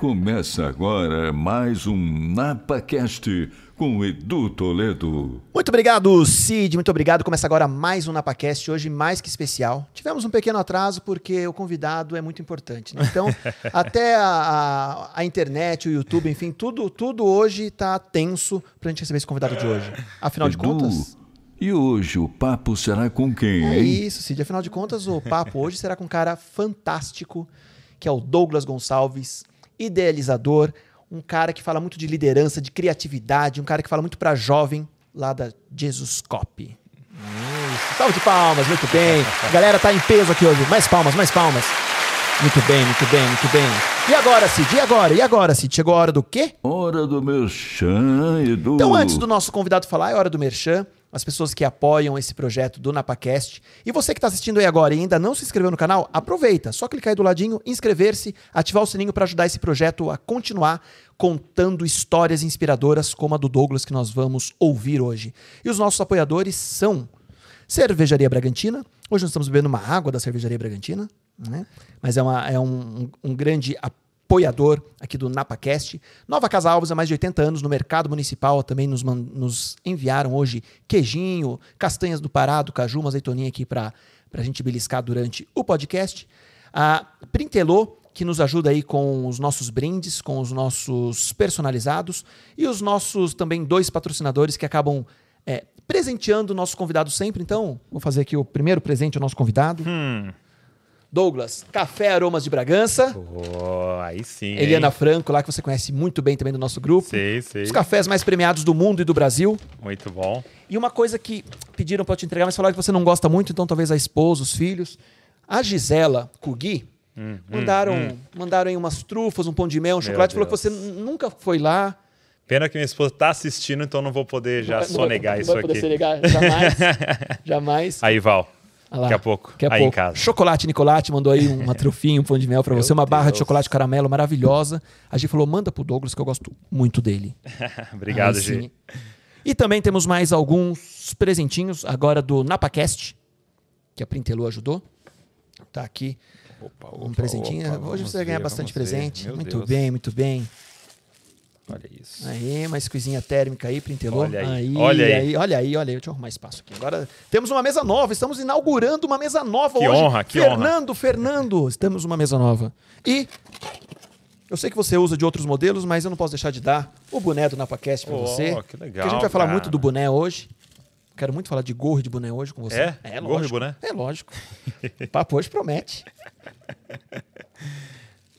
Começa agora mais um NapaCast com Edu Toledo. Muito obrigado, Cid. Muito obrigado. Começa agora mais um NapaCast, hoje mais que especial. Tivemos um pequeno atraso porque o convidado é muito importante. Né? Então, até a, a, a, internet, o YouTube, enfim, tudo, tudo hoje está tenso para a gente receber esse convidado de hoje. Afinal Edu, de contas... E hoje o papo será com quem? É hein? isso, Cid. Afinal de contas, o papo hoje será com um cara fantástico, que é o Douglas Gonçalves, idealizador, um cara que fala muito de liderança, de criatividade, um cara que fala muito para jovem lá da Jesus Cop. Isso. Salve de palmas, muito bem. A galera tá em peso aqui hoje. Mais palmas, mais palmas. Muito bem, muito bem, muito bem. E agora, Cid? E agora? E agora, Cid? Chegou a hora do quê? Hora do merchan, do... Então, antes do nosso convidado falar, é hora do merchan as pessoas que apoiam esse projeto do NapaCast. E você que está assistindo aí agora e ainda não se inscreveu no canal, aproveita, só clicar aí do ladinho, inscrever-se, ativar o sininho para ajudar esse projeto a continuar contando histórias inspiradoras como a do Douglas que nós vamos ouvir hoje. E os nossos apoiadores são Cervejaria Bragantina. Hoje nós estamos bebendo uma água da Cervejaria Bragantina, né? mas é, uma, é um, um, grande apoio apoiador aqui do NapaCast. Nova Casa Alves há mais de 80 anos no mercado municipal. Também nos, nos enviaram hoje queijinho, castanhas do Pará, do Caju, uma azeitoninha aqui para a gente beliscar durante o podcast. A Printelô, que nos ajuda aí com os nossos brindes, com os nossos personalizados. E os nossos também dois patrocinadores que acabam é, presenteando o nosso convidado sempre. Então, vou fazer aqui o primeiro presente ao nosso convidado. Hum. Douglas, Café Aromas de Bragança. Oh, aí sim. Eliana hein? Franco, lá que você conhece muito bem também do nosso grupo. Sei, sei. Os cafés mais premiados do mundo e do Brasil. Muito bom. E uma coisa que pediram para eu te entregar, mas falaram que você não gosta muito, então talvez a esposa, os filhos. A Gisela Cugui hum, hum mandaram, hum, mandaram aí umas trufas, um pão de mel, um Meu chocolate. Deus. Falou que você nunca foi lá. Pena que minha esposa está assistindo, então não vou poder já não, sonegar não vai, isso não vai aqui. Não poder negar, jamais. jamais. Aí, Val lá, daqui a pouco. Daqui a aí pouco. em casa. Chocolate Nicolate mandou aí uma trufinha, um pão de mel para você, uma Deus. barra de chocolate caramelo maravilhosa. A gente falou: manda pro Douglas, que eu gosto muito dele. Obrigado, aí, E também temos mais alguns presentinhos agora do NapaCast, que a Printelu ajudou. Tá aqui. Opa, opa, um presentinho. Opa, Hoje você vai ganhar ver, bastante presente. muito Deus. bem, muito bem. Olha isso. Aí, mais coisinha térmica aí, printelou. Olha aí, aí, olha aí. aí. Olha aí, olha aí. Deixa eu arrumar espaço aqui. Agora temos uma mesa nova, estamos inaugurando uma mesa nova que hoje. Que honra, que Fernando, honra. Fernando, Fernando, estamos uma mesa nova. E eu sei que você usa de outros modelos, mas eu não posso deixar de dar o boné do NapaCast pra oh, você. Que legal. Porque a gente vai falar cara. muito do boné hoje. Quero muito falar de gorro de boné hoje com você. É? É lógico. Gorro de boné? É lógico. papo hoje promete.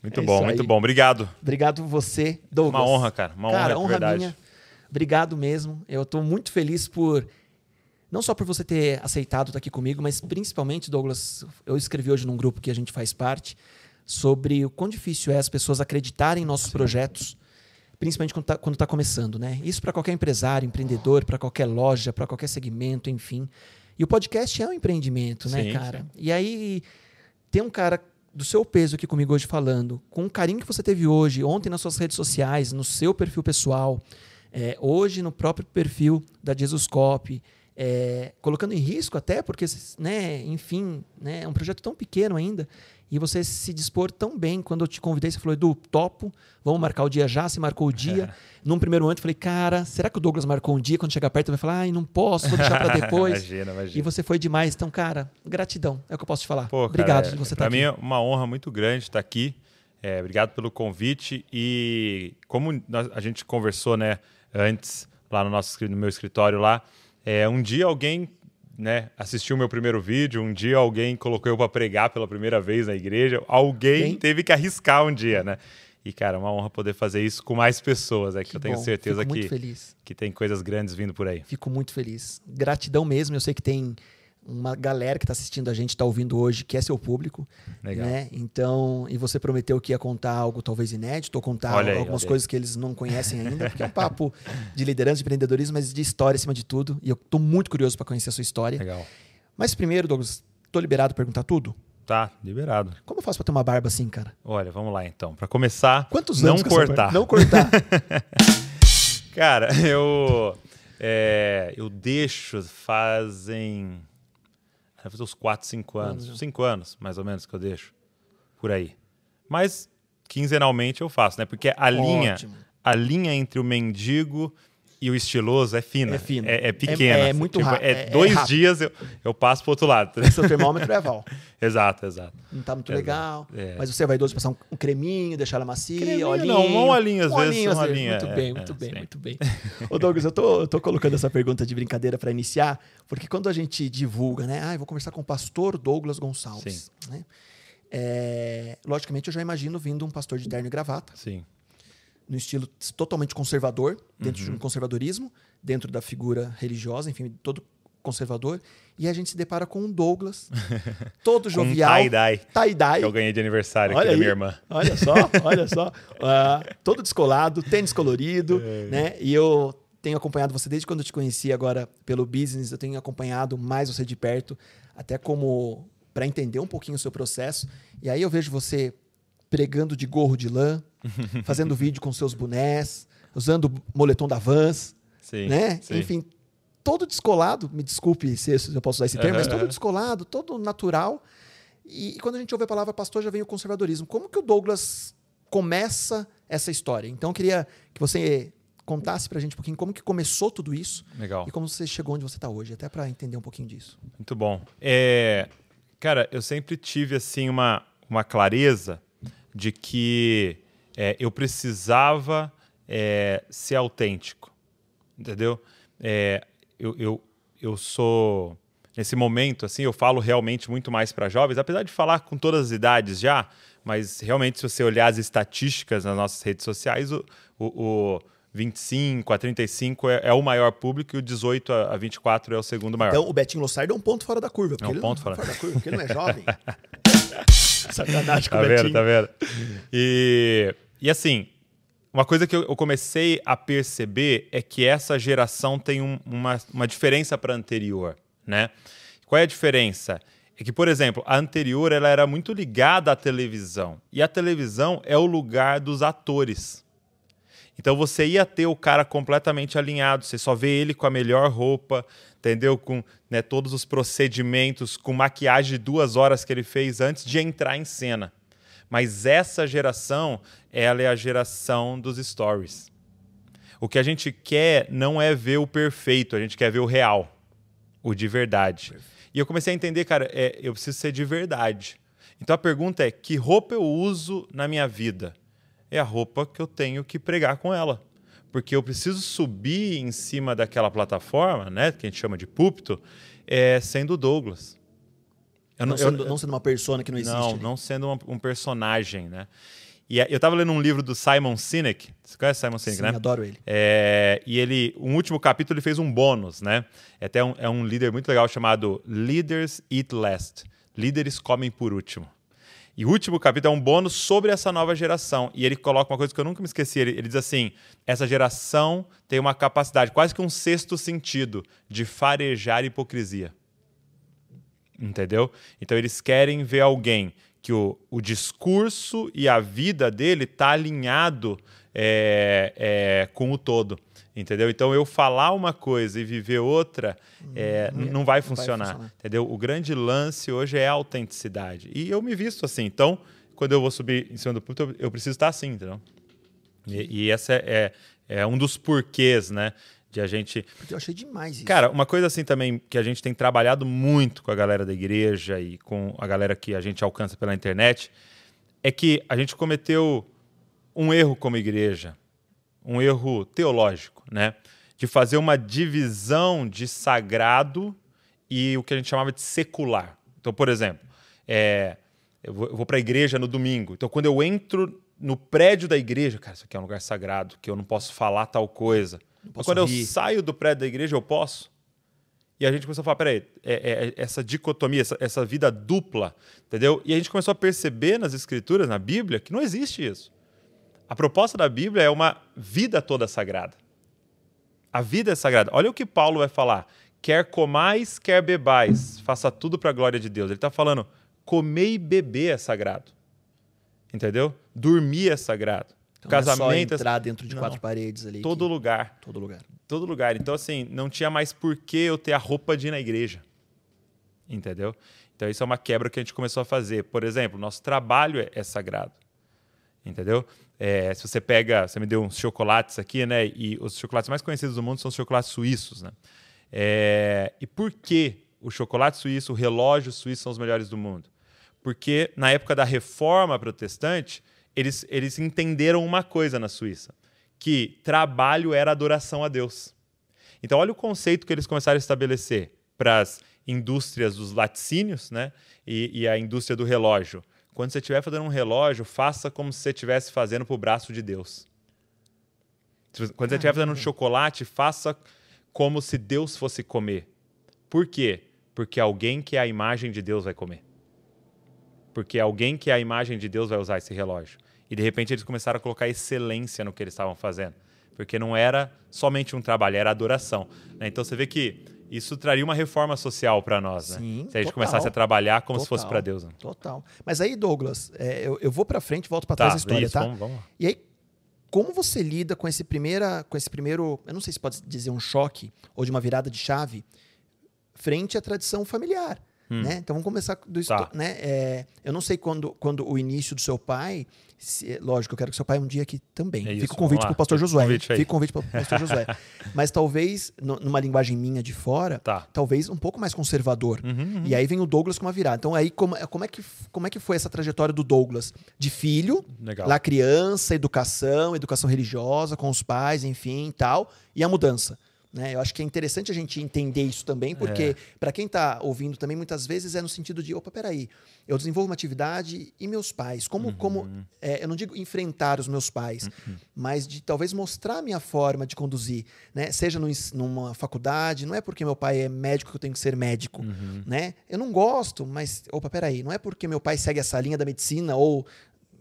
Muito é bom, muito bom. Obrigado. Obrigado você, Douglas. Uma honra, cara. Uma cara, honra, honra verdade. minha. Obrigado mesmo. Eu estou muito feliz por não só por você ter aceitado estar aqui comigo, mas principalmente, Douglas, eu escrevi hoje num grupo que a gente faz parte sobre o quão difícil é as pessoas acreditarem em nossos Sim. projetos, principalmente quando está tá começando, né? Isso para qualquer empresário, empreendedor, para qualquer loja, para qualquer segmento, enfim. E o podcast é um empreendimento, né, sim, cara? E aí tem um cara do seu peso aqui comigo hoje falando, com o carinho que você teve hoje, ontem nas suas redes sociais, no seu perfil pessoal, é, hoje no próprio perfil da Jesuscope, Cop, é, colocando em risco até, porque, né, enfim, né, é um projeto tão pequeno ainda, e você se dispor tão bem. Quando eu te convidei, você falou, Edu, topo, vamos marcar o dia já. Você marcou o dia. É. Num primeiro momento, eu falei, cara, será que o Douglas marcou um dia? Quando chegar perto, ele vai falar, ai, não posso, vou deixar para depois. imagina, imagina. E você foi demais. Então, cara, gratidão. É o que eu posso te falar. Pô, obrigado cara, de é, você estar tá aqui. Para mim é uma honra muito grande estar aqui. É, obrigado pelo convite. E como a gente conversou né, antes, lá no, nosso, no meu escritório lá, é, um dia alguém né, o meu primeiro vídeo, um dia alguém colocou eu para pregar pela primeira vez na igreja, alguém Quem? teve que arriscar um dia, né? E, cara, é uma honra poder fazer isso com mais pessoas, é que, que eu tenho bom. certeza Fico que, que tem coisas grandes vindo por aí. Fico muito feliz. Gratidão mesmo, eu sei que tem uma galera que está assistindo a gente, está ouvindo hoje, que é seu público. Legal. Né? Então, e você prometeu que ia contar algo talvez inédito, ou contar aí, algumas coisas que eles não conhecem ainda, porque é um papo de liderança, de empreendedorismo, mas de história acima de tudo. E eu estou muito curioso para conhecer a sua história. Legal. Mas primeiro, Douglas, tô liberado para perguntar tudo? Tá, liberado. Como eu faço para ter uma barba assim, cara? Olha, vamos lá então. Para começar, quantos anos não cortar? Não cortar. cara, eu é, eu deixo fazem Deve fazer uns 4, 5 anos. 5 anos, mais ou menos, que eu deixo. Por aí. Mas quinzenalmente eu faço, né? Porque a Ótimo. linha a linha entre o mendigo e o estiloso é fina. É É, é pequena. É, é assim, muito tipo, rápido. É, é, é, dois rápido. dias eu, eu passo para outro lado. Tá Seu termômetro é val. exato, exato. Não tá muito exato. legal. É. Mas você vai idoso passar um, creminho, deixar ela macia, olhinho. Não, um olhinho às um vezes. Olhinho, às vezes. Muito bem, muito bem, sim. muito bem. Ô Douglas, eu tô, eu tô colocando essa pergunta de brincadeira para iniciar, porque quando a gente divulga, né? Ah, eu vou conversar com o pastor Douglas Gonçalves. Sim. Né? É, logicamente, eu já imagino vindo um pastor de terno e gravata. Sim no estilo totalmente conservador, dentro uhum. de um uhum. conservadorismo, dentro da figura religiosa, enfim, todo conservador. E a gente se depara com um Douglas, todo jovial. um tie-dye. Tie-dye. Que eu ganhei de aniversário olha aqui aí, da minha irmã. Olha só, olha só. Uh, todo descolado, tênis colorido, é. né? E eu tenho acompanhado você desde quando eu te conheci agora pelo business, eu tenho acompanhado mais você de perto, até como para entender um pouquinho o seu processo. E aí eu vejo você pregando de gorro de lã, fazendo vídeo com seus bonés, usando o moletom da Vans, sim, né? Sim. Enfim, todo descolado, me desculpe se eu posso usar esse termo, uhum, mas todo descolado, todo natural. E, e, quando a gente ouve a palavra pastor, já vem o conservadorismo. Como que o Douglas começa essa história? Então, eu queria que você contasse pra gente um pouquinho como que começou tudo isso Legal. e como você chegou onde você está hoje, até para entender um pouquinho disso. Muito bom. É, cara, eu sempre tive assim uma, uma clareza de que é, eu precisava é, ser autêntico, entendeu? É, eu, eu, eu sou nesse momento assim eu falo realmente muito mais para jovens, apesar de falar com todas as idades já, mas realmente se você olhar as estatísticas nas nossas redes sociais, o, o, o 25 a 35 é, é, o maior público e o 18 a, 24 é o segundo maior. Então o Betinho Lossardo é um ponto fora da curva. É um ponto é fora. fora da curva, porque ele não é jovem. Sacanagem com tá o vendo, Betinho. Tá vendo? E, e assim, uma coisa que eu comecei a perceber é que essa geração tem um, uma, uma diferença para a anterior, né? Qual é a diferença? É que, por exemplo, a anterior ela era muito ligada à televisão. E a televisão é o lugar dos atores. Então você ia ter o cara completamente alinhado, você só vê ele com a melhor roupa, entendeu? Com né, todos os procedimentos, com maquiagem de duas horas que ele fez antes de entrar em cena. Mas essa geração, ela é a geração dos stories. O que a gente quer não é ver o perfeito, a gente quer ver o real, o de verdade. E eu comecei a entender, cara, é, eu preciso ser de verdade. Então a pergunta é: que roupa eu uso na minha vida? É a roupa que eu tenho que pregar com ela porque eu preciso subir em cima daquela plataforma, né, que a gente chama de púlpito, é, sendo Douglas. Eu não, não, sendo, eu, não sendo, uma persona que não existe. Não, ali. não sendo uma, um personagem, né? E eu estava lendo um livro do Simon Sinek. Você conhece Simon Sinek, Sim, né? adoro ele. É, e ele, um último capítulo, ele fez um bônus, né? É até um, é um líder muito legal chamado Leaders Eat Last. Líderes comem por último. E o último capítulo é um bônus sobre essa nova geração. E ele coloca uma coisa que eu nunca me esqueci. Ele, ele diz assim: essa geração tem uma capacidade, quase que um sexto sentido, de farejar hipocrisia. Entendeu? Então eles querem ver alguém que o, o discurso e a vida dele tá alinhado é, é, com o todo entendeu? Então eu falar uma coisa e viver outra uhum. é, uhum. não, não, vai, não funcionar, vai funcionar, entendeu? O grande lance hoje é a autenticidade. E eu me visto assim, então quando eu vou subir em cima do púlpito, eu preciso estar assim, entendeu? E, e essa é, é, é um dos porquês, né? de a gente. Eu achei demais isso. Cara, uma coisa assim também que a gente tem trabalhado muito com a galera da igreja e com a galera que a gente alcança pela internet é que a gente cometeu um erro como igreja, um erro teológico né? De fazer uma divisão de sagrado e o que a gente chamava de secular. Então, por exemplo, é, eu vou, para a igreja no domingo. Então, quando eu entro no prédio da igreja, cara, isso aqui é um lugar sagrado, que eu não posso falar tal coisa. Mas quando rir. eu saio do prédio da igreja, eu posso? E a gente começou a falar, peraí, é, é, é, essa dicotomia, essa, essa, vida dupla, entendeu? E a gente começou a perceber nas escrituras, na Bíblia, que não existe isso. A proposta da Bíblia é uma vida toda sagrada. A vida é sagrada. Olha o que Paulo vai falar. Quer comais, quer bebais, faça tudo para a glória de Deus. Ele está falando, comer e beber é sagrado. Entendeu? Dormir é sagrado. Então, Casamento é entrar dentro de não, quatro paredes ali. Todo que... lugar. Todo lugar. Todo lugar. Então, assim, não tinha mais por que eu ter a roupa de ir na igreja. Entendeu? Então, isso é uma quebra que a gente começou a fazer. Por exemplo, nosso trabalho é, é sagrado. Entendeu? É, se você pega, você me deu uns chocolates aqui, né? E os chocolates mais conhecidos do mundo são os chocolates suíços, né? É, e por que o chocolate suíço, o relógio suíço são os melhores do mundo? Porque na época da reforma protestante, eles, eles entenderam uma coisa na Suíça: que trabalho era adoração a Deus. Então, olha o conceito que eles começaram a estabelecer para as indústrias dos laticínios né? E, e a indústria do relógio. Quando você estiver fazendo um relógio, faça como se você estivesse fazendo para o braço de Deus. Quando você estiver fazendo um chocolate, faça como se Deus fosse comer. Por quê? Porque alguém que é a imagem de Deus vai comer. Porque alguém que é a imagem de Deus vai usar esse relógio. E de repente eles começaram a colocar excelência no que eles estavam fazendo. Porque não era somente um trabalho, era adoração. Né? Então você vê que isso traria uma reforma social para nós, né? Sim, se a gente total, começasse a trabalhar como total, se fosse para Deus. Né? Total. Mas aí, Douglas, é, eu, eu, vou para frente, volto para tá, trás da história, isso, tá? Vamos, vamos. E aí, como você lida com esse primeira, com esse primeiro, eu não sei se pode dizer um choque ou de uma virada de chave frente à tradição familiar? Hum. Né? Então vamos começar do tá. né? É, eu não sei quando, quando o início do seu pai. Se, lógico, eu quero que seu pai um dia aqui também. É Fica o convite para o pastor Josué. Fica o convite para o pastor Josué. Mas talvez, no, numa linguagem minha de fora, tá. talvez um pouco mais conservador. Uhum, uhum, uhum. E aí vem o Douglas com uma virada. Então, aí, como, como, é que, como é que foi essa trajetória do Douglas? De filho, Legal. lá criança, educação, educação religiosa, com os pais, enfim tal. E a mudança. Né? Eu acho que é interessante a gente entender isso também, porque é. para quem está ouvindo também, muitas vezes é no sentido de, opa, peraí, eu desenvolvo uma atividade e meus pais, como, uhum. como é, eu não digo enfrentar os meus pais, uhum. mas de talvez mostrar a minha forma de conduzir, né? seja no, numa faculdade, não é porque meu pai é médico que eu tenho que ser médico, uhum. né? Eu não gosto, mas, opa, peraí, não é porque meu pai segue essa linha da medicina ou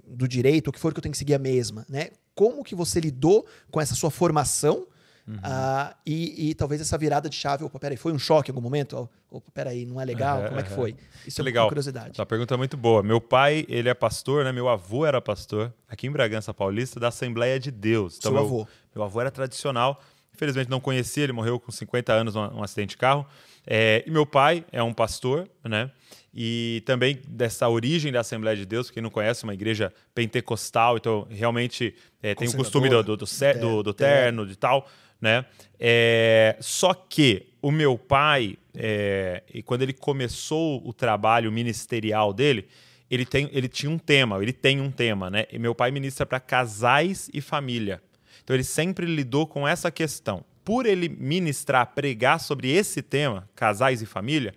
do direito, o que for que eu tenho que seguir a mesma, né? Como que você lidou com essa sua formação Uhum. Uh, e, e, talvez essa virada de chave, opa, peraí, foi um choque em algum momento? Opa, peraí, não é legal? Uhum, Como é que foi? Isso é legal. uma curiosidade. Uma pergunta é muito boa. Meu pai, ele é pastor, né? Meu avô era pastor, aqui em Bragança Paulista, da Assembleia de Deus. Então, meu, avô. Meu avô era tradicional. Infelizmente não conheci, ele morreu com 50 anos num, num acidente de carro. É, e meu pai é um pastor, né? E também dessa origem da Assembleia de Deus, quem não conhece, uma igreja pentecostal, então realmente é, tem o costume do, do, do, é, do, do é. terno e tal, né? É, só que o meu pai, é, e quando ele começou o trabalho ministerial dele, ele, tem, ele tinha um tema, ele tem um tema, né? E meu pai ministra para casais e família. Então ele sempre lidou com essa questão por ele ministrar, pregar sobre esse tema, casais e família,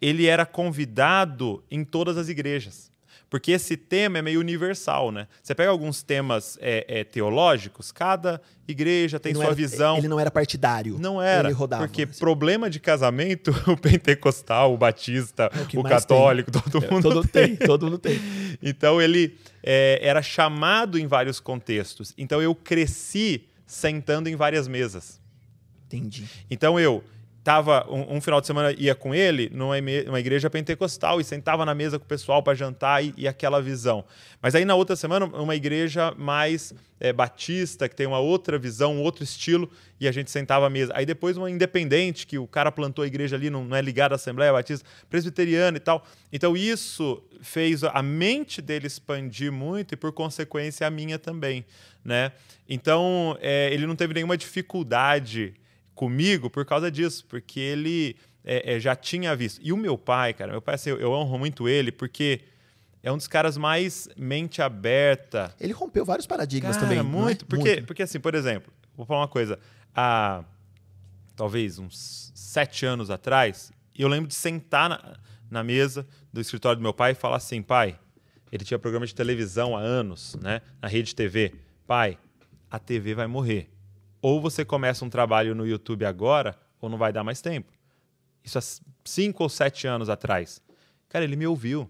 ele era convidado em todas as igrejas. Porque esse tema é meio universal, né? Você pega alguns temas é, é, teológicos, cada igreja tem sua era, visão. Ele não era partidário. Não era. Ele rodava. Porque assim. problema de casamento, o pentecostal, o batista, é o, o católico, tem. todo é, mundo todo tem. tem. Todo mundo tem. Então ele é, era chamado em vários contextos. Então eu cresci sentando em várias mesas. Entendi. Então eu tava um, um, final de semana ia com ele numa igreja pentecostal e sentava na mesa com o pessoal para jantar e, e, aquela visão. Mas aí na outra semana uma igreja mais é, batista que tem uma outra visão, um outro estilo e a gente sentava à mesa. Aí depois uma independente que o cara plantou a igreja ali, não, não é ligada à Assembleia Batista, presbiteriana e tal. Então isso fez a mente dele expandir muito e por consequência a minha também, né? Então é, ele não teve nenhuma dificuldade comigo por causa disso, porque ele é, é, já tinha visto. E o meu pai, cara, meu pai, assim, eu, eu honro muito ele, porque é um dos caras mais mente aberta. Ele rompeu vários paradigmas cara, também. Muito, é? porque, muito. porque assim, por exemplo, vou falar uma coisa. Há talvez uns sete anos atrás, eu lembro de sentar na, na mesa do escritório do meu pai e falar assim, pai, ele tinha programa de televisão há anos, né? Na rede TV. Pai, a TV vai morrer ou você começa um trabalho no YouTube agora, ou não vai dar mais tempo. Isso há cinco ou sete anos atrás. Cara, ele me ouviu.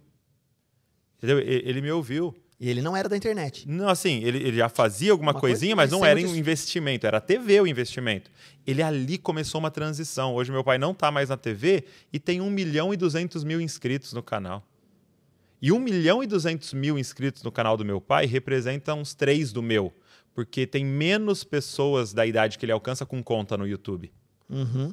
Entendeu? Ele me ouviu. E ele não era da internet. Não, assim, ele, ele já fazia alguma uma coisinha, mas não era um assim. investimento, era a TV o investimento. Ele ali começou uma transição. Hoje meu pai não está mais na TV e tem 1 milhão e 200 mil inscritos no canal. E 1 milhão e 200 mil inscritos no canal do meu pai representa uns três do meu porque tem menos pessoas da idade que ele alcança com conta no YouTube. Uhum.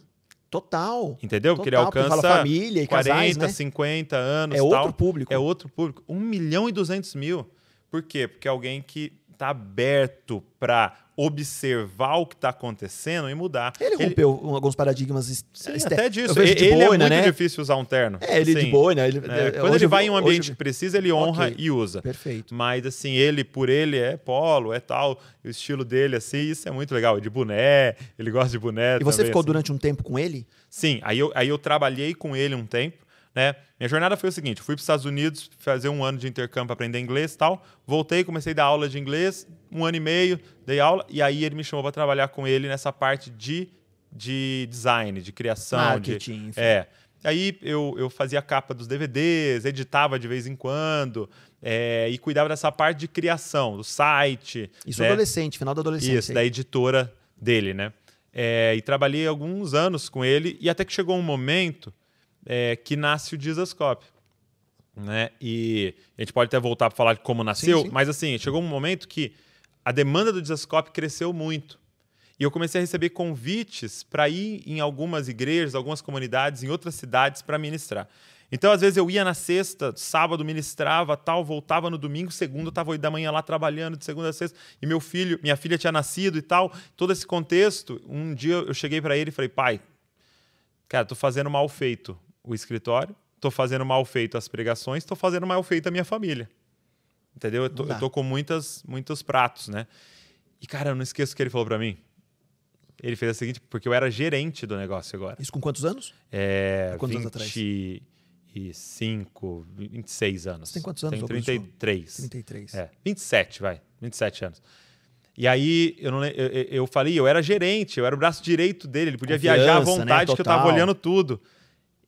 Total. Entendeu? Total, porque ele alcança porque família e 40, casais, né? 50 anos. É tal. outro público. É outro público. 1 milhão e 200 mil. Por quê? Porque é alguém que está aberto para observar o que está acontecendo e mudar. Ele rompeu ele... alguns paradigmas. Sim, até disso. ele é boina, é muito né? difícil usar um terno. É, ele é assim, de boina. Ele... É, é quando ele vai em um ambiente que precisa, ele honra okay. e usa. Perfeito. Mas assim, ele por ele é polo, é tal, o estilo dele assim, isso é muito legal. De boné, ele gosta de boné. E você ficou assim. durante um tempo com ele? Sim, aí eu, aí eu trabalhei com ele um tempo. Né? Minha jornada foi o seguinte: fui para os Estados Unidos fazer um ano de intercâmbio para aprender inglês e tal. Voltei, comecei a dar aula de inglês, um ano e meio, dei aula, e aí ele me chamou para trabalhar com ele nessa parte de, de design, de criação. Marketing, de, enfim. É. Aí eu, eu fazia a capa dos DVDs, editava de vez em quando, é, e cuidava dessa parte de criação, do site. Isso né? adolescente, final da adolescência. Isso, aí. da editora dele, né? É, e trabalhei alguns anos com ele, e até que chegou um momento é, que nasce o Jesus Cop. Né? E a gente pode até voltar para falar de como nasceu, sim, sim. mas assim, chegou um momento que a demanda do Jesus Cop cresceu muito. E eu comecei a receber convites para ir em algumas igrejas, algumas comunidades, em outras cidades para ministrar. Então, às vezes, eu ia na sexta, sábado, ministrava, tal, voltava no domingo, segundo, estava oito da manhã lá trabalhando, de segunda a sexta, e meu filho, minha filha tinha nascido e tal. Todo esse contexto, um dia eu cheguei para ele e falei, pai, cara, tô fazendo mal feito o escritório, estou fazendo mal feito as pregações, estou fazendo mal feito a minha família. Entendeu? Eu tô, eu tô, com muitas, muitos pratos, né? E, cara, eu não esqueço o que ele falou para mim. Ele fez a seguinte, porque eu era gerente do negócio agora. Isso com quantos anos? É, Há quantos 20... anos atrás? 25, 26 anos. Você tem quantos anos? Tenho 33. 33. É, 27, vai. 27 anos. E aí, eu, não, eu, eu falei, eu era gerente, eu era o braço direito dele, ele podia Confiança, viajar à né, vontade, né? que eu tava olhando tudo.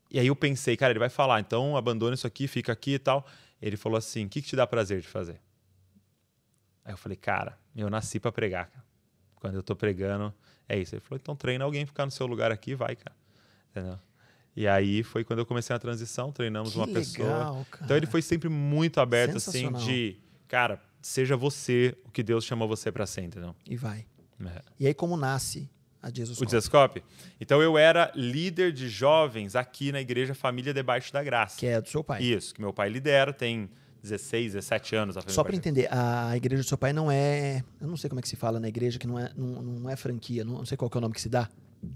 E aí eu pensei, cara, ele vai falar, então abandona isso aqui, fica aqui e tal. Ele falou assim: o que, que te dá prazer de fazer? Aí eu falei, cara, eu nasci para pregar, cara. Quando eu tô pregando, é isso. Ele falou, então treina alguém ficar no seu lugar aqui e vai, cara. Entendeu? E aí foi quando eu comecei a transição, treinamos que uma legal, pessoa. Cara. Então ele foi sempre muito aberto, assim, de, cara, seja você o que Deus chamou você para ser, entendeu? E vai. É. E aí como nasce a o Desescope. Então eu era líder de jovens aqui na igreja Família Debaixo da Graça. Que é do seu pai. Isso, que meu pai lidera, tem 16, 17 anos. Só para entender, a igreja do seu pai não é. Eu não sei como é que se fala na igreja, que não é, não, não é franquia, não, não sei qual é o nome que se dá.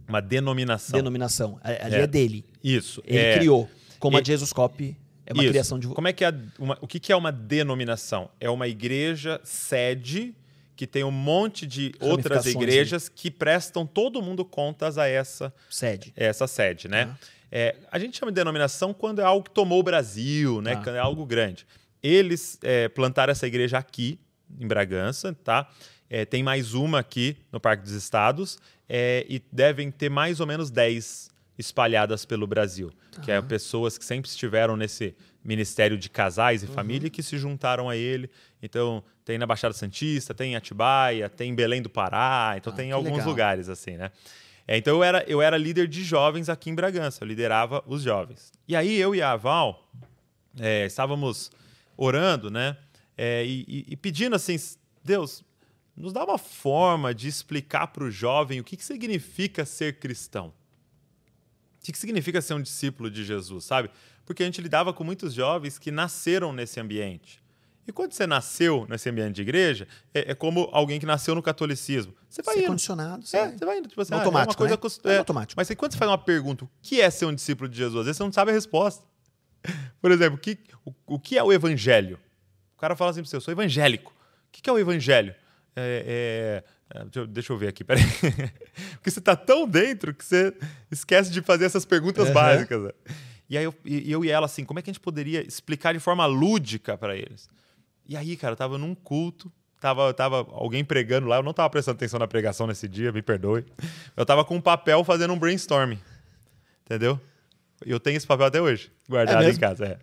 Uma denominação. Denominação. É, ali é, é dele. Isso. Ele é... criou. Como e... a Jesus é uma Isso. criação de. Como é que é. Uma... O que é uma denominação? É uma igreja sede que tem um monte de outras igrejas aí. que prestam todo mundo contas a essa sede, essa sede né? Ah. É, a gente chama de denominação quando é algo que tomou o Brasil, né? Ah. Quando é algo grande. Eles é, plantaram essa igreja aqui, em Bragança, tá? É, tem mais uma aqui no Parque dos Estados é, e devem ter mais ou menos 10 espalhadas pelo Brasil, tá. que é tá. pessoas que sempre estiveram nesse ministério de casais e uhum. família que se juntaram a ele então, tem na Baixada Santista, tem em Atibaia, tem em Belém do Pará, então ah, tem alguns legal. lugares assim, né? É, então eu era, eu era líder de jovens aqui em Bragança, eu liderava os jovens. E aí eu e a Val é, estávamos orando, né? É, e, e, pedindo assim, Deus, nos dá uma forma de explicar para o jovem o que, que significa ser cristão. O que, que significa ser um discípulo de Jesus, sabe? Porque a gente lidava com muitos jovens que nasceram nesse ambiente e quando você nasceu nesse ambiente de igreja, é, é como alguém que nasceu no catolicismo. Você vai você indo. condicionado. Você é, vai. você vai indo. Tipo assim, automático, ah, é uma coisa, né? É. é, automático. Mas quando você faz uma pergunta, o que é ser um discípulo de Jesus? Às vezes você não sabe a resposta. Por exemplo, que, o, o, que é o evangelho? O cara fala assim para você, eu sou evangélico. O que, é o evangelho? É, é, é, deixa, eu, deixa, eu, ver aqui, peraí. Porque você está tão dentro que você esquece de fazer essas perguntas uhum. básicas. Né? E aí eu eu e ela, assim, como é que a gente poderia explicar de forma lúdica para eles? E aí, cara, eu tava num culto, tava, tava alguém pregando lá, eu não tava prestando atenção na pregação nesse dia, me perdoe. Eu tava com um papel fazendo um brainstorming, Entendeu? Eu tenho esse papel até hoje, guardado é em casa. É.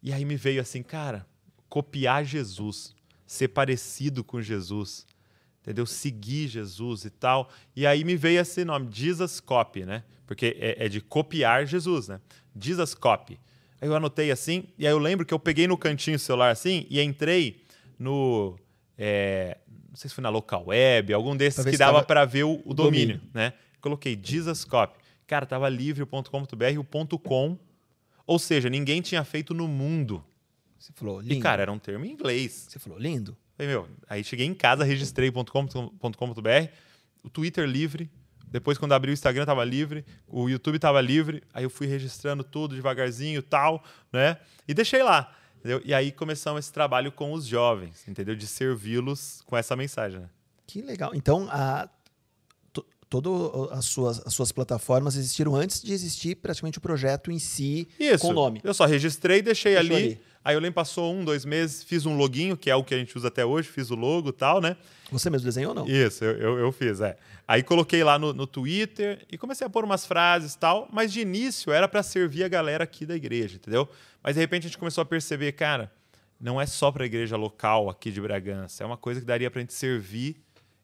E aí me veio assim, cara, copiar Jesus, ser parecido com Jesus, entendeu? Seguir Jesus e tal. E aí me veio esse nome, Jesus Copy, né? Porque é, é de copiar Jesus, né? Jesus Copy eu anotei assim, e aí eu lembro que eu peguei no cantinho do celular assim e entrei no. É, não sei se foi na local web, algum desses Talvez que dava para ver o, o domínio, domínio, né? Coloquei Jesus Copy. Cara, tava livre.com.br o ponto .com. Ou seja, ninguém tinha feito no mundo. Você falou lindo. E, cara, era um termo em inglês. Você falou lindo. meu, aí cheguei em casa, registrei.com.br, o Twitter livre, depois, quando abri o Instagram, estava livre, o YouTube estava livre. Aí eu fui registrando tudo devagarzinho, tal, né? E deixei lá. Entendeu? E aí começamos esse trabalho com os jovens, entendeu? De servi-los com essa mensagem. Né? Que legal. Então, a, todas as suas, as suas plataformas existiram antes de existir praticamente o projeto em si Isso. com o nome. Eu só registrei, e deixei ali, ali. Aí eu lembro, passou um, dois meses, fiz um loginho, que é o que a gente usa até hoje, fiz o logo e tal, né? Você mesmo desenhou ou não? Isso, eu, eu, eu, fiz, é. Aí coloquei lá no, no Twitter e comecei a pôr umas frases e tal, mas de início era para servir a galera aqui da igreja, entendeu? Mas de repente a gente começou a perceber, cara, não é só para a igreja local aqui de Bragança, é uma coisa que daria para a gente servir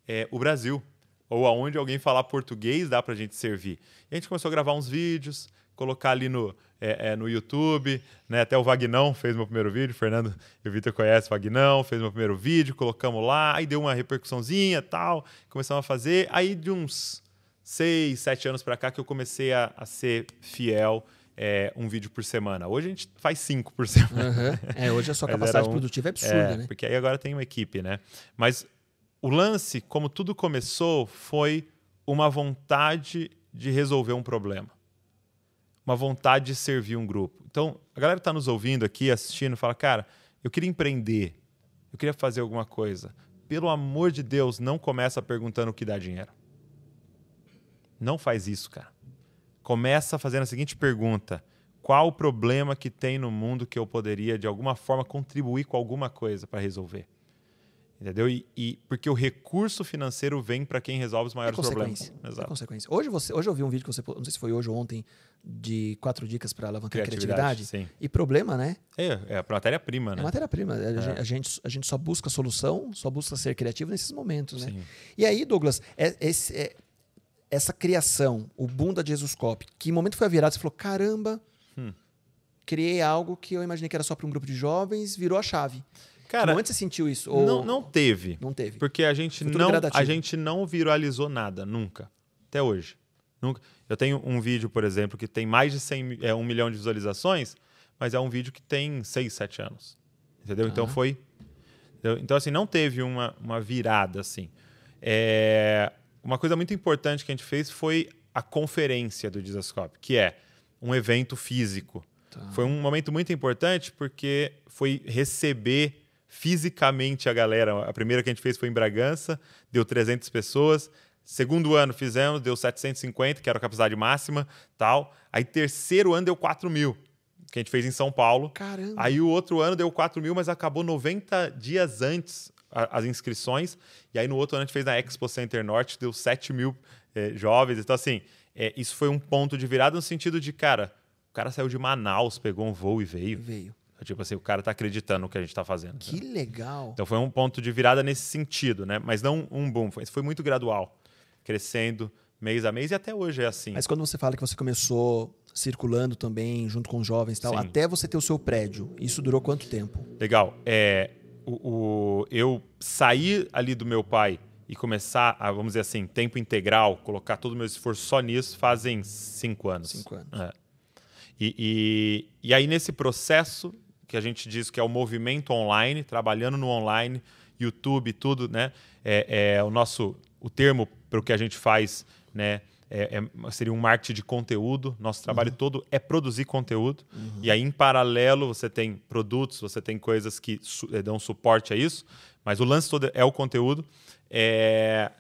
é, o Brasil. Ou aonde alguém falar português dá para a gente servir. E a gente começou a gravar uns vídeos, colocar ali no, é, é, no YouTube, né? Até o Vagnão fez meu primeiro vídeo, Fernando e o Vitor conhece o Vagnão, fez meu primeiro vídeo, colocamos lá, aí deu uma repercussãozinha tal, começamos a fazer. Aí de uns seis, sete anos para cá que eu comecei a, a ser fiel. É, um vídeo por semana. Hoje a gente faz cinco por semana. Uhum. É, hoje a sua capacidade um... produtiva é, é absurda, né? Porque aí agora tem uma equipe, né? Mas o lance, como tudo começou, foi uma vontade de resolver um problema uma vontade de servir um grupo. Então, a galera que está nos ouvindo aqui, assistindo, fala, cara, eu queria empreender, eu queria fazer alguma coisa. Pelo amor de Deus, não começa perguntando o que dá dinheiro. Não faz isso, cara. Começa fazendo a seguinte pergunta: qual o problema que tem no mundo que eu poderia, de alguma forma, contribuir com alguma coisa para resolver? Entendeu? E, e, porque o recurso financeiro vem para quem resolve os maiores é problemas. Exato. É consequência. Hoje, você, hoje eu vi um vídeo que você, não sei se foi hoje ou ontem, de quatro dicas para alavancar a criatividade. Sim. E problema, né? É, é matéria-prima, né? É matéria-prima. É. A, gente, a gente só busca solução, só busca ser criativo nesses momentos, né? Sim. E aí, Douglas, é, esse, é, essa criação, o boom da Jesus Cop, que momento foi a virada? Você falou, caramba, hum. criei algo que eu imaginei que era só para um grupo de jovens, virou a chave. Cara, antes você sentiu isso? Ou... Não, não teve. Não teve. Porque a gente não, a gente não viralizou nada, nunca. Até hoje. Nunca... Eu tenho um vídeo, por exemplo, que tem mais de 100, é, 1 milhão de visualizações, mas é um vídeo que tem 6, 7 anos. Entendeu? Ah. Então foi. Então, assim, não teve uma, uma virada assim. É... Uma coisa muito importante que a gente fez foi a conferência do Disascope, que é um evento físico. Tá. Foi um momento muito importante porque foi receber fisicamente a galera. A primeira que a gente fez foi em Bragança, deu 300 pessoas. Segundo ano fizemos, deu 750, que era a capacidade máxima, tal. Aí terceiro ano deu 4 mil, que a gente fez em São Paulo. Caramba! Aí o outro ano deu 4 mil, mas acabou 90 dias antes a, as inscrições. E aí no outro ano a gente fez na Expo Center Norte, deu 7 mil é, jovens. Então assim, é, isso foi um ponto de virada no sentido de, cara, o cara saiu de Manaus, pegou um voo e veio. Veio. Tipo assim, o cara tá acreditando no que a gente tá fazendo. Né? Que né? legal! Então foi um ponto de virada nesse sentido, né? Mas não um boom, foi, foi muito gradual crescendo mês a mês e até hoje é assim. Mas quando você fala que você começou circulando também junto com os jovens tal, Sim. até você ter o seu prédio, isso durou quanto tempo? Legal. É, o, o, eu sair ali do meu pai e começar a, vamos dizer assim, tempo integral, colocar todo o meu esforço só nisso, fazem cinco anos. Cinco anos. É. E, e, e aí, nesse processo que a gente diz que é o movimento online, trabalhando no online, YouTube, tudo, né? É, é o nosso o termo para o que a gente faz, né? É, é, seria um marketing de conteúdo. Nosso trabalho uhum. todo é produzir conteúdo. Uhum. E aí, em paralelo, você tem produtos, você tem coisas que su eh, dão suporte a isso. Mas o lance todo é o conteúdo. É...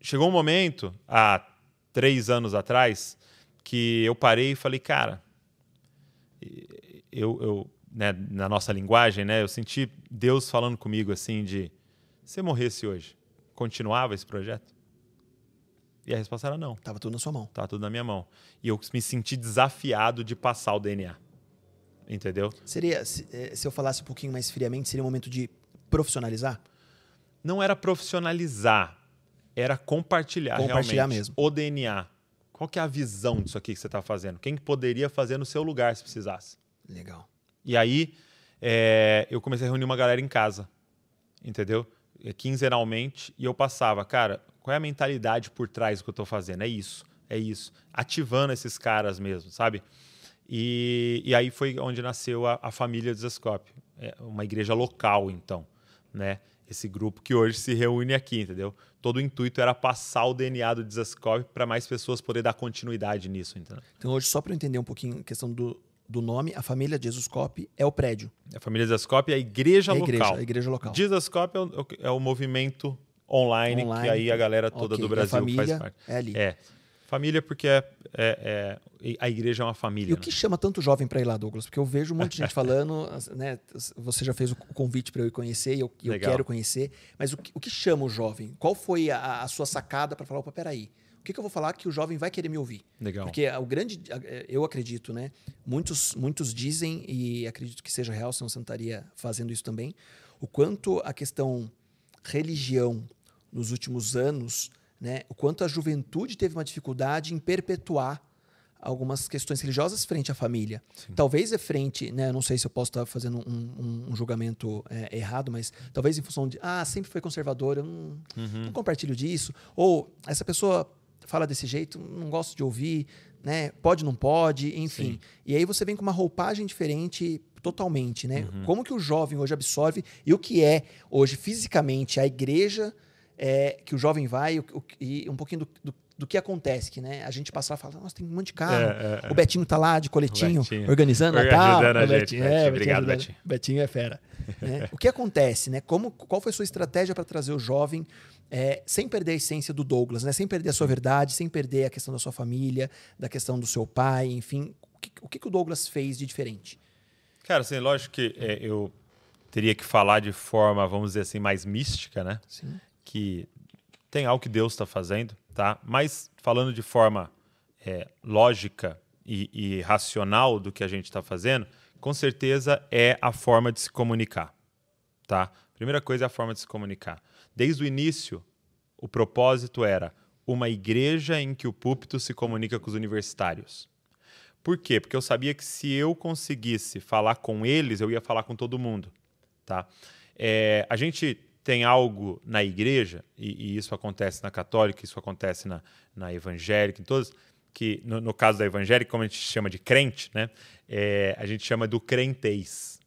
Chegou um momento, há três anos atrás, que eu parei e falei, cara, eu, eu né, na nossa linguagem, né, eu senti Deus falando comigo assim de, se eu morresse hoje, continuava esse projeto? E a resposta era não. Tava tudo na sua mão. Tava tudo na minha mão. E eu me senti desafiado de passar o DNA. Entendeu? Seria, se, é, se eu falasse um pouquinho mais friamente, seria um momento de profissionalizar? Não era profissionalizar, era compartilhar, compartilhar realmente mesmo. o DNA. Qual que é a visão disso aqui que você está fazendo? Quem poderia fazer no seu lugar se precisasse? Legal. E aí, é, eu comecei a reunir uma galera em casa, entendeu? É, quinzenalmente, e eu passava, cara, qual é a mentalidade por trás do que eu estou fazendo? É isso, é isso. Ativando esses caras mesmo, sabe? E, e aí foi onde nasceu a, a família do Zascope, é uma igreja local, então, né? Esse grupo que hoje se reúne aqui, entendeu? Todo o intuito era passar o DNA do Zascope para mais pessoas poder dar continuidade nisso, entendeu? Então hoje só para entender um pouquinho a questão do, do nome, a família Jesus é o prédio. A família Jesus é a igreja é a igreja, local. A igreja local. Jesus é, é, o movimento online, online, que aí a galera toda okay. do Brasil faz parte. É ali. É. Família, porque é, é, é, a igreja é uma família. E o né? que chama tanto jovem para ir lá, Douglas? Porque eu vejo um monte de gente falando, né? Você já fez o convite para eu ir conhecer e eu, eu quero conhecer. Mas o que, o que, chama o jovem? Qual foi a, a sua sacada para falar, opa, peraí, o que, que eu vou falar que o jovem vai querer me ouvir? Legal. Porque o grande, é, eu acredito, né? Muitos, muitos dizem, e acredito que seja real, senão você não estaria fazendo isso também, o quanto a questão religião nos últimos anos, né, o quanto a juventude teve uma dificuldade em perpetuar algumas questões religiosas frente à família. Sim. Talvez é frente, né? Não sei se eu posso estar fazendo um, um, um julgamento é, errado, mas talvez em função de ah, sempre foi conservadora, hum, uhum. não compartilho disso. Ou essa pessoa fala desse jeito, não gosto de ouvir, né? Pode, não pode, enfim. Sim. E aí você vem com uma roupagem diferente totalmente, né? Uhum. Como que o jovem hoje absorve e o que é hoje fisicamente a igreja é, que o jovem vai o, o, e um pouquinho do, do, do, que acontece, que né, a gente lá e fala, nossa, tem um monte de carro. É, é, é. o Betinho tá lá de coletinho, Betinho. organizando, organizando Natal. a né, gente. Né, é, Betinho, Betinho, é obrigado, né? Betinho. Betinho é fera. né? O que acontece, né? Como, qual foi a sua estratégia para trazer o jovem é, sem perder a essência do Douglas, né? sem perder a sua verdade, sem perder a questão da sua família, da questão do seu pai, enfim. O que o, que o Douglas fez de diferente? Cara, assim, lógico que é, eu teria que falar de forma, vamos dizer assim, mais mística, né? Sim que tem algo que Deus está fazendo, tá? Mas falando de forma é, lógica e, e racional do que a gente está fazendo, com certeza é a forma de se comunicar, tá? Primeira coisa é a forma de se comunicar. Desde o início, o propósito era uma igreja em que o púlpito se comunica com os universitários. Por quê? Porque eu sabia que se eu conseguisse falar com eles, eu ia falar com todo mundo, tá? É, a gente tem algo na igreja, e, e, isso acontece na católica, isso acontece na, na evangélica, em todas, que no, no, caso da evangélica, como a gente chama de crente, né, é, a gente chama do crentez,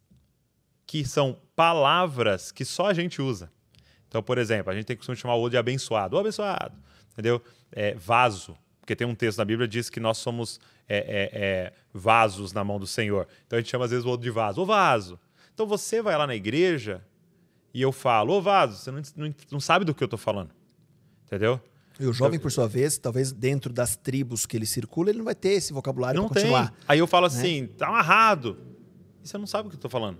que são palavras que só a gente usa. Então, por exemplo, a gente tem o costume de chamar o outro de abençoado, o abençoado, entendeu? É, vaso, porque tem um texto na Bíblia que diz que nós somos é, é, é vasos na mão do Senhor. Então a gente chama às vezes o outro de vaso, o vaso. Então você vai lá na igreja e eu falo, ô Vaso, você não, não, não sabe do que eu tô falando. Entendeu? E o jovem, por sua vez, talvez dentro das tribos que ele circula, ele não vai ter esse vocabulário não pra continuar. Tem. Aí eu falo né? assim, tá amarrado. E você não sabe o que eu tô falando.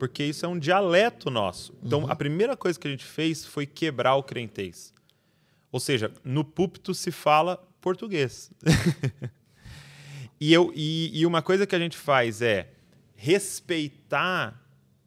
Porque isso é um dialeto nosso. Então, uhum. a primeira coisa que a gente fez foi quebrar o crentez. Ou seja, no púlpito se fala português. e, eu, e, e uma coisa que a gente faz é respeitar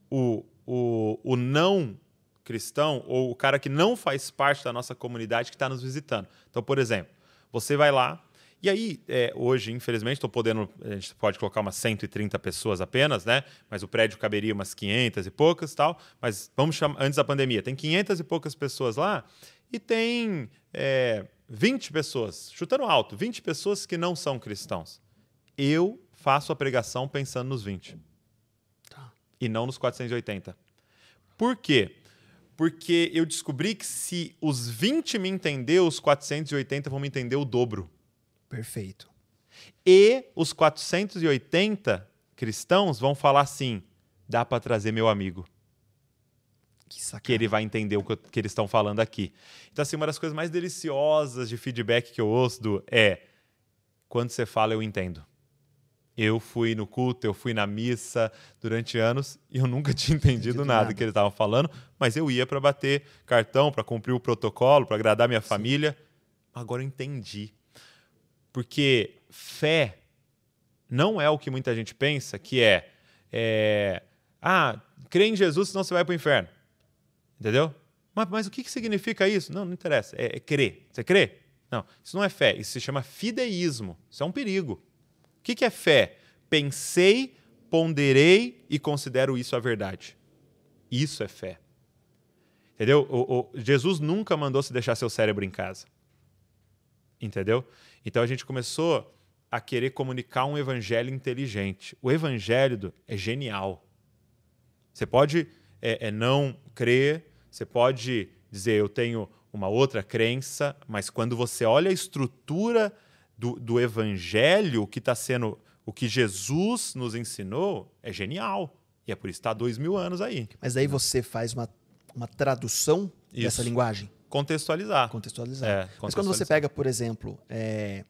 o o, o não cristão ou o cara que não faz parte da nossa comunidade que está nos visitando. Então, por exemplo, você vai lá. E aí, é, hoje, infelizmente, estou podendo. A gente pode colocar umas 130 pessoas apenas, né? Mas o prédio caberia umas 500 e poucas tal. Mas vamos chamar. Antes da pandemia, tem 500 e poucas pessoas lá e tem é, 20 pessoas, chutando alto, 20 pessoas que não são cristãos. Eu faço a pregação pensando nos 20 e não nos 480. Por quê? Porque eu descobri que se os 20 me entender, os 480 vão me entender o dobro. Perfeito. E os 480 cristãos vão falar assim: dá para trazer meu amigo. Que, que, ele vai entender o que, que eles estão falando aqui. Então, assim, uma das coisas mais deliciosas de feedback que eu ouço do, é quando você fala, eu entendo eu fui no culto, eu fui na missa durante anos e eu nunca tinha entendido, nada, nada que eles estavam falando, mas eu ia para bater cartão, para cumprir o protocolo, para agradar minha Sim. família. Agora eu entendi. Porque fé não é o que muita gente pensa, que é, é ah, crê em Jesus, senão você vai para o inferno. Entendeu? Mas, mas, o que, que significa isso? Não, não interessa. É, é crer. Você crê? Não, isso não é fé. Isso se chama fideísmo. Isso é um perigo. O que, que é fé? Pensei, ponderei e considero isso a verdade. Isso é fé. Entendeu? O, o, Jesus nunca mandou se deixar seu cérebro em casa. Entendeu? Então a gente começou a querer comunicar um evangelho inteligente. O evangelho é genial. Você pode é, é não crer, você pode dizer eu tenho uma outra crença, mas quando você olha a estrutura do, do evangelho que está sendo. O que Jesus nos ensinou é genial. E é por isso que está dois mil anos aí. Mas daí você faz uma, uma tradução isso. dessa linguagem? Contextualizar. Contextualizar. É, contextualizar. Mas quando você pega, por exemplo, é,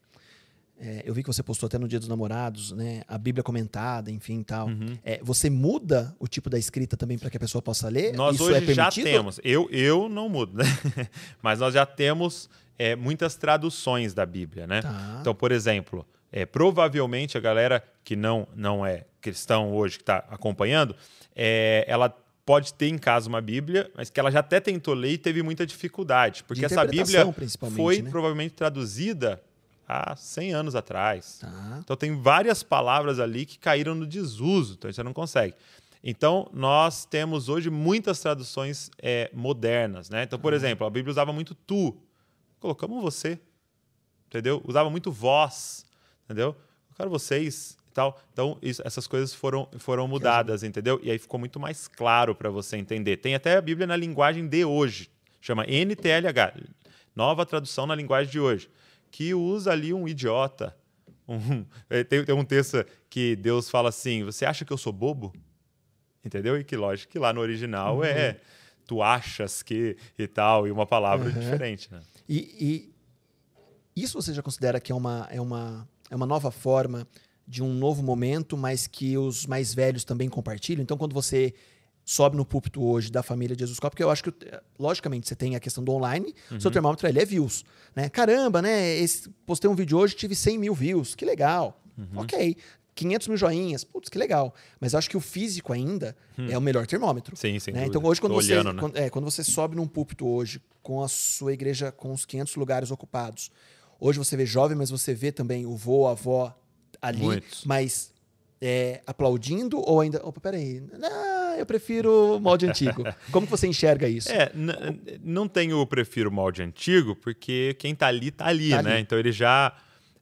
é, eu vi que você postou até no Dia dos Namorados, né? A Bíblia comentada, enfim tal. Uhum. É, você muda o tipo da escrita também para que a pessoa possa ler? Nós isso hoje é já temos. Eu, eu não mudo, né? Mas nós já temos é, muitas traduções da Bíblia, né? Tá. Então, por exemplo, é, provavelmente a galera que não, não é cristão hoje, que está acompanhando, é, ela pode ter em casa uma Bíblia, mas que ela já até tentou ler e teve muita dificuldade, porque essa Bíblia foi né? provavelmente traduzida há 100 anos atrás. Tá. Então tem várias palavras ali que caíram no desuso, então você não consegue. Então nós temos hoje muitas traduções é, modernas, né? Então, por ah. exemplo, a Bíblia usava muito tu colocamos você. Entendeu? Usava muito voz, entendeu? Colocaram vocês e tal. Então, isso, essas coisas foram, foram mudadas, entendeu? E aí ficou muito mais claro para você entender. Tem até a Bíblia na linguagem de hoje, chama NTLH, Nova Tradução na Linguagem de Hoje, que usa ali um idiota. Um, eh, tem, tem um texto que Deus fala assim: Você acha que eu sou bobo? Entendeu? E que lógico que lá no original é, uhum. é tu achas que e tal, e uma palavra uhum. diferente, né? E, e isso você já considera que é uma, é, uma, é uma nova forma de um novo momento, mas que os mais velhos também compartilham? Então, quando você sobe no púlpito hoje da família Jesus Copa, porque eu acho que, logicamente, você tem a questão do online, uhum. seu termômetro ele é views. Né? Caramba, né? Esse, postei um vídeo hoje, tive 100 mil views, que legal. Uhum. Ok. 500 mil joinhas, putz, que legal. Mas acho que o físico ainda hum. é o melhor termômetro. Sim, sim. Né? Então hoje, quando você, olhando, né? quando, né? é, quando você sobe num púlpito hoje, com a sua igreja com os 500 lugares ocupados, hoje você vê jovem, mas você vê também o vô, a avó ali, Muitos. mas é, aplaudindo ou ainda. Opa, peraí. Não, eu prefiro o molde antigo. Como você enxerga isso? É, não tem o prefiro molde antigo, porque quem tá ali, tá ali, tá né? Ali. Então ele já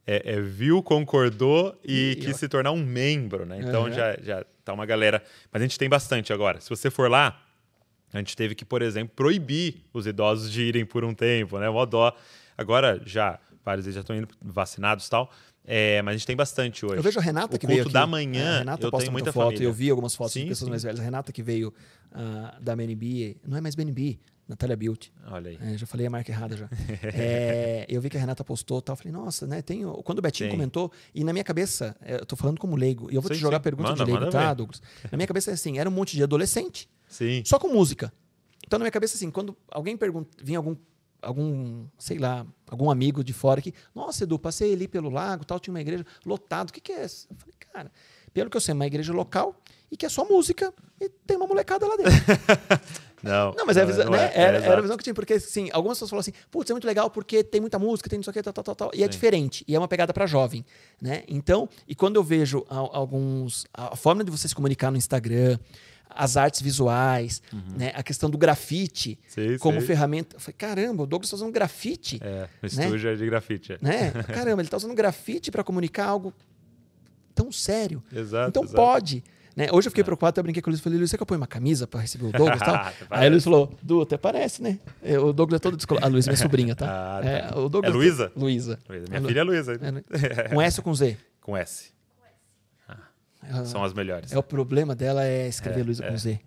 é, é viu, concordou e, e quis se tornar um membro, né? Então uhum. já, já tá uma galera. Mas a gente tem bastante agora. Se você for lá, a gente teve que, por exemplo, proibir os idosos de irem por um tempo, né? Mó dó. Agora já, vários já estão indo vacinados e tal. É, mas a gente tem bastante hoje. Eu vejo a Renata o que veio. O culto da manhã. É, a Renata eu posta muita foto. Família. Eu vi algumas fotos sim, de pessoas sim. mais velhas. A Renata que veio uh, da BNB. Não é mais BNB. Natália Built, Olha aí. É, já falei a marca errada já. é, eu vi que a Renata postou tal. Falei, nossa, né? Tem, quando o Betinho comentou, e na minha cabeça, é, eu tô falando como leigo, e eu vou sim, te jogar sim. pergunta manda, de leigo, tá, Douglas? Na minha cabeça, é assim, era um monte de adolescente. Sim. Só com música. Então, na minha cabeça, assim, quando alguém pergunta, vinha algum, algum, sei lá, algum amigo de fora que, nossa, Edu, passei ali pelo lago, tal, tinha uma igreja lotado, o que, que é? Eu falei, cara pelo que eu sei, é uma igreja local e que é só música e tem uma molecada lá dentro. não. Não, mas não, é, não né? é, é, era, é, era, a visão que tinha, porque assim, algumas pessoas falam assim, putz, é muito legal porque tem muita música, tem isso aqui, tal, tal, tal, tal. E é Sim. é diferente, e é uma pegada para jovem, né? Então, e quando eu vejo alguns. A forma de você se comunicar no Instagram, as artes visuais, uhum. né? a questão do grafite como ferramenta. Eu falei, caramba, o Douglas está usando grafite. É, o né? estúdio né? é de grafite. É. Né? Caramba, ele está usando grafite para comunicar algo tão sério. Exato, então exato. pode. Né? Hoje eu fiquei é. preocupado, até brinquei com o Luiz. Falei, Luiz, você quer eu uma camisa para receber o Douglas tal? Aí o Luiz falou, Du, até parece, né? É, o Douglas é todo descolado. A ah, Luísa, minha sobrinha, tá? ah, tá. É, o Douglas... é Luísa? Luísa. Minha é Lu... filha é Luísa. É, com S ou com Z? Com S. Ah, ah, São as melhores. É, o problema dela é escrever é, Luísa com é. Z.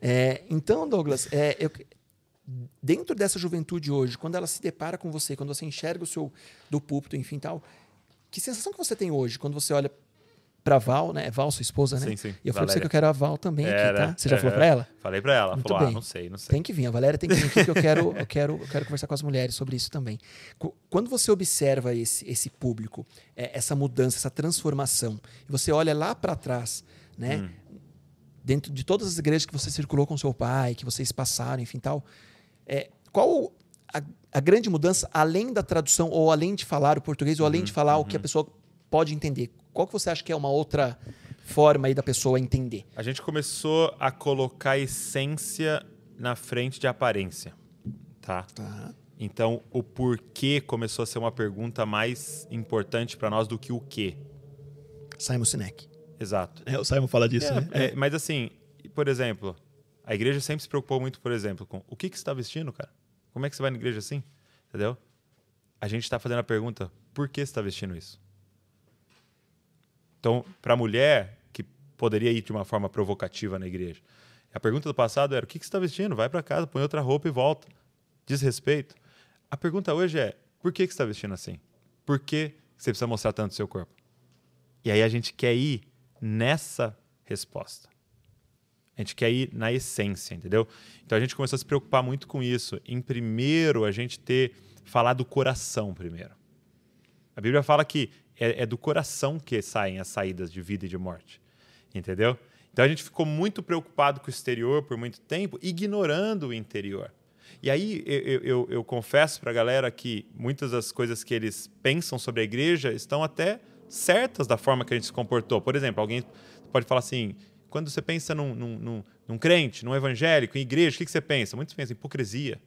É, então, Douglas, eu, dentro dessa juventude hoje, quando ela se depara com você, quando você enxerga o seu do púlpito, enfim, tal, que sensação que você tem hoje quando você olha pra Val, né? É Val, sua esposa, né? Sim, sim. E eu Valéria. falei pra você que eu quero a Val também aqui, tá? Você já é, falou pra ela? Falei pra ela. Muito falou, ah, bem. Ah, não sei, não sei. Tem que vir, a Valéria tem que vir aqui que eu quero, eu quero, eu quero conversar com as mulheres sobre isso também. Quando você observa esse, esse público, é, essa mudança, essa transformação, e você olha lá para trás, né? Hum. Dentro de todas as igrejas que você circulou com seu pai, que vocês passaram, enfim, tal. É, qual a, a, grande mudança, além da tradução, ou além de falar o português, ou além uhum, de falar uhum. o que a uhum. pessoa pode entender? Qual que você acha que é uma outra forma aí da pessoa entender? A gente começou a colocar essência na frente de aparência, tá? tá. Então, o porquê começou a ser uma pergunta mais importante para nós do que o quê. Simon Sinek. Exato. É, o Simon fala disso, é, né? É, mas assim, por exemplo, a igreja sempre se preocupou muito, por exemplo, com o que, que você está vestindo, cara? Como é que você vai na igreja assim? Entendeu? A gente está fazendo a pergunta: por que você está vestindo isso? Então, para a mulher que poderia ir de uma forma provocativa na igreja, a pergunta do passado era: o que, que você está vestindo? Vai para casa, põe outra roupa e volta. Desrespeito. A pergunta hoje é: por que, que você está vestindo assim? Por que você precisa mostrar tanto o seu corpo? E aí a gente quer ir nessa resposta. A gente quer ir na essência, entendeu? Então a gente começou a se preocupar muito com isso. Em primeiro, a gente ter falar do coração primeiro. A Bíblia fala que é, é do coração que saem as saídas de vida e de morte, entendeu? Então a gente ficou muito preocupado com o exterior por muito tempo, ignorando o interior. E aí eu, eu, eu confesso para a galera que muitas das coisas que eles pensam sobre a igreja estão até certas da forma que a gente se comportou. Por exemplo, alguém pode falar assim: quando você pensa num, num, num, num crente, num evangélico, em igreja, o que, que você pensa? Muitos pensam em hipocrisia,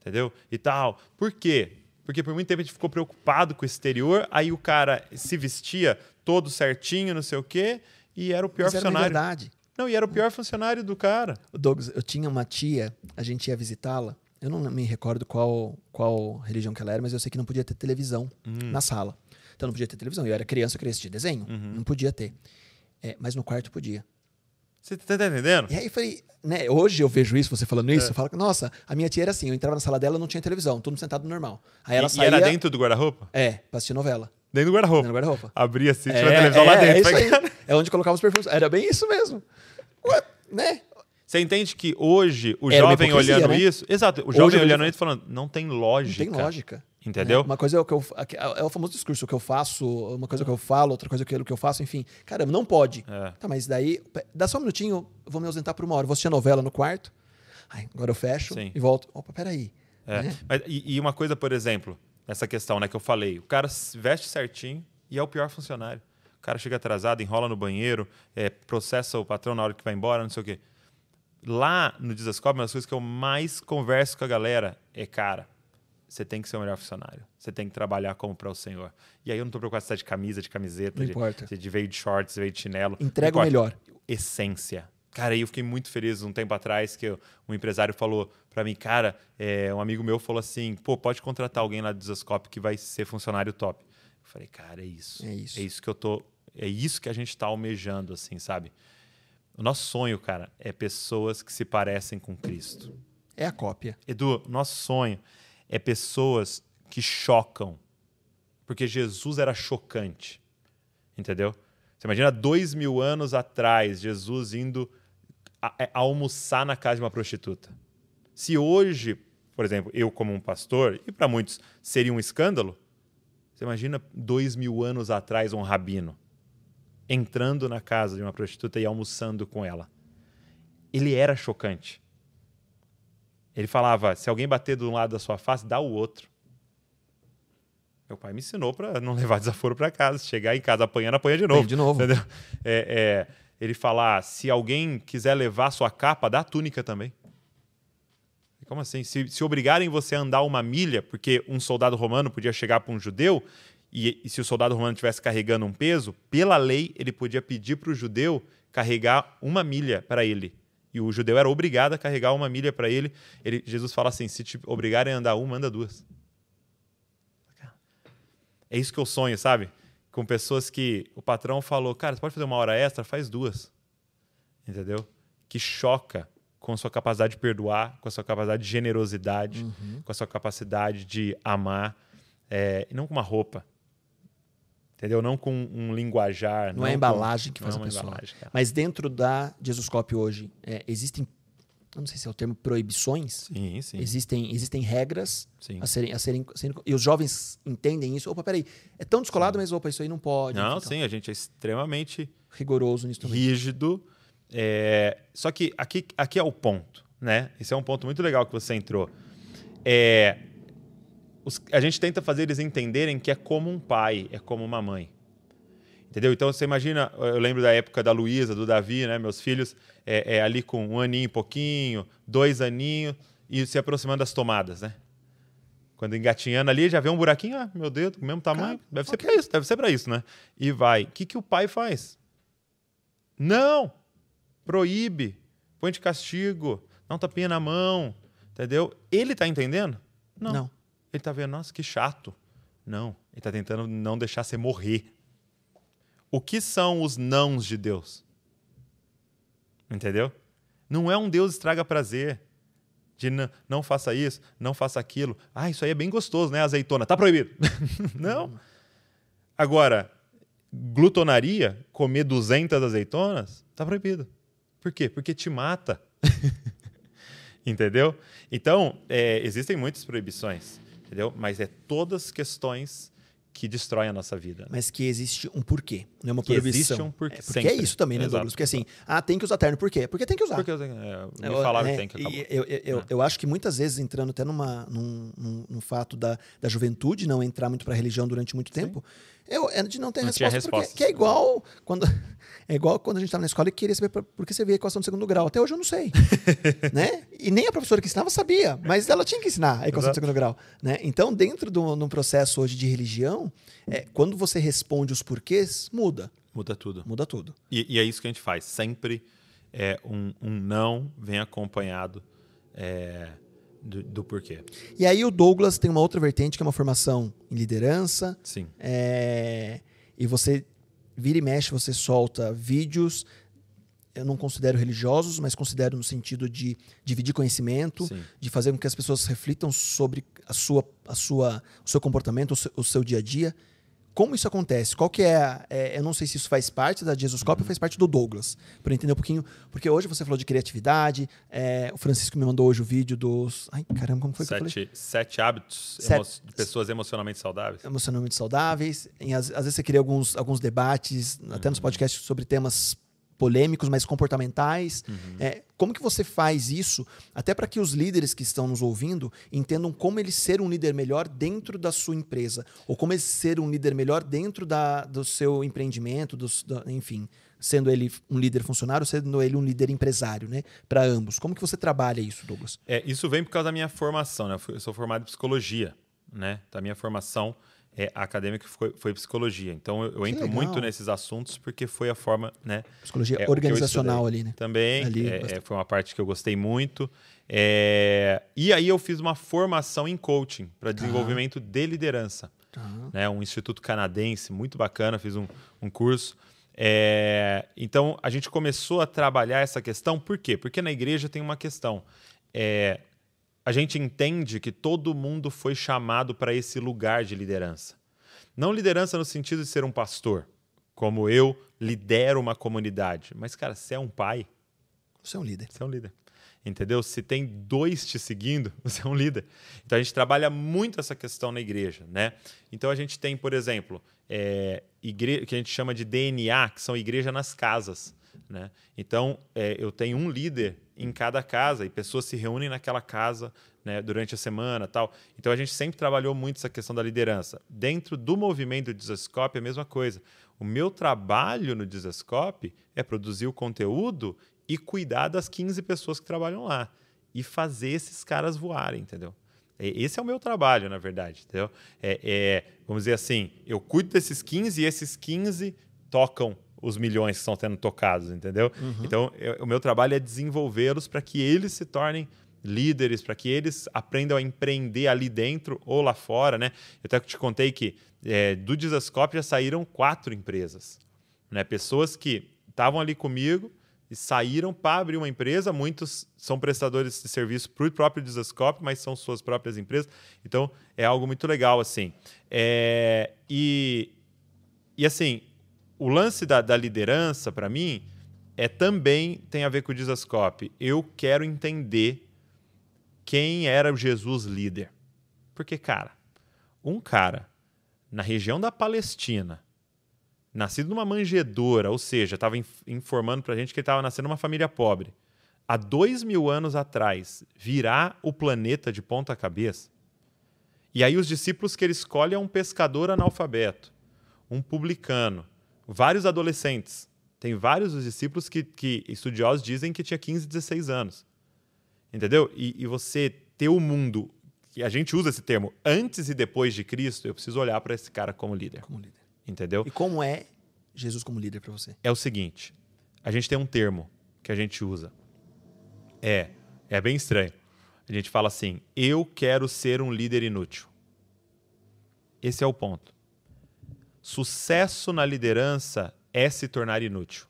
entendeu? E tal. Por quê? Porque por muito tempo a gente ficou preocupado com o exterior, aí o cara se vestia todo certinho, não sei o quê, e era o pior funcionário. Era verdade. Não, e era o pior funcionário do cara. Douglas, eu tinha uma tia, a gente ia visitá-la. Eu não me recordo qual, qual religião que ela era, mas eu sei que não podia ter televisão hum. na sala. Então não podia ter televisão. Eu era criança, eu queria assistir desenho. Uhum. Não podia ter. É, mas no quarto podia. Você tá, entendendo? E aí eu falei, né, hoje eu vejo isso, você falando isso, é. eu falo, nossa, a minha tia era assim, eu entrava na sala dela, não tinha televisão, todo sentado normal. Aí ela e, saía... E era dentro do guarda-roupa? É, pra assistir novela. Dentro do guarda-roupa? Dentro do guarda-roupa. Abria assim, é, tinha televisão é, lá dentro. É, isso aí. é onde colocava os perfumes. Era bem isso mesmo. Ué, né? Você entende que hoje o era jovem olhando né? isso... Exato, o jovem hoje olhando isso falando, não tem lógica. Não tem lógica. Entendeu? Né? Uma coisa é o que eu. É, é o famoso discurso que eu faço, uma coisa que eu falo, outra coisa que eu faço, enfim. Caramba, não pode. É. Tá, mas daí. Dá só um minutinho, vou me ausentar por uma hora. Vou assistir a novela no quarto. Ai, agora eu fecho Sim. e volto. Opa, peraí. É. Né? Mas, e, e, uma coisa, por exemplo, essa questão né, que eu falei: o cara veste certinho e é o pior funcionário. O cara chega atrasado, enrola no banheiro, é, processa o patrão na hora que vai embora, não sei o quê. Lá no Desascope, uma das coisas que eu mais converso com a galera é, cara você tem que ser o melhor funcionário. Você tem que trabalhar como para o Senhor. E aí eu não estou preocupado se tá de camisa, de camiseta, não de, importa. você de veio de shorts, veio de chinelo. Entrega o melhor. Essência. Cara, eu fiquei muito feliz um tempo atrás que eu, um empresário falou para mim, cara, é, um amigo meu falou assim, pô, pode contratar alguém lá do Zascope que vai ser funcionário top. Eu falei, cara, é isso. É isso. É isso que eu tô, é isso que a gente tá almejando, assim, sabe? O nosso sonho, cara, é pessoas que se parecem com Cristo. É a cópia. Edu, nosso sonho é pessoas que chocam. Porque Jesus era chocante. Entendeu? Você imagina dois mil anos atrás, Jesus indo a, a é, almoçar na casa de uma prostituta. Se hoje, por exemplo, eu como um pastor, e para muitos seria um escândalo, você imagina dois mil anos atrás um rabino entrando na casa de uma prostituta e almoçando com ela. Ele era chocante. Ele falava: se alguém bater de um lado da sua face, dá o outro. Meu pai me ensinou para não levar desaforo para casa. Chegar em casa apanhando, apanha de novo. Bem, de novo. Entendeu? É, é, ele falar: se alguém quiser levar sua capa, dá a túnica também. Como assim? Se, se obrigarem você a andar uma milha, porque um soldado romano podia chegar para um judeu, e, e, se o soldado romano estivesse carregando um peso, pela lei ele podia pedir para o judeu carregar uma milha para ele. E o judeu era obrigado a carregar uma milha para ele. ele. Jesus fala assim: se te obrigarem a andar uma, anda duas. É isso que eu sonho, sabe? Com pessoas que o patrão falou, cara, você pode fazer uma hora extra? Faz duas. Entendeu? Que choca com a sua capacidade de perdoar, com a sua capacidade de generosidade, uhum. com a sua capacidade de amar, é, e não com uma roupa entendeu? Não com um linguajar. Não, é não é a embalagem com, que faz a pessoa. É. Mas dentro da Jesuscope hoje, é, existem, não sei se é o termo, proibições? Sim, sim. Existem, existem regras sim. a serem, a serem, E os jovens entendem isso. Opa, peraí, é tão descolado, sim. mas opa, isso aí não pode. Não, então. sim, a gente é extremamente... Rigoroso nisso também. Rígido. É, só que aqui, aqui é o ponto, né? Esse é um ponto muito legal que você entrou. É os, a gente tenta fazer eles entenderem que é como um pai, é como uma mãe. Entendeu? Então você imagina, eu lembro da época da Luísa, do Davi, né? Meus filhos é, é, ali com um aninho e pouquinho, dois aninhos, e se aproximando das tomadas, né? Quando engatinhando ali, já vê um buraquinho, ah, meu dedo, mesmo tamanho, Cara, deve ser para isso, deve ser para isso, né? E vai. O que, que o pai faz? Não! Proíbe, põe de castigo, não tapinha na mão, entendeu? Ele está entendendo? Não. não. Ele está vendo, nossa, que chato. Não, ele está tentando não deixar você morrer. O que são os nãos de Deus? Entendeu? Não é um Deus estraga prazer. De não, não faça isso, não faça aquilo. Ah, isso aí é bem gostoso, né? Azeitona, tá proibido. não. Agora, glutonaria, comer 200 azeitonas, tá proibido. Por quê? Porque te mata. Entendeu? Então, é, existem muitas proibições entendeu? Mas é todas questões que destroem a nossa vida. Né? Mas que existe um porquê, não é uma que proibição. Existe um porquê. É, porque é sempre. é isso também, né, Exato. Douglas? Porque assim, ah, tem que usar terno, por quê? Porque tem que usar. Porque assim, é, me falaram é, que tem que acabar. Eu, eu, eu, é. eu, acho que muitas vezes, entrando até numa, num, num, num fato da, da juventude não entrar muito para a religião durante muito Sim. tempo, eu, a é gente não tem não resposta. Tinha Porque, que é igual quando. É igual quando a gente estava tá na escola e queria saber por que você vê a equação do segundo grau. Até hoje eu não sei. né? E nem a professora que ensinava sabia, mas ela tinha que ensinar a equação Exato. do segundo grau. Né? Então, dentro de um processo hoje de religião, é, quando você responde os porquês, muda. Muda tudo. Muda tudo. E, e é isso que a gente faz. Sempre é, um, um não vem acompanhado. É do, do, porquê. E aí o Douglas tem uma outra vertente, que é uma formação em liderança. Sim. É, e você vira e mexe, você solta vídeos. Eu não considero religiosos, mas considero no sentido de dividir conhecimento, Sim. de fazer com que as pessoas reflitam sobre a sua, a sua, o seu comportamento, o seu, o seu dia a dia. Como isso acontece? Qual que é, a, é, Eu não sei se isso faz parte da Jesus ou faz parte do Douglas, para entender um pouquinho. Porque hoje você falou de criatividade, é, o Francisco me mandou hoje o vídeo dos. Ai, caramba, como foi sete, que eu falei? Sete hábitos sete, emo, de pessoas emocionalmente saudáveis. Emocionalmente saudáveis. Em, às, às, vezes você cria alguns, alguns debates, uhum. até nos podcasts, sobre temas polêmicos, mas comportamentais. Uhum. É, como que você faz isso, até para que os líderes que estão nos ouvindo entendam como ele ser um líder melhor dentro da sua empresa, ou como ele ser um líder melhor dentro da, do seu empreendimento, dos, enfim, sendo ele um líder funcionário, sendo ele um líder empresário, né? Para ambos. Como que você trabalha isso, Douglas? É, isso vem por causa da minha formação, né? Eu sou formado em psicologia, né? Da minha formação é, acadêmica foi, foi, psicologia. Então eu, eu entro legal. muito nesses assuntos porque foi a forma, né? Psicologia é, organizacional ali, né? Também ali, é, é, foi uma parte que eu gostei muito. É, e aí eu fiz uma formação em coaching para tá. desenvolvimento de liderança, tá. né? Um instituto canadense muito bacana. Fiz um, um curso. É, então a gente começou a trabalhar essa questão. Por quê? Porque na igreja tem uma questão. É, a gente entende que todo mundo foi chamado para esse lugar de liderança. Não liderança no sentido de ser um pastor, como eu lidero uma comunidade, mas, cara, você é um pai. Você é um líder. Você é um líder. Entendeu? Se tem dois te seguindo, você é um líder. Então a gente trabalha muito essa questão na igreja, né? Então a gente tem, por exemplo, é, igre... que a gente chama de DNA, que são igreja nas casas. Né? Então, é, eu tenho um líder em cada casa e pessoas se reúnem naquela casa né, durante a semana tal. Então, a gente sempre trabalhou muito essa questão da liderança. Dentro do movimento Dizascope, é a mesma coisa. O meu trabalho no Desascope é produzir o conteúdo e cuidar das 15 pessoas que trabalham lá e fazer esses caras voarem, entendeu? É, esse é o meu trabalho, na verdade, entendeu? É, é, vamos dizer assim, eu cuido desses 15 e esses 15 tocam os milhões que estão sendo tocados, entendeu? Uhum. Então, eu, o meu trabalho é desenvolvê-los para que eles se tornem líderes, para que eles aprendam a empreender ali dentro ou lá fora, né? Eu até te contei que é, do Dizascope já saíram quatro empresas, né? Pessoas que estavam ali comigo e saíram para abrir uma empresa. Muitos são prestadores de serviço para o próprio Dizascope, mas são suas próprias empresas. Então, é algo muito legal, assim. É, e, e, assim, o lance da, da liderança, para mim, é também tem a ver com o Disascope. Eu quero entender quem era o Jesus líder. Porque, cara, um cara na região da Palestina, nascido numa manjedoura, ou seja, estava informando para a gente que ele estava nascendo numa família pobre, há dois mil anos atrás, virar o planeta de ponta cabeça. E aí os discípulos que ele escolhe é um pescador analfabeto, um publicano, vários adolescentes. Tem vários dos discípulos que, que estudiosos dizem que tinha 15, 16 anos. Entendeu? E, e você ter o mundo, que a gente usa esse termo, antes e depois de Cristo, eu preciso olhar para esse cara como líder. Como líder. Entendeu? E como é Jesus como líder para você? É o seguinte, a gente tem um termo que a gente usa. É, é bem estranho. A gente fala assim: eu quero ser um líder inútil. Esse é o ponto. Sucesso na liderança é se tornar inútil.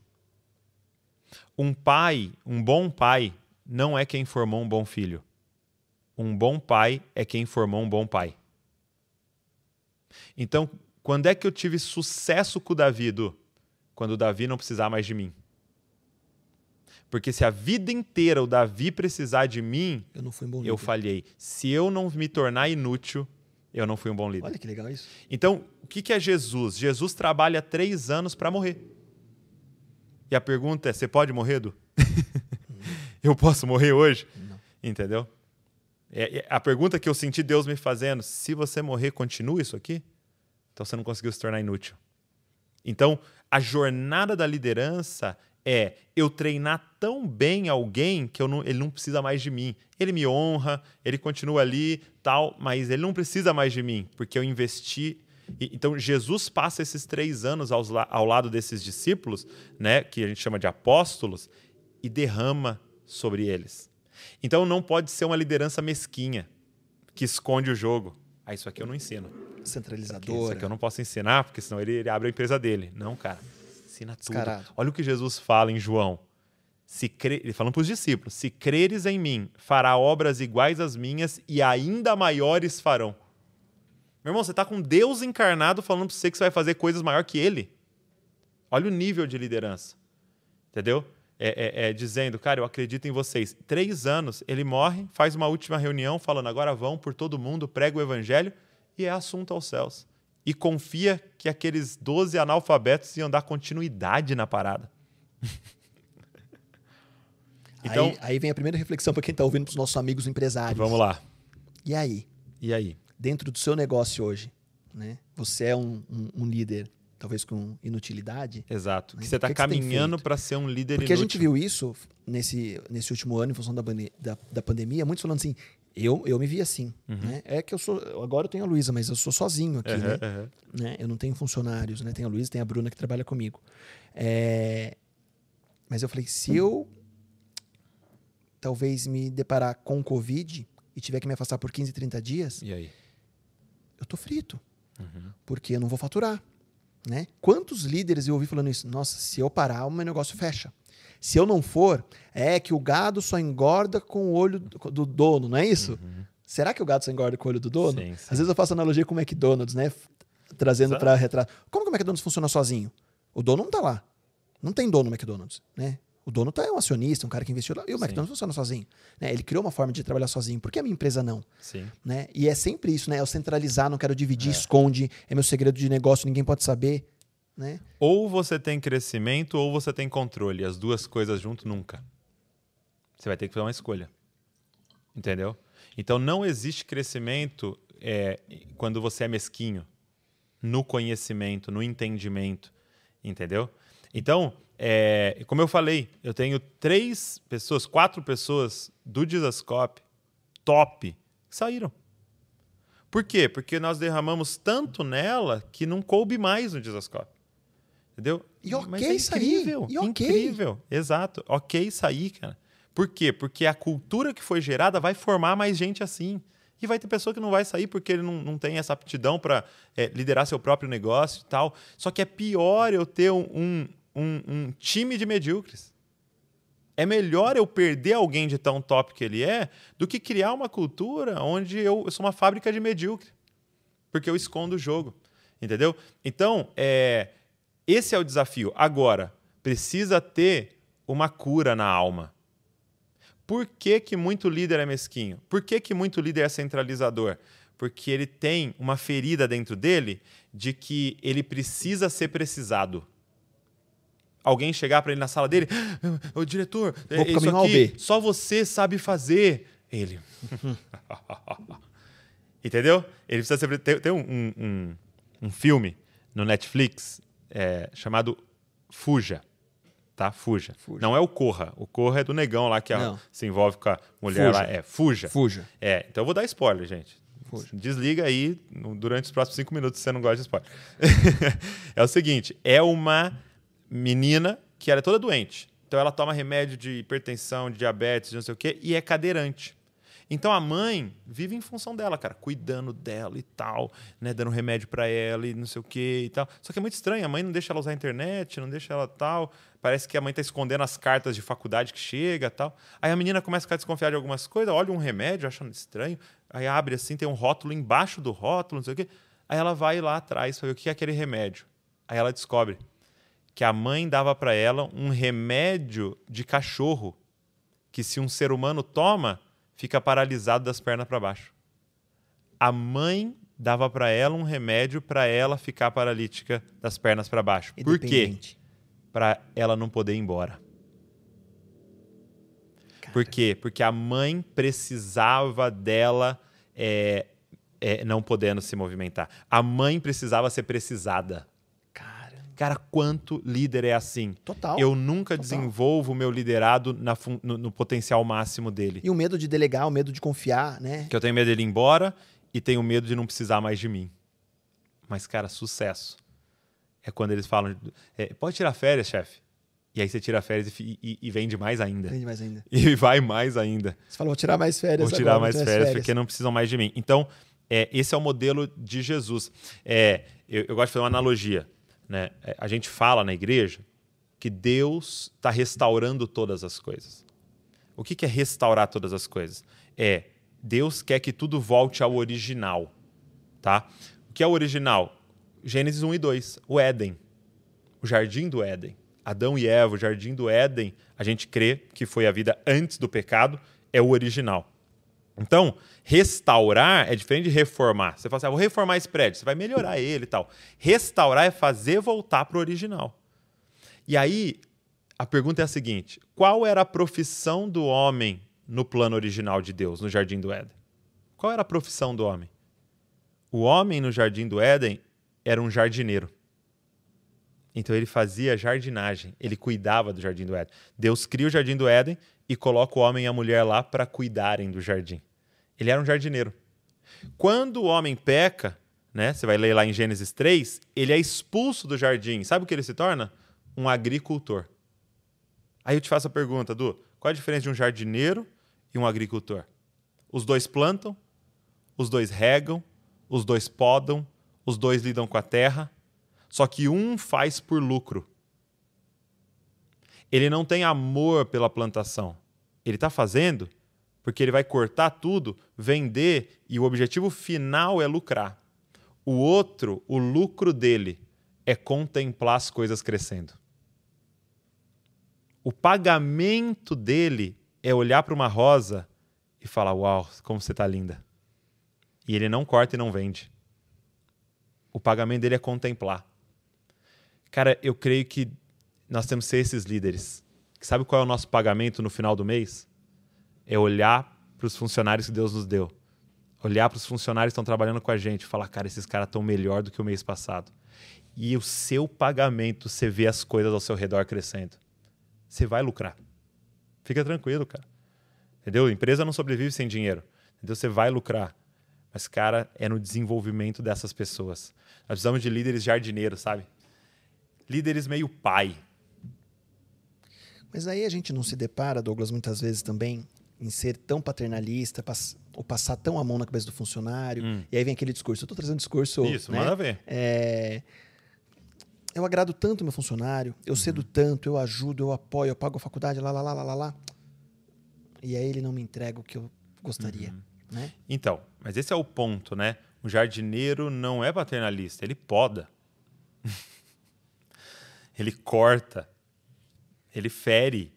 Um pai, um bom pai, não é quem formou um bom filho. Um bom pai é quem formou um bom pai. Então, quando é que eu tive sucesso com o Davi? Du? Quando o Davi não precisar mais de mim. Porque se a vida inteira o Davi precisar de mim, eu, eu falhei. Se eu não me tornar inútil, eu não fui um bom líder. Olha que legal isso. Então, o que, é Jesus? Jesus trabalha três anos para morrer. E a pergunta é: você pode morrer, Edu? eu posso morrer hoje? Não. Entendeu? É, é, a pergunta que eu senti Deus me fazendo: se você morrer, continua isso aqui? Então você não conseguiu se tornar inútil. Então, a jornada da liderança é eu treinar tão bem alguém que não, ele não precisa mais de mim. Ele me honra, ele continua ali, tal, mas ele não precisa mais de mim, porque eu investi. E, então, Jesus passa esses três anos aos, ao lado desses discípulos, né, que a gente chama de apóstolos, e derrama sobre eles. Então, não pode ser uma liderança mesquinha que esconde o jogo. Ah, isso aqui eu não ensino. Centralizador. Isso aqui, isso aqui eu não posso ensinar, porque senão ele, ele abre a empresa dele. Não, cara ensina tudo. Descarado. Olha o que Jesus fala em João. Se cre... Ele falando para os discípulos: se creres em mim, fará obras iguais às minhas e ainda maiores farão. Meu irmão, você está com Deus encarnado falando para você que você vai fazer coisas maior que ele. Olha o nível de liderança. Entendeu? É, é, é, dizendo, cara, eu acredito em vocês. Três anos, ele morre, faz uma última reunião falando, agora vão por todo mundo, prega o evangelho e é assunto aos céus e confia que aqueles 12 analfabetos iam dar continuidade na parada. então, aí, aí, vem a primeira reflexão para quem está ouvindo para os nossos amigos empresários. Vamos lá. E aí? E aí? Dentro do seu negócio hoje, né? Você é um, um, um líder, talvez com inutilidade. Exato. Né? Que você está caminhando para ser um líder Porque inútil. a gente viu isso nesse, nesse último ano, em função da, da, da pandemia, muitos falando assim: eu, eu me vi assim. Uhum. Né? É que eu sou. Agora eu tenho a Luísa, mas eu sou sozinho aqui, uhum, né? Uhum. né? Eu não tenho funcionários, né? Tenho a Luísa, tenho a Bruna que trabalha comigo. É... Mas eu falei, se eu talvez me deparar com o Covid e tiver que me afastar por 15, 30 dias, e aí? eu tô frito. Uhum. Porque eu não vou faturar. Né? Quantos líderes eu ouvi falando isso? Nossa, se eu parar, o meu negócio fecha. Se eu não for, é que o gado só engorda com o olho do dono, não é isso? Uhum. Será que o gado só engorda com o olho do dono? Sim, sim. Às vezes eu faço analogia com o McDonald's, né? Trazendo para retrato. Como que o McDonald's funciona sozinho? O dono não tá lá. Não tem dono no McDonald's, né? O dono tá, é um acionista, um cara que investiu lá. E o Sim. McDonald's funciona sozinho. Né? Ele criou uma forma de trabalhar sozinho. Por que a minha empresa não? Sim. Né? E é sempre isso, né? Eu é centralizar, não quero dividir, é. esconde. É meu segredo de negócio, ninguém pode saber. Né? Ou você tem crescimento ou você tem controle. As duas coisas junto nunca. Você vai ter que fazer uma escolha. Entendeu? Então não existe crescimento é, quando você é mesquinho no conhecimento, no entendimento. Entendeu? Então, é, como eu falei, eu tenho três pessoas, quatro pessoas do Disascope top que saíram. Por quê? Porque nós derramamos tanto nela que não coube mais no Disascope. Entendeu? E ok Mas é incrível, sair. E Incrível. Exato. Ok sair, cara. Por quê? Porque a cultura que foi gerada vai formar mais gente assim. E vai ter pessoa que não vai sair porque ele não, não tem essa aptidão para é, eh, liderar seu próprio negócio e tal. Só que é pior eu ter um, um, um time de medíocres. É melhor eu perder alguém de tão top que ele é do que criar uma cultura onde eu, eu sou uma fábrica de medíocre. Porque eu escondo o jogo. Entendeu? Então, é esse é o desafio. Agora, precisa ter uma cura na alma. Por que, que muito líder é mesquinho? Por que, que muito líder é centralizador? Porque ele tem uma ferida dentro dele de que ele precisa ser precisado alguém chegar para ele na sala dele, ah, o diretor, Vou é isso aqui, só você sabe fazer. Ele. Entendeu? Ele precisa ser. Tem, tem um, um, um, filme no Netflix é, chamado Fuja. Tá? Fuja. Fuja. Não é o Corra. O Corra é do negão lá que a, se envolve com a mulher Fuja. lá. É, Fuja. Fuja. É, então eu vou dar spoiler, gente. Fuja. Desliga aí durante os próximos cinco minutos se você não gosta de spoiler. é o seguinte: é uma menina que era é toda doente. Então ela toma remédio de hipertensão, de diabetes, de não sei o quê, e é cadeirante. Então a mãe vive em função dela, cara, cuidando dela e tal, né, dando remédio para ela e não sei o que e tal. Só que é muito estranho, a mãe não deixa ela usar a internet, não deixa ela tal. Parece que a mãe tá escondendo as cartas de faculdade que chega tal. Aí a menina começa a ficar desconfiada de algumas coisas, olha um remédio, achando estranho. Aí abre assim, tem um rótulo embaixo do rótulo, não sei o quê. Aí ela vai lá atrás para ver o que é aquele remédio. Aí ela descobre que a mãe dava para ela um remédio de cachorro que se um ser humano toma, fica paralisado das pernas para baixo. A mãe dava para ela um remédio para ela ficar paralítica das pernas para baixo. Por quê? Para ela não poder ir embora. Cara. Por quê? Porque a mãe precisava dela é, é, não podendo se movimentar. A mãe precisava ser precisada. Cara, quanto líder é assim? Total. Eu nunca Total. desenvolvo o meu liderado na, no, no, potencial máximo dele. E o medo de delegar, o medo de confiar, né? Que eu tenho medo dele ir embora e tenho medo de não precisar mais de mim. Mas, cara, sucesso. É quando eles falam: é, pode tirar férias, chefe. E aí você tira férias e, e, e, vende mais ainda. Vende mais ainda. E vai mais ainda. Você falou: vou tirar mais férias Vou tirar agora, mais férias, férias, porque não precisam mais de mim. Então, é, esse é o modelo de Jesus. É, eu, eu, gosto de fazer uma analogia. Né? É, a gente fala na igreja que Deus está restaurando todas as coisas. O que, que é restaurar todas as coisas? É Deus quer que tudo volte ao original. Tá? O que é o original? Gênesis 1 e 2, o Éden, o jardim do Éden. Adão e Eva, o jardim do Éden, a gente crê que foi a vida antes do pecado, é o original. Então, restaurar é diferente de reformar. Você fala assim, ah, vou reformar esse prédio, você vai melhorar ele e tal. Restaurar é fazer voltar para o original. E aí, a pergunta é a seguinte: qual era a profissão do homem no plano original de Deus, no Jardim do Éden? Qual era a profissão do homem? O homem no Jardim do Éden era um jardineiro. Então ele fazia jardinagem, ele cuidava do Jardim do Éden. Deus cria o Jardim do Éden e coloca o homem e a mulher lá para cuidarem do jardim. Ele era um jardineiro. Quando o homem peca, né, você vai ler lá em Gênesis 3, ele é expulso do jardim. Sabe o que ele se torna? Um agricultor. Aí eu te faço a pergunta, Du, qual a diferença de um jardineiro e um agricultor? Os dois plantam, os dois regam, os dois podam, os dois lidam com a terra, só que um faz por lucro ele não tem amor pela plantação. Ele está fazendo porque ele vai cortar tudo, vender e o objetivo final é lucrar. O outro, o lucro dele é contemplar as coisas crescendo. O pagamento dele é olhar para uma rosa e falar: Uau, como você está linda. E ele não corta e não vende. O pagamento dele é contemplar. Cara, eu creio que nós temos que ser esses líderes. Que sabe qual é o nosso pagamento no final do mês? É olhar para os funcionários que Deus nos deu. Olhar para os funcionários que estão trabalhando com a gente, falar, cara, esses caras estão melhor do que o mês passado. E o seu pagamento, você vê as coisas ao seu redor crescendo. Você vai lucrar. Fica tranquilo, cara. Entendeu? empresa não sobrevive sem dinheiro. Entendeu? Você vai lucrar. Mas, cara, é no desenvolvimento dessas pessoas. Nós precisamos de líderes jardineiros, sabe? Líderes meio pai. Mas aí a gente não se depara, Douglas, muitas vezes também em ser tão paternalista, pass ou passar tão a mão na cabeça do funcionário. Hum. E aí vem aquele discurso. Eu estou trazendo discurso. Isso, né? manda ver. É... Eu agrado tanto meu funcionário, eu cedo uhum. tanto, eu ajudo, eu apoio, eu pago a faculdade, lá, lá, lá, lá, lá. E aí ele não me entrega o que eu gostaria. Uhum. Né? Então, mas esse é o ponto, né? O jardineiro não é paternalista, ele poda. ele corta ele fere,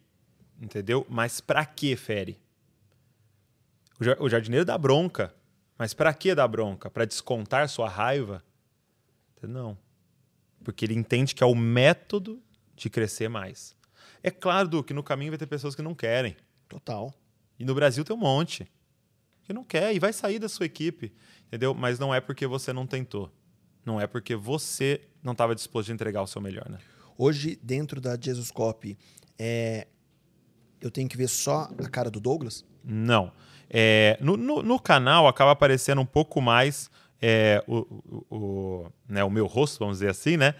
entendeu? Mas para que fere? O jardineiro dá bronca, mas para que dar bronca? Para descontar sua raiva? Não. Porque ele entende que é o método de crescer mais. É claro, Du, que no caminho vai ter pessoas que não querem. Total. E no Brasil tem um monte que não quer e vai sair da sua equipe, entendeu? Mas não é porque você não tentou. Não é porque você não estava disposto a entregar o seu melhor, né? Hoje, dentro da Jesuscope, é, eu tenho que ver só a cara do Douglas? Não. É, no, no, no, canal acaba aparecendo um pouco mais é, o, o, o, né, o meu rosto, vamos dizer assim, né?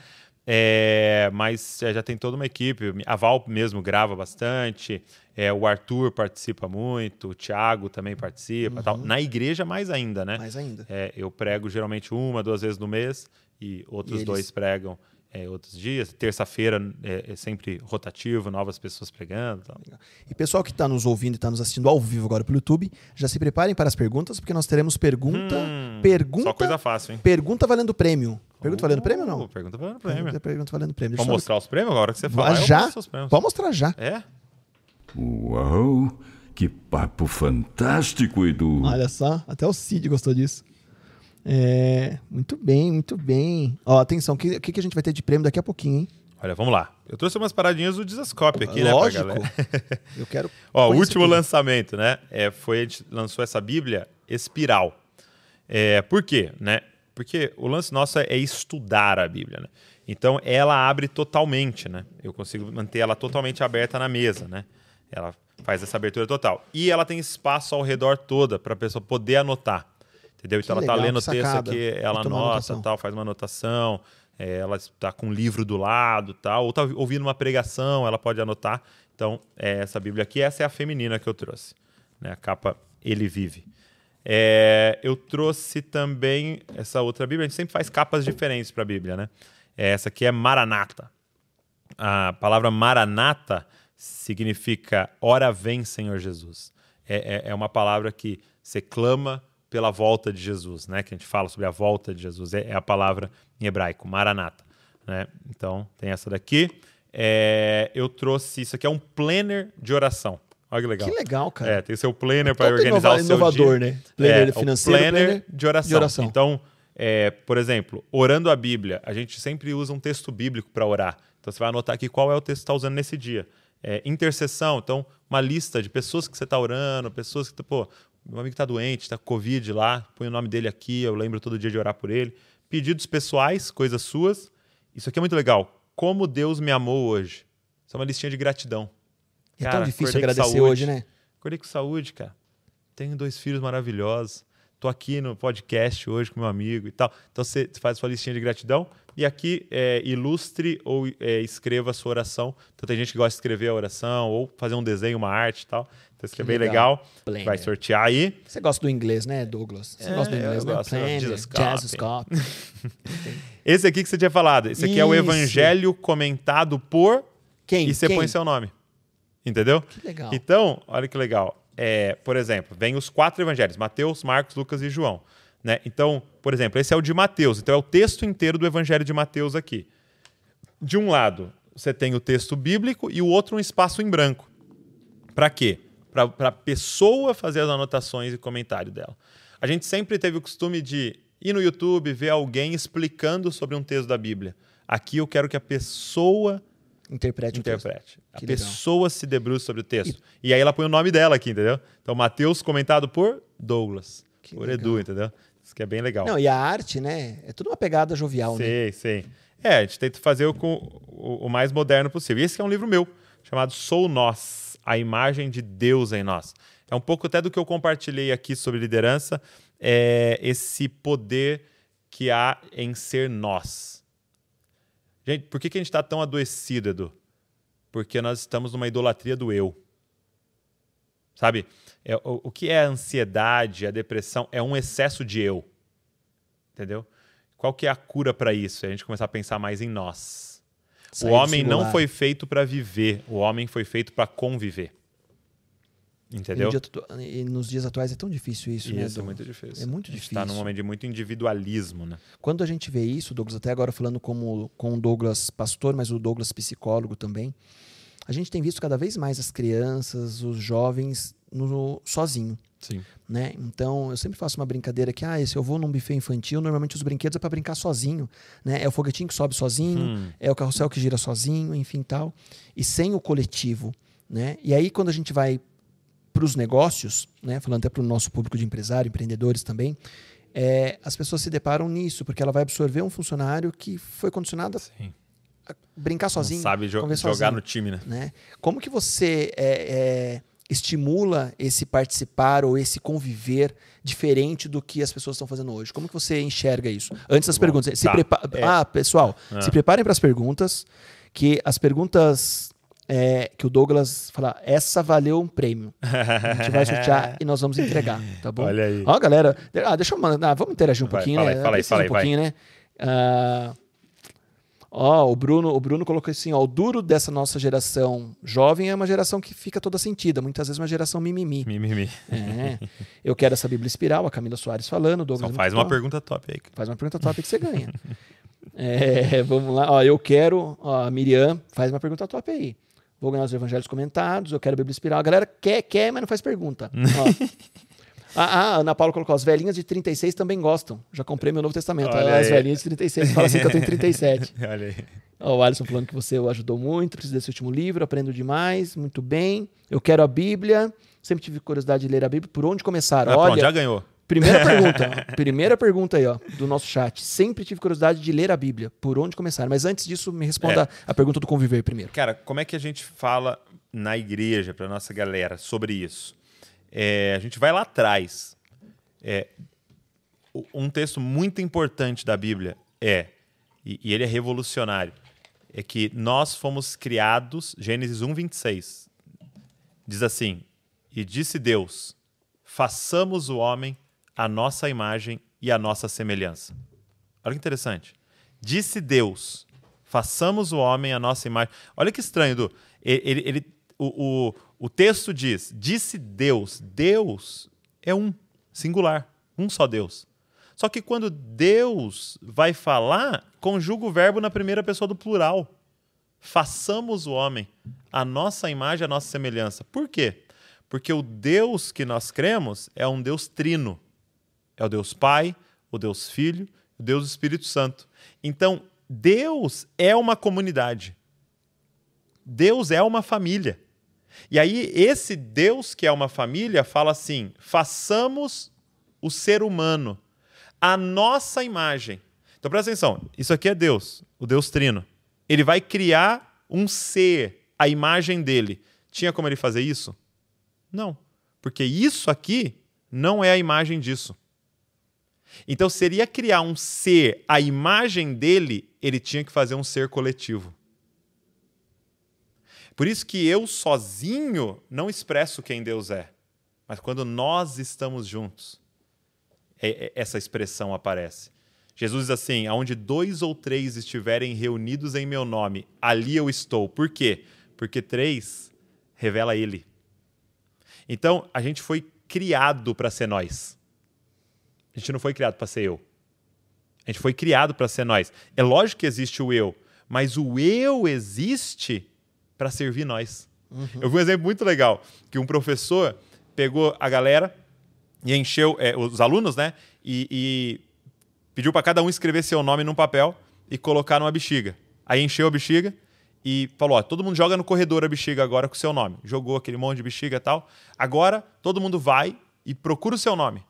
É, mas é, já tem toda uma equipe. A Val mesmo grava bastante. É, o Arthur participa muito. O Thiago também participa. Uhum. Tal. Na igreja, mais ainda, né? Mais ainda. É, eu prego geralmente uma, duas vezes no mês. E outros e eles... dois pregam é, outros dias. Terça-feira é, é, sempre rotativo, novas pessoas pregando. Tal. E pessoal que está nos ouvindo e está nos assistindo ao vivo agora pelo YouTube, já se preparem para as perguntas, porque nós teremos pergunta. Hum, pergunta. Só coisa fácil, hein? Pergunta valendo prêmio. Pergunta valendo oh, prêmio ou não? Pergunta valendo prêmio. Pergunta, pergunta valendo prêmio. Vamos mostrar os prêmios agora que você ah, fala. Já? Vamos mostrar já. É? Uau! Que papo fantástico, Edu! Olha só, até o Cid gostou disso. É, muito bem, muito bem. Ó, atenção, o que, que, a gente vai ter de prêmio daqui a pouquinho, hein? Olha, vamos lá. Eu trouxe umas paradinhas do Desascope aqui, Lógico. né, pra galera. Eu quero. Ó, o último aqui. lançamento, né? É, foi, a gente lançou essa Bíblia Espiral. É, por quê, né? Porque o lance nosso é, é estudar a Bíblia, né? Então ela abre totalmente, né? Eu consigo manter ela totalmente aberta na mesa, né? Ela faz essa abertura total. E ela tem espaço ao redor toda para a pessoa poder anotar entendeu? então ela tá lendo o texto aqui, ela anota, tal, faz uma anotação, é, ela está com um livro do lado, tal, ou tá ouvindo uma pregação, ela pode anotar. Então, é essa Bíblia aqui, essa é a feminina que eu trouxe, né? A capa Ele Vive. É, eu trouxe também essa outra Bíblia. A gente sempre faz capas diferentes para a Bíblia, né? É, essa aqui é Maranata. A palavra Maranata significa hora vem, Senhor Jesus. É, é, é uma palavra que você clama, pela volta de Jesus, né? Que a gente fala sobre a volta de Jesus, é, é a palavra em hebraico, maranata. Né? Então, tem essa daqui. É, eu trouxe isso aqui, é um planner de oração. Olha que legal. Que legal, cara. É, tem seu planner para é organizar o seu inovador, dia. né? Planner é, financeiro, planner, planner de, oração. de oração. Então, é, por exemplo, orando a Bíblia, a gente sempre usa um texto bíblico para orar. Então, você vai anotar aqui qual é o texto que está usando nesse dia. É, intercessão, então, uma lista de pessoas que você está orando, pessoas que, tá, pô, meu amigo está doente, está com Covid lá, põe o nome dele aqui, eu lembro todo dia de orar por ele. Pedidos pessoais, coisas suas. Isso aqui é muito legal. Como Deus me amou hoje. Isso é uma listinha de gratidão. É cara, tão difícil agradecer hoje, né? Acordei com saúde, cara. Tenho dois filhos maravilhosos. Estou aqui no podcast hoje com meu amigo e tal. Então você faz sua listinha de gratidão e aqui é, ilustre ou é, escreva a sua oração. Então tem gente que gosta de escrever a oração ou fazer um desenho, uma arte e tal. Então, isso que é bem legal. legal. Vai sortear aí. Você gosta do inglês, né, Douglas? Você é, gosta do inglês, né? Gosto. Planner, Jesus Jesus Cop. Esse aqui que você tinha falado. Esse aqui isso. é o evangelho comentado por... Quem? E você Quem? põe seu nome. Entendeu? Que legal. Então, olha que legal. É, por exemplo, vem os quatro evangelhos. Mateus, Marcos, Lucas e João. Né? Então, por exemplo, esse é o de Mateus. Então, é o texto inteiro do evangelho de Mateus aqui. De um lado, você tem o texto bíblico e o outro um espaço em branco. Para quê? para a pessoa fazer as anotações e comentário dela. A gente sempre teve o costume de ir no YouTube ver alguém explicando sobre um texto da Bíblia. Aqui eu quero que a pessoa interprete. interprete. A pessoa se debruça sobre o texto. E... e... aí ela põe o nome dela aqui, entendeu? Então, Mateus comentado por Douglas, que por legal. Edu, entendeu? Isso que é bem legal. Não, e a arte, né? É tudo uma pegada jovial, sim, né? Sim, sim. É, a gente tenta fazer o, o, o mais moderno possível. E esse é um livro meu chamado Sou Nós, a imagem de Deus em nós. É um pouco até do que eu compartilhei aqui sobre liderança, é esse poder que há em ser nós. Gente, por que, que a gente está tão adoecido, Edu? Porque nós estamos numa idolatria do eu. Sabe? É, o, o que é a ansiedade, a depressão? É um excesso de eu. Entendeu? Qual que é a cura para isso? É a gente começar a pensar mais em nós Sair o homem não foi feito para viver, o homem foi feito para conviver. Entendeu? E, no e, nos dias atuais é tão difícil isso, né? Isso é muito difícil. É muito tá difícil. Está num momento de muito individualismo, né? Quando a gente vê isso, Douglas, até agora falando como com o Douglas pastor, mas o Douglas psicólogo também, a gente tem visto cada vez mais as crianças, os jovens no, sozinho. Sim. Né? Então, eu sempre faço uma brincadeira que, ah, se eu vou num buffet infantil, normalmente os brinquedos é para brincar sozinho. Né? É o foguetinho que sobe sozinho, hum. é o carrossel que gira sozinho, enfim tal. E sem o coletivo. Né? E aí, quando a gente vai para os negócios, né? falando até para o nosso público de empresário, empreendedores também, é, as pessoas se deparam nisso, porque ela vai absorver um funcionário que foi condicionado Sim brincar sozinho. Não sabe jo jogar sozinho, no time, né? né? Como que você é, é, estimula esse participar ou esse conviver diferente do que as pessoas estão fazendo hoje? Como que você enxerga isso? Antes das Bom, perguntas. Tá. É. Ah, pessoal, ah. se preparem para as perguntas, que as perguntas é, que o Douglas falar, essa valeu um prêmio. A gente vai chutear e nós vamos entregar, tá bom? Olha aí. Ó, galera, ah, deixa eu mandar, vamos interagir um vai, pouquinho, fala né? Aí, fala aí, fala aí, um pouquinho, vai. né? Uh, Ó, oh, o Bruno, o Bruno colocou assim, ó, o duro dessa nossa geração jovem é uma geração que fica toda sentida, muitas vezes uma geração mimimi. Mimimi. É. Eu quero essa Bíblia espiral, a Camila Soares falando, Douglas. Só é faz uma top. pergunta top aí. Faz uma pergunta top que você ganha. é, vamos lá, ó, eu quero, ó, a Miriam faz uma pergunta top aí. Vou ganhar os evangelhos comentados, eu quero a Bíblia espiral. A galera quer, quer, mas não faz pergunta. Ó. A, ah, a ah, Ana Paula colocou: as velhinhas de 36 também gostam. Já comprei meu Novo Testamento. Olha as velhinhas de 36. Fala assim que eu tenho 37. Olha aí. o Alisson falando que você o ajudou muito, preciso desse último livro, aprendo demais, muito bem. Eu quero a Bíblia. Sempre tive curiosidade de ler a Bíblia. Por onde começar? Ah, Olha, pronto, já ganhou. Primeira pergunta, primeira pergunta aí, ó, do nosso chat. Sempre tive curiosidade de ler a Bíblia. Por onde começar? Mas antes disso, me responda é. a pergunta do conviver primeiro. Cara, como é que a gente fala na igreja para nossa galera sobre isso? É, a gente vai lá atrás. É, um texto muito importante da Bíblia é, e, e ele é revolucionário, é que nós fomos criados, Gênesis 1, 26. Diz assim: E disse Deus: façamos o homem a nossa imagem e a nossa semelhança. Olha que interessante. Disse Deus: façamos o homem a nossa imagem. Olha que estranho, Edu. Ele, ele, ele o, o o texto diz: Disse Deus, Deus é um, singular, um só Deus. Só que quando Deus vai falar, conjuga o verbo na primeira pessoa do plural. Façamos o homem a nossa imagem, a nossa semelhança. Por quê? Porque o Deus que nós cremos é um Deus trino. É o Deus Pai, o Deus Filho, o Deus Espírito Santo. Então, Deus é uma comunidade. Deus é uma família. E aí, esse Deus que é uma família fala assim: façamos o ser humano, a nossa imagem. Então presta atenção: isso aqui é Deus, o Deus Trino. Ele vai criar um ser, a imagem dele. Tinha como ele fazer isso? Não, porque isso aqui não é a imagem disso. Então, seria criar um ser, a imagem dele, ele tinha que fazer um ser coletivo. Por isso que eu sozinho não expresso quem Deus é. Mas quando nós estamos juntos, é, é, essa expressão aparece. Jesus diz assim: aonde dois ou três estiverem reunidos em meu nome, ali eu estou. Por quê? Porque três revela ele. Então, a gente foi criado para ser nós. A gente não foi criado para ser eu. A gente foi criado para ser nós. É lógico que existe o eu, mas o eu existe para servir nós. Uhum. Eu vi um exemplo muito legal, que um professor pegou a galera e encheu é, os alunos, né? E, e pediu para cada um escrever seu nome num papel e colocar numa bexiga. Aí encheu a bexiga e falou: ó, todo mundo joga no corredor a bexiga agora com o seu nome. Jogou aquele monte de bexiga e tal. Agora todo mundo vai e procura o seu nome.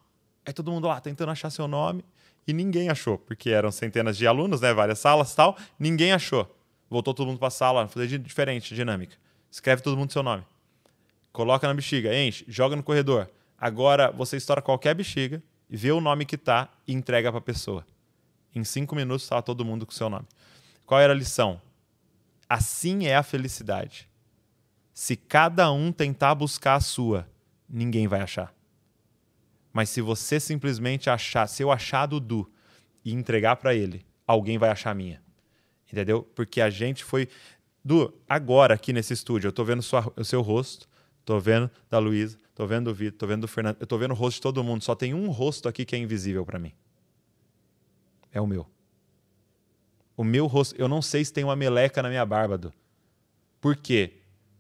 Aí todo mundo lá tentando achar seu nome e ninguém achou, porque eram centenas de alunos, né? Várias salas tal. Ninguém achou. Voltou todo mundo para a sala, fazer diferente, dinâmica. Escreve todo mundo seu nome. Coloca na bexiga, enche, joga no corredor. Agora você estoura qualquer bexiga, vê o nome que tá e entrega para a pessoa. Em cinco minutos está todo mundo com seu nome. Qual era a lição? Assim é a felicidade. Se cada um tentar buscar a sua, ninguém vai achar. Mas se você simplesmente achar, se eu achar Dudu e entregar para ele, alguém vai achar a minha entendeu? Porque a gente foi. Du, agora aqui nesse estúdio, eu tô vendo sua, o seu rosto, tô vendo da Luísa, tô vendo do Vitor, tô vendo do Fernando, eu tô vendo o rosto de todo mundo. Só tem um rosto aqui que é invisível para mim. É o meu. O meu rosto, eu não sei se tem uma meleca na minha barba, Du. Por quê?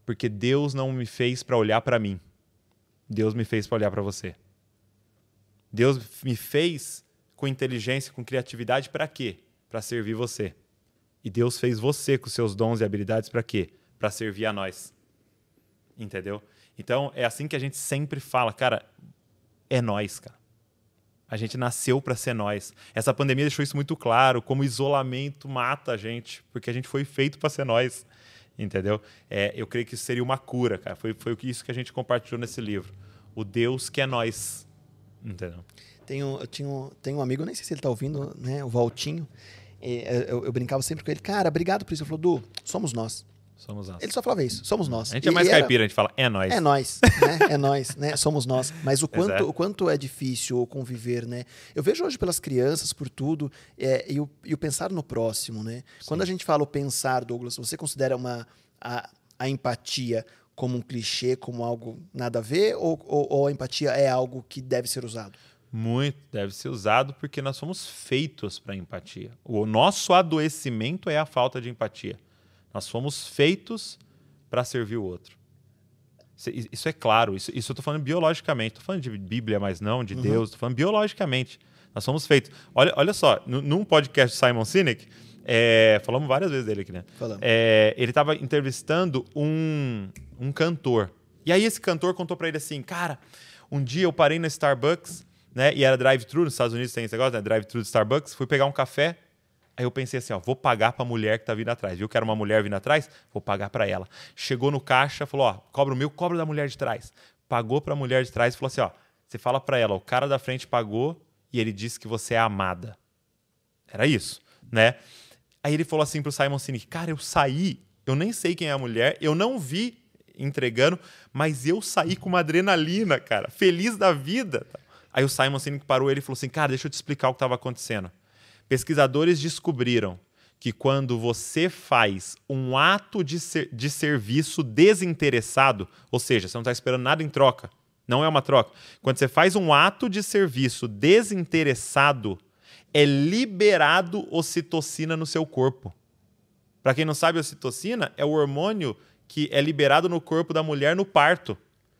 Porque Deus não me fez para olhar para mim. Deus me fez para olhar para você. Deus me fez com inteligência, com criatividade para quê? Para servir você. E Deus fez você com seus dons e habilidades para quê? Para servir a nós. Entendeu? Então, é assim que a gente sempre fala, cara, é nós, cara. A gente nasceu para ser nós. Essa pandemia deixou isso muito claro, como isolamento mata a gente, porque a gente foi feito para ser nós, entendeu? É, eu creio que isso seria uma cura, cara. Foi, foi isso que a gente compartilhou nesse livro. O Deus que é nós, entendeu? Tenho, eu tinha, tenho um amigo, nem sei se ele está ouvindo, né? O Valtinho. Eh, eu, eu, brincava sempre com ele, cara, obrigado por isso. Ele falou, Du, somos nós. Somos nós. Ele só falava isso, somos nós. A gente é e, é mais caipira, a gente fala, é nós. É nós, né? É nós, né? Somos nós. Mas o quanto, o quanto é difícil conviver, né? Eu vejo hoje pelas crianças, por tudo, é, e, o, e o pensar no próximo, né? Sim. Quando a gente fala o pensar, Douglas, você considera uma, a, a empatia como um clichê, como algo nada a ver, ou, ou, ou a empatia é algo que deve ser usado? Muito, deve ser usado porque nós somos feitos para empatia. O nosso adoecimento é a falta de empatia. Nós fomos feitos para servir o outro. Isso é claro, isso, isso eu estou falando biologicamente, estou falando de Bíblia, mas não de uhum. Deus, estou falando biologicamente. Nós somos feitos. Olha, olha só, num podcast Simon Sinek, é, falamos várias vezes dele aqui, né? É, ele estava entrevistando um, um cantor. E aí esse cantor contou para ele assim, cara, um dia eu parei no Starbucks né? E era drive-thru, nos Estados Unidos tem esse negócio, né? Drive-thru de Starbucks. Fui pegar um café, Aí eu pensei assim, ó, vou pagar para a mulher que tá vindo atrás. Viu que era uma mulher vindo atrás? Vou pagar para ela. Chegou no caixa, falou, ó, cobra o meu, cobra da mulher de trás. Pagou para a mulher de trás e falou assim, ó, você fala para ela, o cara da frente pagou e ele disse que você é amada. Era isso, né? Aí ele falou assim pro Simon Sinek, cara, eu saí, eu nem sei quem é a mulher, eu não vi entregando, mas eu saí com uma adrenalina, cara, feliz da vida, tá? Aí o Simon Sinek parou ele e falou assim: Cara, deixa eu te explicar o que estava acontecendo. Pesquisadores descobriram que quando você faz um ato de, ser, de serviço desinteressado, ou seja, você não está esperando nada em troca, não é uma troca. Quando você faz um ato de serviço desinteressado, é liberado ocitocina no seu corpo. Para quem não sabe, ocitocina é o hormônio que é liberado no corpo da mulher no parto.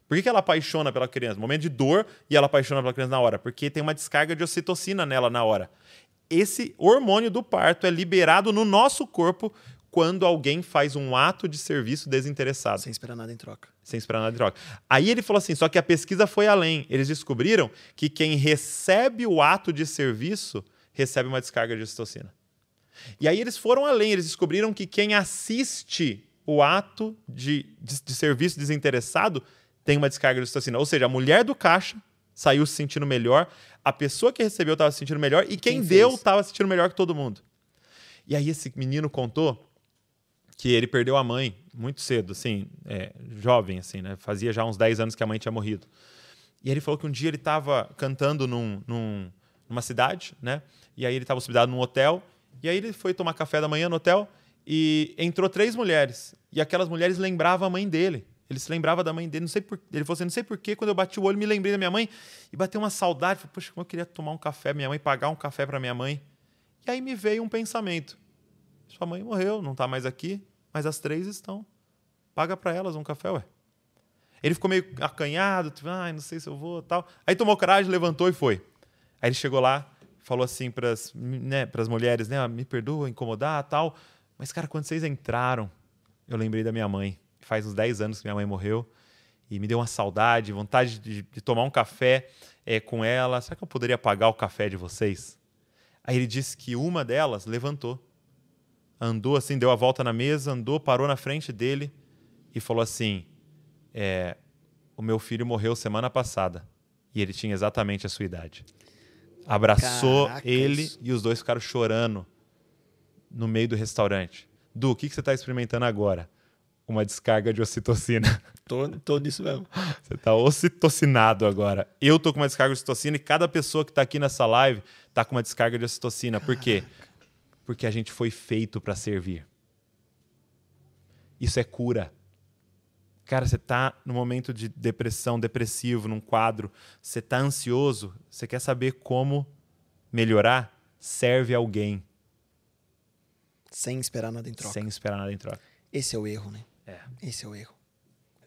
Por que, que ela apaixona pela criança? Momento de dor e ela apaixona pela criança na hora? Porque tem uma descarga de ocitocina nela na hora. Esse hormônio do parto é liberado no nosso corpo quando alguém faz um ato de serviço desinteressado. Sem esperar nada em troca. Sem esperar nada em troca. Aí ele falou assim: só que a pesquisa foi além. Eles descobriram que quem recebe o ato de serviço recebe uma descarga de ocitocina. E aí eles foram além, eles descobriram que quem assiste o ato de, de, de serviço desinteressado tem uma descarga de ocitocina. Ou seja, a mulher do caixa saiu se sentindo melhor, a pessoa que recebeu estava se sentindo melhor e, e quem, quem deu estava se sentindo melhor que todo mundo. E aí esse menino contou que ele perdeu a mãe muito cedo, assim, é, jovem, assim, né? Fazia já uns 10 anos que a mãe tinha morrido. E ele falou que um dia ele estava cantando num, num, numa cidade, né? E aí ele estava hospedado num hotel. E aí ele foi tomar café da manhã no hotel e entrou três mulheres. E aquelas mulheres lembravam a mãe dele. Ele se lembrava da mãe dele, não sei por, ele falou assim, não sei porquê, quando eu bati o olho, me lembrei da minha mãe e bateu uma saudade, falei, poxa, como eu queria tomar um café, minha mãe pagar um café para minha mãe. E aí me veio um pensamento. Sua mãe morreu, não está mais aqui, mas as três estão. Paga para elas um café, ué. Ele ficou meio acanhado, tipo, ah, não sei se eu vou, tal. Aí tomou coragem, levantou e foi. Aí ele chegou lá, falou assim para as né, mulheres, né, ah, me perdoa incomodar, tal, mas cara, quando vocês entraram, eu lembrei da minha mãe faz uns 10 anos que minha mãe morreu. E me deu uma saudade, vontade de, de tomar um café é, com ela. Será que eu poderia pagar o café de vocês? Aí ele disse que uma delas levantou. Andou assim, deu a volta na mesa, andou, parou na frente dele e falou assim: é, O meu filho morreu semana passada. E ele tinha exatamente a sua idade. Abraçou Caracas. ele e os dois ficaram chorando no meio do restaurante. Du, o que, que você está experimentando agora? uma descarga de ocitocina. Tô, tô nisso mesmo. Você tá ocitocinado agora. Eu tô com uma descarga de ocitocina e cada pessoa que tá aqui nessa live tá com uma descarga de ocitocina. Por quê? Porque a gente foi feito para servir. Isso é cura. Cara, você tá no momento de depressão, depressivo, num quadro, você tá ansioso, você quer saber como melhorar? Serve alguém. Sem esperar nada em troca. Sem esperar nada em troca. Esse é o erro, né? É. Esse é o erro.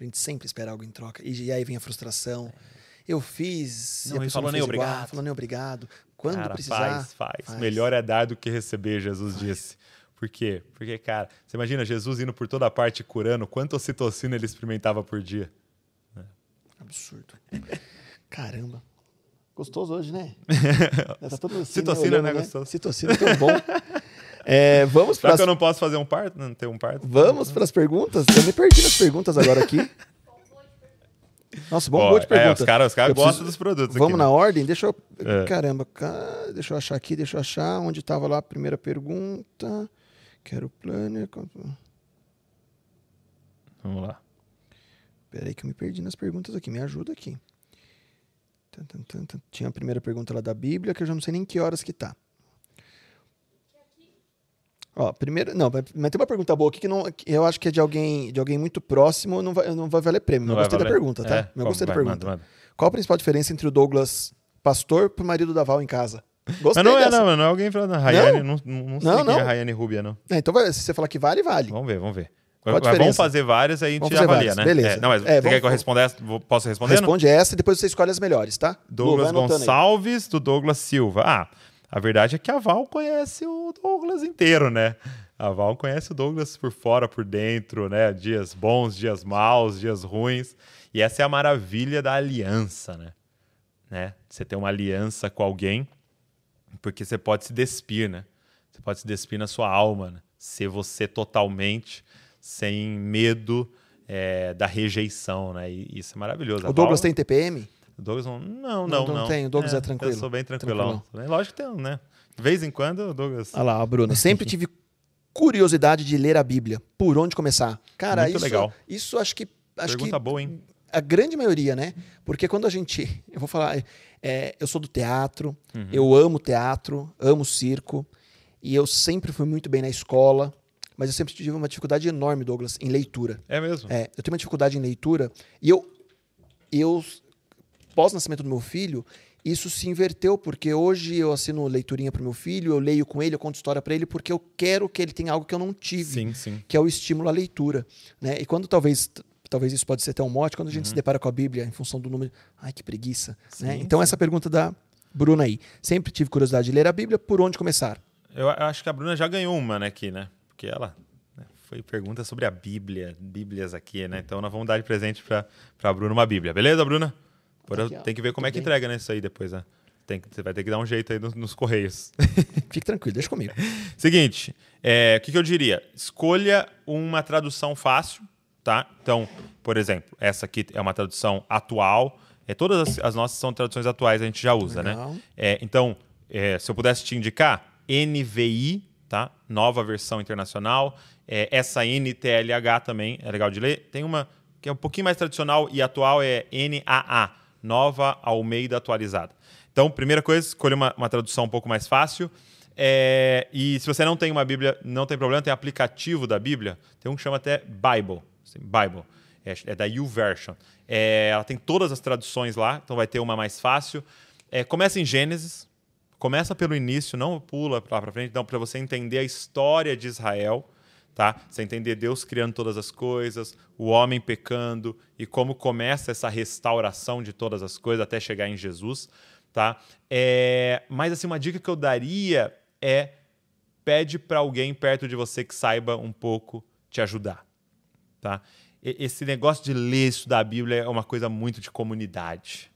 A gente sempre espera algo em troca. E, e aí vem a frustração. É. Eu fiz. Não, e a falou nem igual, obrigado. falou nem obrigado. Quando cara, precisar. Faz, faz, faz. Melhor é dar do que receber, Jesus faz. disse. Por quê? Porque, cara, você imagina Jesus indo por toda parte curando, quanto ocitocina ele experimentava por dia? É. Absurdo. Caramba. Gostoso hoje, né? Tá assim, né? Citocina, né, né? Gostoso. Citocina é tão bom. É, vamos para. Será que eu não posso fazer um parto? Não ter um parto? Vamos para as perguntas? Eu me perdi nas perguntas agora aqui. Nossa, bom oh, de É, os caras os cara gostam dos produtos. Vamos aqui, na né? ordem? Deixa eu. É. Caramba, cara... deixa eu achar aqui, deixa eu achar onde estava lá a primeira pergunta. Quero o planner. Vamos lá. Peraí, que eu me perdi nas perguntas aqui. Me ajuda aqui. Tinha a primeira pergunta lá da Bíblia, que eu já não sei nem que horas que tá. Ó, primeiro, não, mas tem uma pergunta boa aqui que não, que eu acho que é de alguém, de alguém muito próximo, não vai, não vai valer prêmio. Não eu gostei valer. da pergunta, tá? É, eu gostei vai, da pergunta. Manda, manda. Qual a principal diferença entre o Douglas pastor pro marido da Val em casa? Gostei mas não é, dessa. é, não, não é alguém falando ah, Rayane, não, não, não, não sei não. quem é Rayane Rubia, não. É, então se você falar que vale, vale. Vamos ver, vamos ver. Vamos fazer várias, aí a gente já avalia, várias. né? Beleza. É, não, mas é, você vamos... quer que eu responda essa? Posso responder? Responde essa e depois você escolhe as melhores, tá? Douglas Lu, Gonçalves, aí. do Douglas Silva. Ah, a verdade é que a Val conhece o Douglas inteiro, né? A Val conhece o Douglas por fora, por dentro, né? Dias bons, dias maus, dias ruins. E essa é a maravilha da aliança, né? né? Você tem uma aliança com alguém, porque você pode se despir, né? Você pode se despir na sua alma, né? ser você totalmente, sem medo é, da rejeição, né? E isso é maravilhoso. O Douglas Val... tem TPM? Douglas não, não, não. Não, não tenho, o Douglas é, é, tranquilo. Eu sou bem tranquilão. tranquilão. É, lógico que tem, né? De vez em quando, o Douglas. Olha lá, Bruna. Sempre tive curiosidade de ler a Bíblia. Por onde começar? Cara, Muito isso, legal. isso acho que. Acho Pergunta que boa, hein? A grande maioria, né? Porque quando a gente. Eu vou falar. É, eu sou do teatro, uhum. eu amo teatro, amo circo, e eu sempre fui muito bem na escola mas eu sempre tive uma dificuldade enorme, Douglas, em leitura. É mesmo? É, eu tenho uma dificuldade em leitura e eu, eu pós-nascimento do meu filho, isso se inverteu, porque hoje eu assino leiturinha para meu filho, eu leio com ele, eu conto história para ele, porque eu quero que ele tenha algo que eu não tive, sim, sim. que é o estímulo à leitura. Né? E quando talvez talvez isso pode ser até um mote, quando a gente uhum. se depara com a Bíblia em função do número. Ai, que preguiça. Né? Sim, né? Então, sim. essa pergunta da Bruna aí. Sempre tive curiosidade de ler a Bíblia, por onde começar? Eu, eu acho que a Bruna já ganhou uma né, aqui, né? Porque ela né, foi pergunta sobre a Bíblia, Bíblias aqui, né? Então, nós vamos dar de presente para a Bruna uma Bíblia. Beleza, Bruna? Agora Aqui, tem que ver como Tudo é que bem. entrega, né? Isso aí depois, né? Tem que, você vai ter que dar um jeito aí nos, nos correios. Fique tranquilo, deixa comigo. Seguinte, é, o que, que eu diria? Escolha uma tradução fácil, tá? Então, por exemplo, essa aqui é uma tradução atual. É, todas as, as nossas são traduções atuais, a gente já usa, né? Legal. né? É, então, é, se eu pudesse te indicar, NVI, tá? Nova versão internacional. É, essa NTLH também é legal de ler. Tem uma que é um pouquinho mais tradicional e atual, é NAA, Nova Almeida Atualizada. Então, primeira coisa, escolha uma, uma tradução um pouco mais fácil. É, e se você não tem uma Bíblia, não tem problema, tem aplicativo da Bíblia. Tem um que chama até Bible. Assim, Bible. É, é da YouVersion. É, ela tem todas as traduções lá, então vai ter uma mais fácil. É, começa em Gênesis. Começa pelo início, não pula lá para frente, não, para você entender a história de Israel tá? Você entender Deus criando todas as coisas, o homem pecando e como começa essa restauração de todas as coisas até chegar em Jesus, tá? É, mas assim uma dica que eu daria é pede para alguém perto de você que saiba um pouco te ajudar, tá? Esse negócio de ler, estudar a Bíblia é uma coisa muito de comunidade.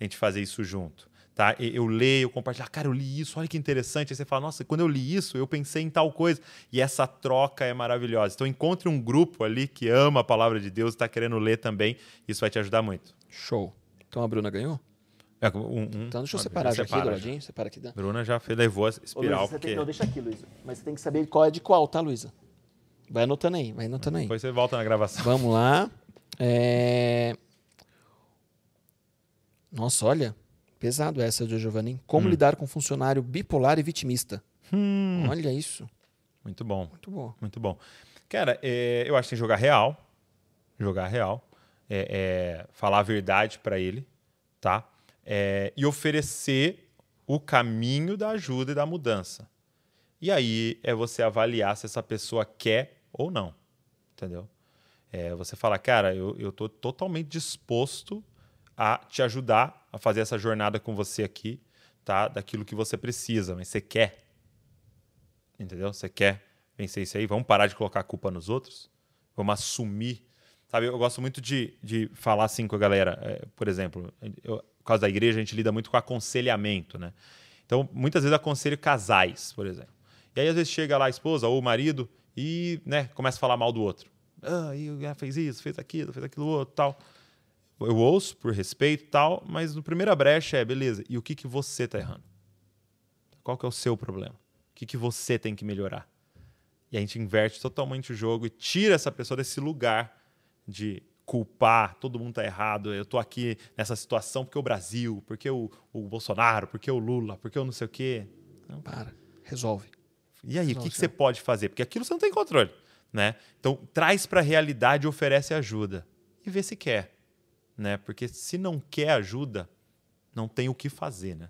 A gente fazer isso junto tá? Eu leio, compartilho, ah, cara, eu li isso, olha que interessante. Aí você fala, nossa, quando eu li isso, eu pensei em tal coisa. E essa troca é maravilhosa. Então encontre um grupo ali que ama a palavra de Deus e está querendo ler também. Isso vai te ajudar muito. Show. Então a Bruna ganhou? É, um, um, então deixa eu separar separa, aqui, Douradinho. Separa aqui. Bruna já levou a espiral. Ô, Luiz, porque... Tem... Não, deixa aqui, Luísa. Mas você tem que saber qual é de qual, tá, Luísa? Vai anotando aí, vai anotando aí. Depois você volta na gravação. Vamos lá. É... Nossa, olha. Pesado essa, Giovanni. Como hum. lidar com funcionário bipolar e vitimista? Hum. Olha isso. Muito bom. Muito bom. Muito bom. Cara, é, eu acho que tem jogar real. Jogar real. É, é, falar a verdade para ele, tá? É, e oferecer o caminho da ajuda e da mudança. E aí é você avaliar se essa pessoa quer ou não, entendeu? É, você fala, cara, eu, eu tô totalmente disposto a te ajudar a fazer essa jornada com você aqui, tá? Daquilo que você precisa, mas você quer. Entendeu? Você quer vencer isso aí? Vamos parar de colocar a culpa nos outros? Vamos assumir. Sabe, eu gosto muito de, de falar assim com a galera. É, por exemplo, eu, por causa da igreja, a gente lida muito com aconselhamento, né? Então, muitas vezes aconselho casais, por exemplo. E aí, às vezes, chega lá a esposa ou o marido e né, começa a falar mal do outro. Ah, e fez isso, fez aquilo, fez aquilo outro, tal eu ouço por respeito e tal, mas no primeira brecha é, beleza, e o que, que você tá errando? Qual que é o seu problema? O que, que você tem que melhorar? E a gente inverte totalmente o jogo e tira essa pessoa desse lugar de culpar, todo mundo tá errado, eu tô aqui nessa situação porque o Brasil, porque o, o Bolsonaro, porque o Lula, porque eu não sei o quê. Não. Para, resolve. E aí, o que, que você pode fazer? Porque aquilo você não tem controle, né? Então, traz para a realidade e oferece ajuda. E vê se quer né? Porque se não quer ajuda, não tem o que fazer, né?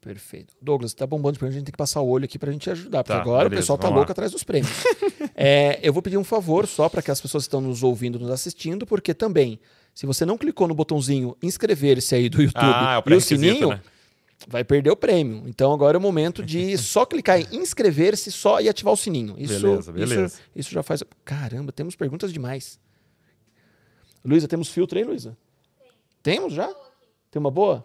Perfeito. Douglas, tá bombando de prêmio, a gente tem que passar o olho aqui pra gente ajudar, porque tá, agora beleza, o pessoal tá louco lá. atrás dos prêmios. é, eu vou pedir um favor só para que as pessoas que estão nos ouvindo, nos assistindo, porque também, se você não clicou no botãozinho inscrever-se aí do YouTube ah, é o e o sininho, né? vai perder o prêmio. Então agora é o momento de só clicar em inscrever-se só e ativar o sininho. Isso, beleza, beleza. Isso, isso já faz. Caramba, temos perguntas demais. Luísa, temos filtro aí, Luísa? Tem. Temos já? Tem uma boa?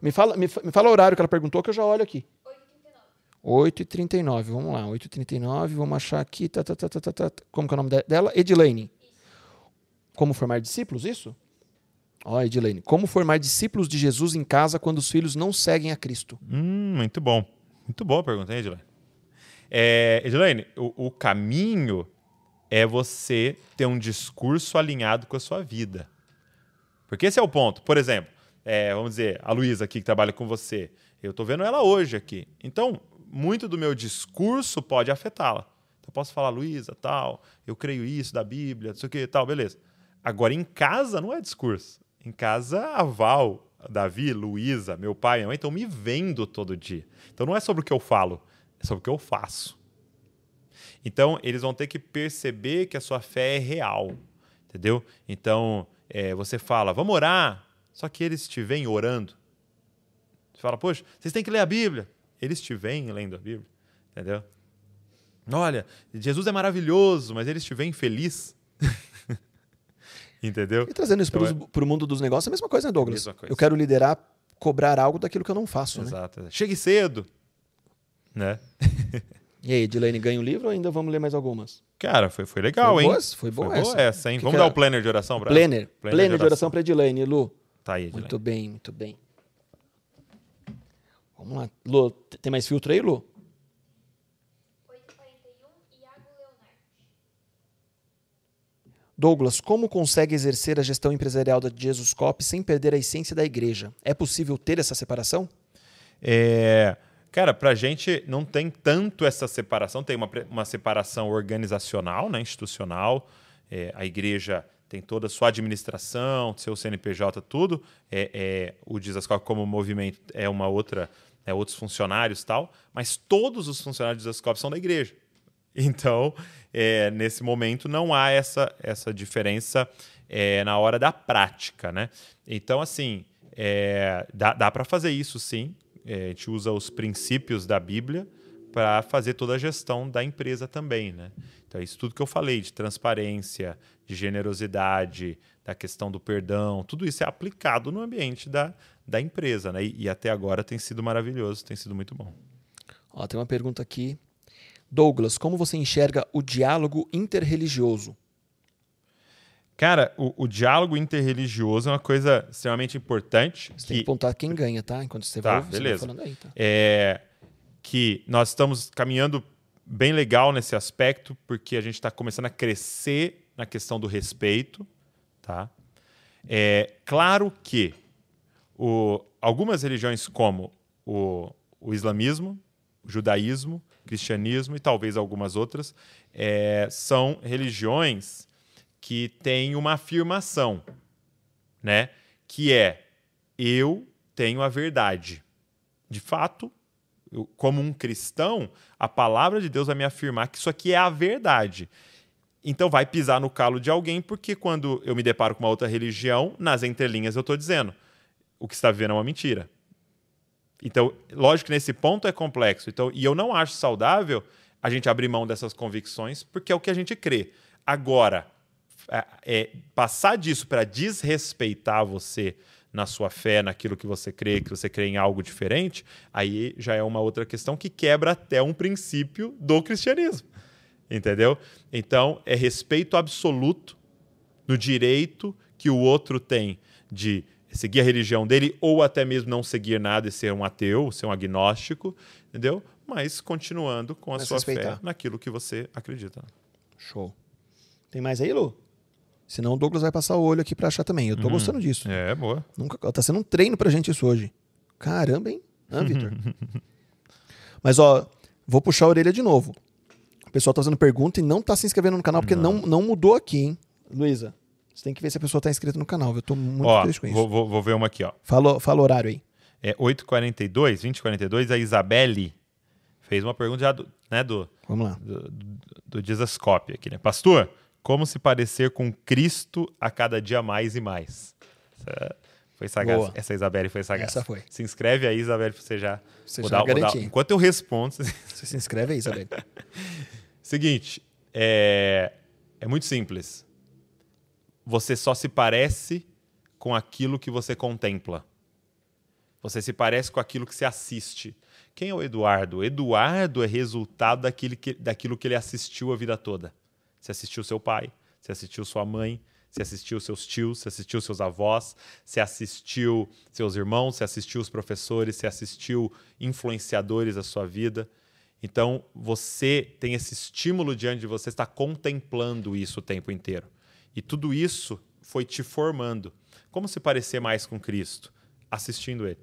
Me fala, me, me fala o horário que ela perguntou que eu já olho aqui. 8h39. Vamos lá, 8h39. Vamos achar aqui. Tá, tá, tá, tá, tá, Como que é o nome dela? Edilene. Como formar discípulos, isso? Ó, oh, Edilene. Como formar discípulos de Jesus em casa quando os filhos não seguem a Cristo? Hum, muito bom. Muito boa a pergunta, hein, Edilene? É, Edilene, o, o caminho é você ter um discurso alinhado com a sua vida. Porque esse é o ponto. Por exemplo, é, vamos dizer, a Luísa aqui que trabalha com você. Eu estou vendo ela hoje aqui. Então, muito do meu discurso pode afetá-la. Então, eu posso falar, Luísa, tal, eu creio isso da Bíblia, não sei o que, tal, beleza. Agora, em casa não é discurso. Em casa, a Val, Davi, Luísa, meu pai, minha mãe estão me vendo todo dia. Então, não é sobre o que eu falo, é sobre o que eu faço. Então, eles vão ter que perceber que a sua fé é real, entendeu? Então, é, você fala, vamos orar, só que eles te vêm orando. Você fala, poxa, vocês têm que ler a Bíblia. Eles te vêm lendo a Bíblia, entendeu? Olha, Jesus é maravilhoso, mas eles te vêm feliz. entendeu? E trazendo isso então, para o é... mundo dos negócios é a mesma coisa, né, Douglas? Mesma coisa. Eu quero liderar, cobrar algo daquilo que eu não faço. Né? Exato. Né? Chegue cedo, né? E aí, Edilene, ganha o livro ou ainda vamos ler mais algumas? Cara, foi, foi legal, foi hein? Boa, foi boa foi essa. Boa essa hein? Que vamos que dar é? o planner de oração para planner. planner. Planner, de oração, oração para Edilene, Lu. Tá aí, Edilene. Muito bem, muito bem. Vamos lá. Lu, tem mais filtro aí, Lu? 841, Iago Douglas, como consegue exercer a gestão empresarial da Jesus Cop sem perder a essência da igreja? É possível ter essa separação? É... Cara, para a gente não tem tanto essa separação, tem uma, uma separação organizacional, né, institucional. É, a igreja tem toda a sua administração, seu CNPJ, tudo. É, é, o Desascoc como movimento é uma outra, é outros funcionários tal, mas todos os funcionários do Desascoc são da igreja. Então, é, nesse momento não há essa, essa diferença é, na hora da prática, né? Então, assim, é, dá, dá para fazer isso sim, é, a gente usa os princípios da Bíblia para fazer toda a gestão da empresa também, né? Então, é isso tudo que eu falei de transparência, de generosidade, da questão do perdão, tudo isso é aplicado no ambiente da, da empresa, né? E, e até agora tem sido maravilhoso, tem sido muito bom. Ó, tem uma pergunta aqui. Douglas, como você enxerga o diálogo interreligioso? Cara, o, o diálogo interreligioso é uma coisa extremamente importante. Você que... tem que pontuar quem ganha, tá? Enquanto você tá, vai, beleza. Você falando aí, tá? É que nós estamos caminhando bem legal nesse aspecto, porque a gente está começando a crescer na questão do respeito, tá? É claro que o, algumas religiões como o, o islamismo, o judaísmo, cristianismo e talvez algumas outras é, são religiões que tem uma afirmação, né? Que é: eu tenho a verdade. De fato, eu, como um cristão, a palavra de Deus vai me afirmar que isso aqui é a verdade. Então vai pisar no calo de alguém, porque quando eu me deparo com uma outra religião, nas entrelinhas eu estou dizendo: o que está vivendo é uma mentira. Então, lógico que nesse ponto é complexo. Então, e eu não acho saudável a gente abrir mão dessas convicções, porque é o que a gente crê. Agora, é, passar disso para desrespeitar você na sua fé, naquilo que você crê, que você crê em algo diferente, aí já é uma outra questão que quebra até um princípio do cristianismo. Entendeu? Então, é respeito absoluto no direito que o outro tem de seguir a religião dele ou até mesmo não seguir nada e ser um ateu, ser um agnóstico, entendeu? Mas continuando com a Mas sua respeitar. fé naquilo que você acredita. Show. Tem mais aí, Lu? Senão o Douglas vai passar o olho aqui para achar também. Eu tô uhum. gostando disso. É, boa. Nunca, tá sendo um treino pra gente isso hoje. Caramba, hein? Ah, Vitor? Mas, ó, vou puxar a orelha de novo. O pessoal tá fazendo pergunta e não tá se inscrevendo no canal porque não, não, não mudou aqui, hein? Luísa, você tem que ver se a pessoa tá inscrita no canal. Eu tô muito ó, triste com isso. Ó, vou, vou, ver uma aqui, ó. Fala, fala o horário aí. É 8h42, 20h42. A Isabelle fez uma pergunta já do, né, do, Vamos lá. do, do, do Dizascope aqui, né? Pastor, como se parecer com Cristo a cada dia mais e mais. foi sagaz. Boa. Essa Isabelle foi sagaz. Essa foi. Se inscreve aí, Isabelle, pra você já. Você mudar, já mudar. Enquanto eu respondo. Você, você se inscreve aí, Isabelle. Seguinte, é, é muito simples. Você só se parece com aquilo que você contempla. Você se parece com aquilo que você assiste. Quem é o Eduardo? Eduardo é resultado daquilo que, daquilo que ele assistiu a vida toda. Você assistiu seu pai, você assistiu sua mãe, você assistiu seus tios, você assistiu seus avós, você assistiu seus irmãos, você assistiu os professores, você assistiu influenciadores da sua vida. Então, você tem esse estímulo diante de você, está contemplando isso o tempo inteiro. E tudo isso foi te formando. Como se parecer mais com Cristo? Assistindo Ele.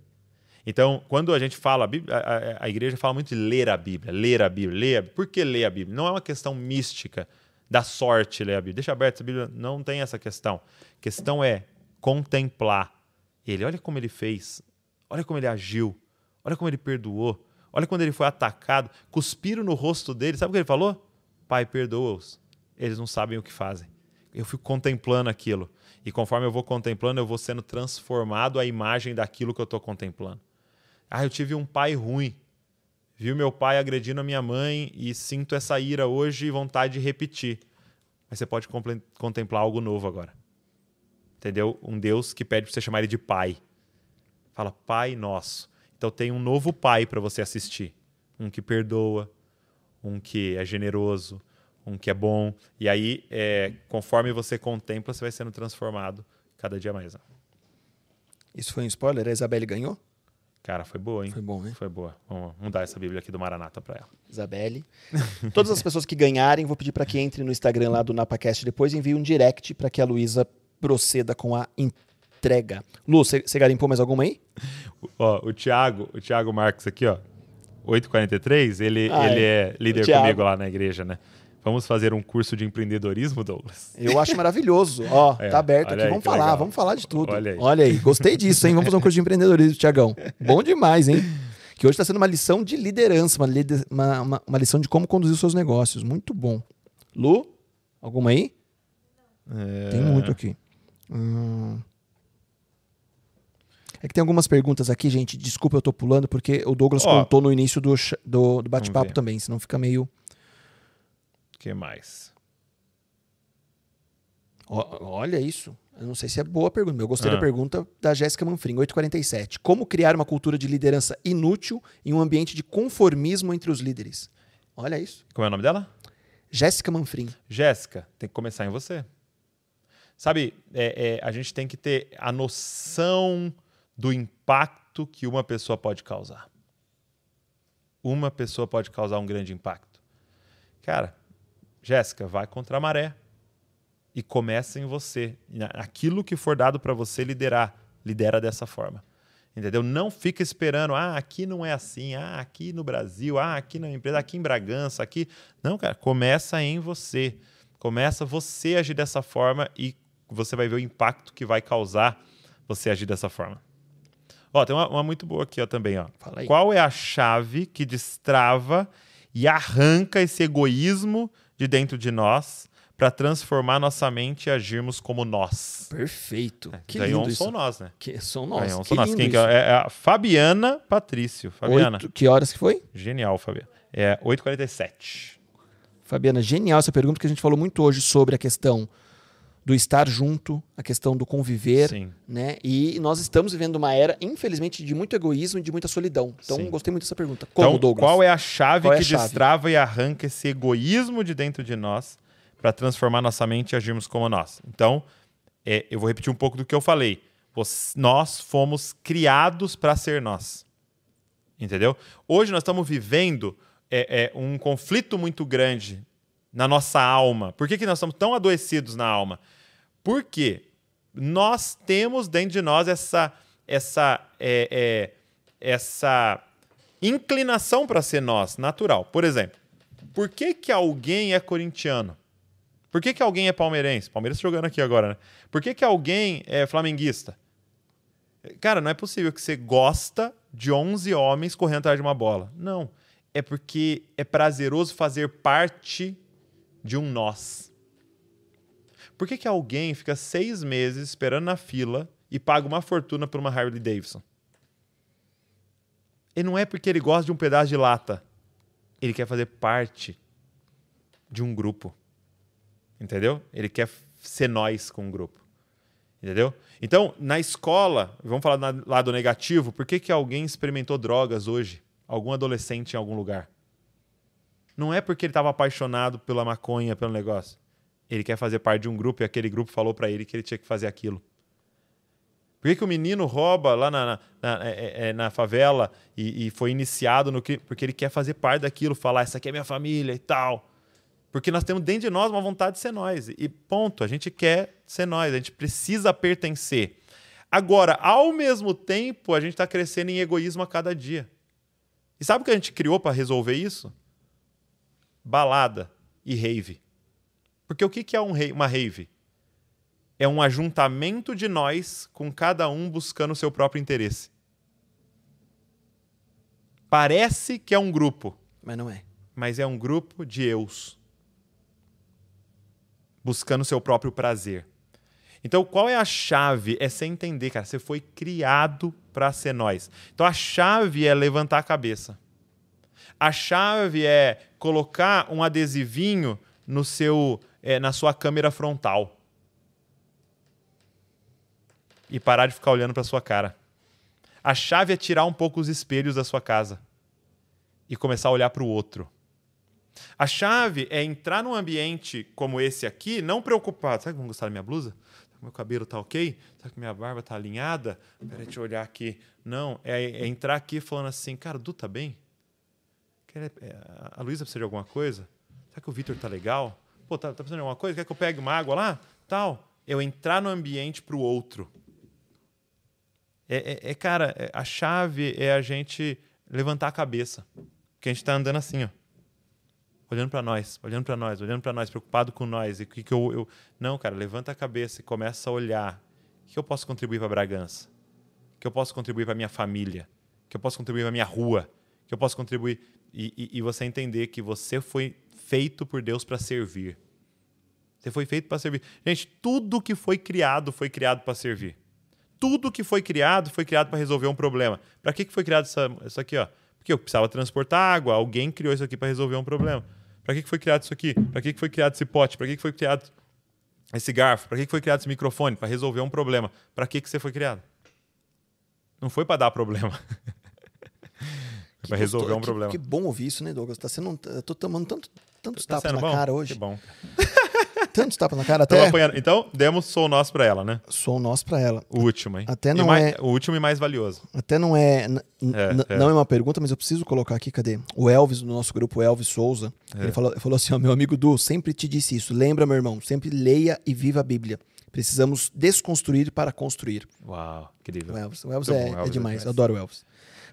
Então, quando a gente fala, a, Bíblia, a, a, a igreja fala muito de ler a Bíblia, ler a Bíblia, ler a Bíblia. Por que ler a Bíblia? Não é uma questão mística da sorte ler a Bíblia. Deixa aberto essa Bíblia, não tem essa questão. A questão é contemplar ele. Olha como ele fez, olha como ele agiu, olha como ele perdoou, olha quando ele foi atacado, cuspiram no rosto dele. Sabe o que ele falou? Pai, perdoa-os, eles não sabem o que fazem. Eu fico contemplando aquilo. E conforme eu vou contemplando, eu vou sendo transformado à imagem daquilo que eu estou contemplando. Ah, eu tive um pai ruim vi meu pai agredindo a minha mãe e sinto essa ira hoje e vontade de repetir. Mas você pode contemplar algo novo agora. Entendeu? Um Deus que pede para você chamar ele de pai. Fala, pai nosso. Então tem um novo pai para você assistir. Um que perdoa, um que é generoso, um que é bom. E aí, é, conforme você contempla, você vai sendo transformado cada dia mais. Né? Isso foi um spoiler? A Isabelle ganhou? Cara, foi boa, hein? Foi bom, né? Foi boa. Vamos mudar essa Bíblia aqui do Maranata para ela. Isabelle. Todas as pessoas que ganharem, vou pedir para que entre no Instagram lá do NapaCast depois e envie um direct para que a Luísa proceda com a entrega. Lu, você garimpou mais alguma aí? Ó, o Thiago, o Thiago Marques aqui, ó. 843, ele, ah, ele é, é líder comigo lá na igreja, né? Vamos fazer um curso de empreendedorismo, Douglas? Eu acho maravilhoso. Ó, é, tá aberto aqui. Aí, vamos falar, legal. vamos falar de tudo. Olha aí. Olha aí, gostei disso, hein? Vamos fazer um curso de empreendedorismo, Tiagão. Bom demais, hein? Que hoje está sendo uma lição de liderança, uma, lider... uma, uma, uma lição de como conduzir os seus negócios. Muito bom. Lu, alguma aí? É... Tem muito aqui. Hum... É que tem algumas perguntas aqui, gente. Desculpa, eu tô pulando, porque o Douglas contou no início do, do, do bate-papo também, senão fica meio que mais? O, olha isso. Eu não sei se é boa a pergunta, mas eu gostei ah. da pergunta da Jéssica Manfrim, 847. Como criar uma cultura de liderança inútil em um ambiente de conformismo entre os líderes? Olha isso. Como é o nome dela? Jéssica Manfrim. Jéssica, tem que começar em você. Sabe, é, é, a gente tem que ter a noção do impacto que uma pessoa pode causar. Uma pessoa pode causar um grande impacto. Cara, Jéssica, vai contra a maré. E começa em você. Aquilo que for dado para você liderar, lidera dessa forma. Entendeu? Não fica esperando, ah, aqui não é assim, ah, aqui no Brasil, ah, aqui na empresa, aqui em Bragança, aqui. Não, cara, começa em você. Começa você agir dessa forma e você vai ver o impacto que vai causar você agir dessa forma. Ó, tem uma, uma muito boa aqui ó, também, ó. Qual é a chave que destrava e arranca esse egoísmo de dentro de nós para transformar nossa mente e agirmos como nós. Perfeito. É, que Zion lindo são nós, né? Que são nós. Zion que são nós. Quem, é? É, é, a Fabiana Patrício. Fabiana. que horas que foi? Genial, Fabiana. É 8h47. Fabiana, genial essa pergunta, porque a gente falou muito hoje sobre a questão do estar junto, a questão do conviver, Sim. né? E nós estamos vivendo uma era, infelizmente, de muito egoísmo e de muita solidão. Então, Sim. gostei muito dessa pergunta. Então, como, então, Douglas? Qual é a chave é a que chave? destrava e arranca esse egoísmo de dentro de nós para transformar nossa mente e agirmos como nós? Então, é, eu vou repetir um pouco do que eu falei. nós fomos criados para ser nós. Entendeu? Hoje nós estamos vivendo é, é, um conflito muito grande na nossa alma. Por que, que nós estamos tão adoecidos na alma? Por quê? Nós temos dentro de nós essa, essa, é, é, essa inclinação para ser nós, natural. Por exemplo, por que, que alguém é corintiano? Por que, que alguém é palmeirense? Palmeiras jogando aqui agora, né? Por que, que alguém é flamenguista? Cara, não é possível que você gosta de 11 homens correndo atrás de uma bola. Não. É porque é prazeroso fazer parte de um nós. Por que, que alguém fica seis meses esperando na fila e paga uma fortuna por uma Harley Davidson? E não é porque ele gosta de um pedaço de lata. Ele quer fazer parte de um grupo. Entendeu? Ele quer ser nós com um grupo. Entendeu? Então, na escola, vamos falar do lado negativo, por que, que alguém experimentou drogas hoje? Algum adolescente em algum lugar? Não é porque ele estava apaixonado pela maconha, pelo negócio ele quer fazer parte de um grupo e aquele grupo falou para ele que ele tinha que fazer aquilo. Por que, que o menino rouba lá na, na, na, é, é, é, na favela e, e, foi iniciado no crime? Porque ele quer fazer parte daquilo, falar, essa aqui é minha família e tal. Porque nós temos dentro de nós uma vontade de ser nós. E ponto, a gente quer ser nós, a gente precisa pertencer. Agora, ao mesmo tempo, a gente está crescendo em egoísmo a cada dia. E sabe o que a gente criou para resolver isso? Balada e rave. Porque o que, que é um, uma rave? É um ajuntamento de nós com cada um buscando o seu próprio interesse. Parece que é um grupo. Mas não é. Mas é um grupo de eus. Buscando o seu próprio prazer. Então, qual é a chave? É você entender, cara. Você foi criado para ser nós. Então, a chave é levantar a cabeça. A chave é colocar um adesivinho no seu é, na sua câmera frontal. E parar de ficar olhando para sua cara. A chave é tirar um pouco os espelhos da sua casa e começar a olhar para o outro. A chave é entrar num ambiente como esse aqui, não preocupado. Sabe vão gostar da minha blusa? meu cabelo tá ok? Será que minha barba tá alinhada? Peraí, deixa eu olhar aqui. Não, é, é entrar aqui falando assim, cara, o Du tá bem? É, a Luísa precisa de alguma coisa? Será que o Vitor tá legal? pô, tá, tá precisando de alguma coisa? Quer que eu pegue uma água lá? Tal. Eu entrar no ambiente para o outro. É, é, é, cara, é, a chave é a gente levantar a cabeça. Porque a gente está andando assim, ó. Olhando para nós, olhando para nós, olhando para nós, preocupado com nós. E que, que eu, eu. Não, cara, levanta a cabeça e começa a olhar. O que eu posso contribuir para Bragança? O que eu posso contribuir para minha família? O que eu posso contribuir para minha rua? O que eu posso contribuir? E, e, e você entender que você foi feito por Deus para servir. Você foi feito para servir. Gente, tudo que foi criado foi criado para servir. Tudo que foi criado foi criado para resolver um problema. Para que, que foi criado essa, isso aqui? Ó? Porque eu precisava transportar água, alguém criou isso aqui para resolver um problema. Para que, que foi criado isso aqui? Para que, que foi criado esse pote? Para que, que foi criado esse garfo? Para que, que foi criado esse microfone? Para resolver um problema. Para que, que você foi criado? Não foi para dar problema. Que Vai resolver um problema. Que, bom ouvir isso, né, Douglas? Tá sendo, eu tô tomando tanto, tantos tá tapas na bom? cara hoje. Que bom. tantos tapas na cara até. Então, demos sou nosso para ela, né? Sou nosso para ela. O último, hein? Até não mais, é o último e mais valioso. Até não é, é, é, não é uma pergunta, mas eu preciso colocar aqui, cadê? O Elvis do nosso grupo, o Elvis Souza, é. ele falou, falou assim, ó, meu amigo Du, sempre te disse isso. Lembra, meu irmão, sempre leia e viva a Bíblia. Precisamos desconstruir para construir. Uau, incrível. O Elvis, o é, Elvis, é, bom, Elvis é demais, eu adoro o Elvis.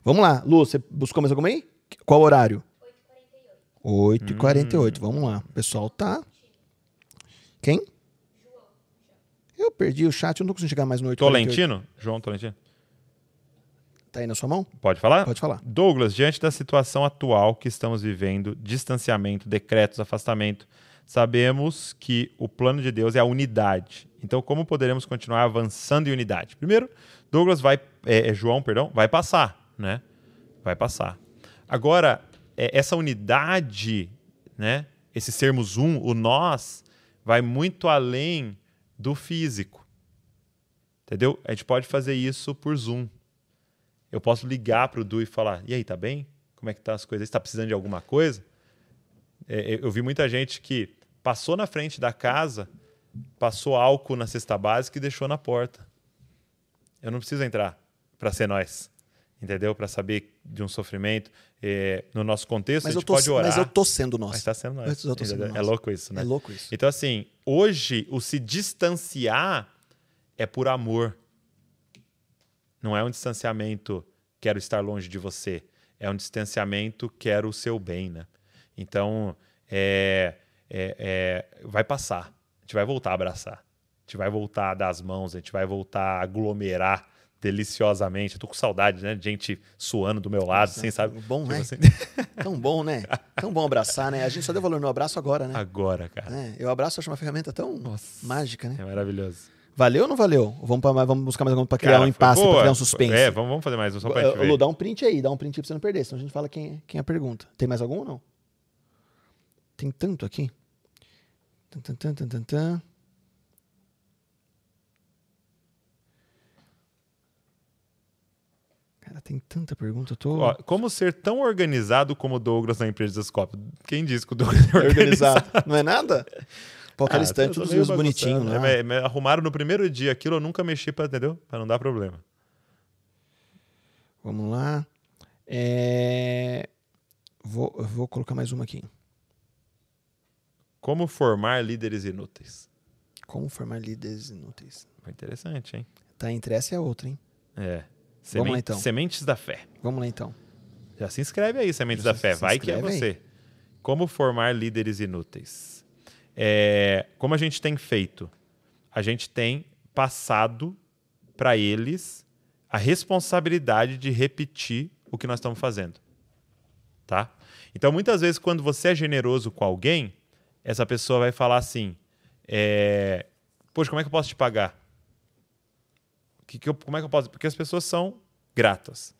Vamos lá, Lu, você buscou mais alguma aí? Qual horário? 8h48. 8h48, hum. vamos lá. O pessoal tá. Quem? Eu perdi o chat, eu não tô conseguindo chegar mais no 8 Tolentino? João Tolentino? Tá aí na sua mão? Pode falar? Pode falar. Douglas, diante da situação atual que estamos vivendo, distanciamento, decretos, afastamento, sabemos que o plano de Deus é a unidade. Então, como poderemos continuar avançando em unidade? Primeiro, Douglas vai, é, é João, perdão, vai passar né? Vai passar. Agora, é, essa unidade, né? Esse sermos um, o nós, vai muito além do físico. Entendeu? A gente pode fazer isso por Zoom. Eu posso ligar para o Du e falar: e aí, tá bem? Como é que tá as coisas? Está precisando de alguma coisa? É, é, eu vi muita gente que passou na frente da casa, passou álcool na cesta básica e deixou na porta. Eu não preciso entrar para ser nós entendeu? Para saber de um sofrimento. É, no nosso contexto, mas a gente tô, pode orar. Tá mas eu tô sendo nosso. Mas tá sendo é nós. Sendo é nosso. louco isso, né? É louco isso. Então, assim, hoje, o se distanciar é por amor. Não é um distanciamento, quero estar longe de você. É um distanciamento, quero o seu bem, né? Então, é, é, é vai passar. A gente vai voltar a abraçar. A gente vai voltar a dar as mãos, a gente vai voltar a aglomerar deliciosamente. Eu tô com saudade, né? Gente suando do meu lado, sem assim, saber. Bom, tipo né? Assim. Tão bom, né? Tão bom abraçar, né? A gente só deu valor no abraço agora, né? Agora, cara. É, eu abraço, acho uma ferramenta tão Nossa, mágica, né? É maravilhoso. Valeu ou não valeu? Vamos, pra, vamos buscar mais alguma para criar cara, um impasse, para criar um suspense. É, vamos, vamos fazer mais um só pra gente ver. Lu, dá um print aí, dá um print pra você não perder, senão a gente fala quem, é, quem é a pergunta. Tem mais algum ou não? Tem tanto aqui. Tan, tan, tan, tan, tan. Cara, tem tanta pergunta, eu tô... Ó, como ser tão organizado como o Douglas na empresa Scop? Quem disse que o Douglas é organizado? Não é nada? Faltaram ah, estante rios bonitinhos, né? É, Me, arrumaram no primeiro dia aquilo, eu nunca mexi para entendeu? Para não dar problema. Vamos lá. É... Vou, vou colocar mais uma aqui. Como formar líderes inúteis? Como formar líderes inúteis? Interessante, hein? Tá entre essa e a outra, hein? É. Semente, Vamos lá então. Sementes da Fé. Vamos lá então. Já se inscreve aí, Sementes da Fé. Vai que é você. Aí. Como formar líderes inúteis? É, como a gente tem feito? A gente tem passado para eles a responsabilidade de repetir o que nós estamos fazendo. Tá? Então, muitas vezes, quando você é generoso com alguém, essa pessoa vai falar assim: é, Poxa, como é que eu posso te pagar? Que, que eu, como é que eu posso? Porque as pessoas são gratas.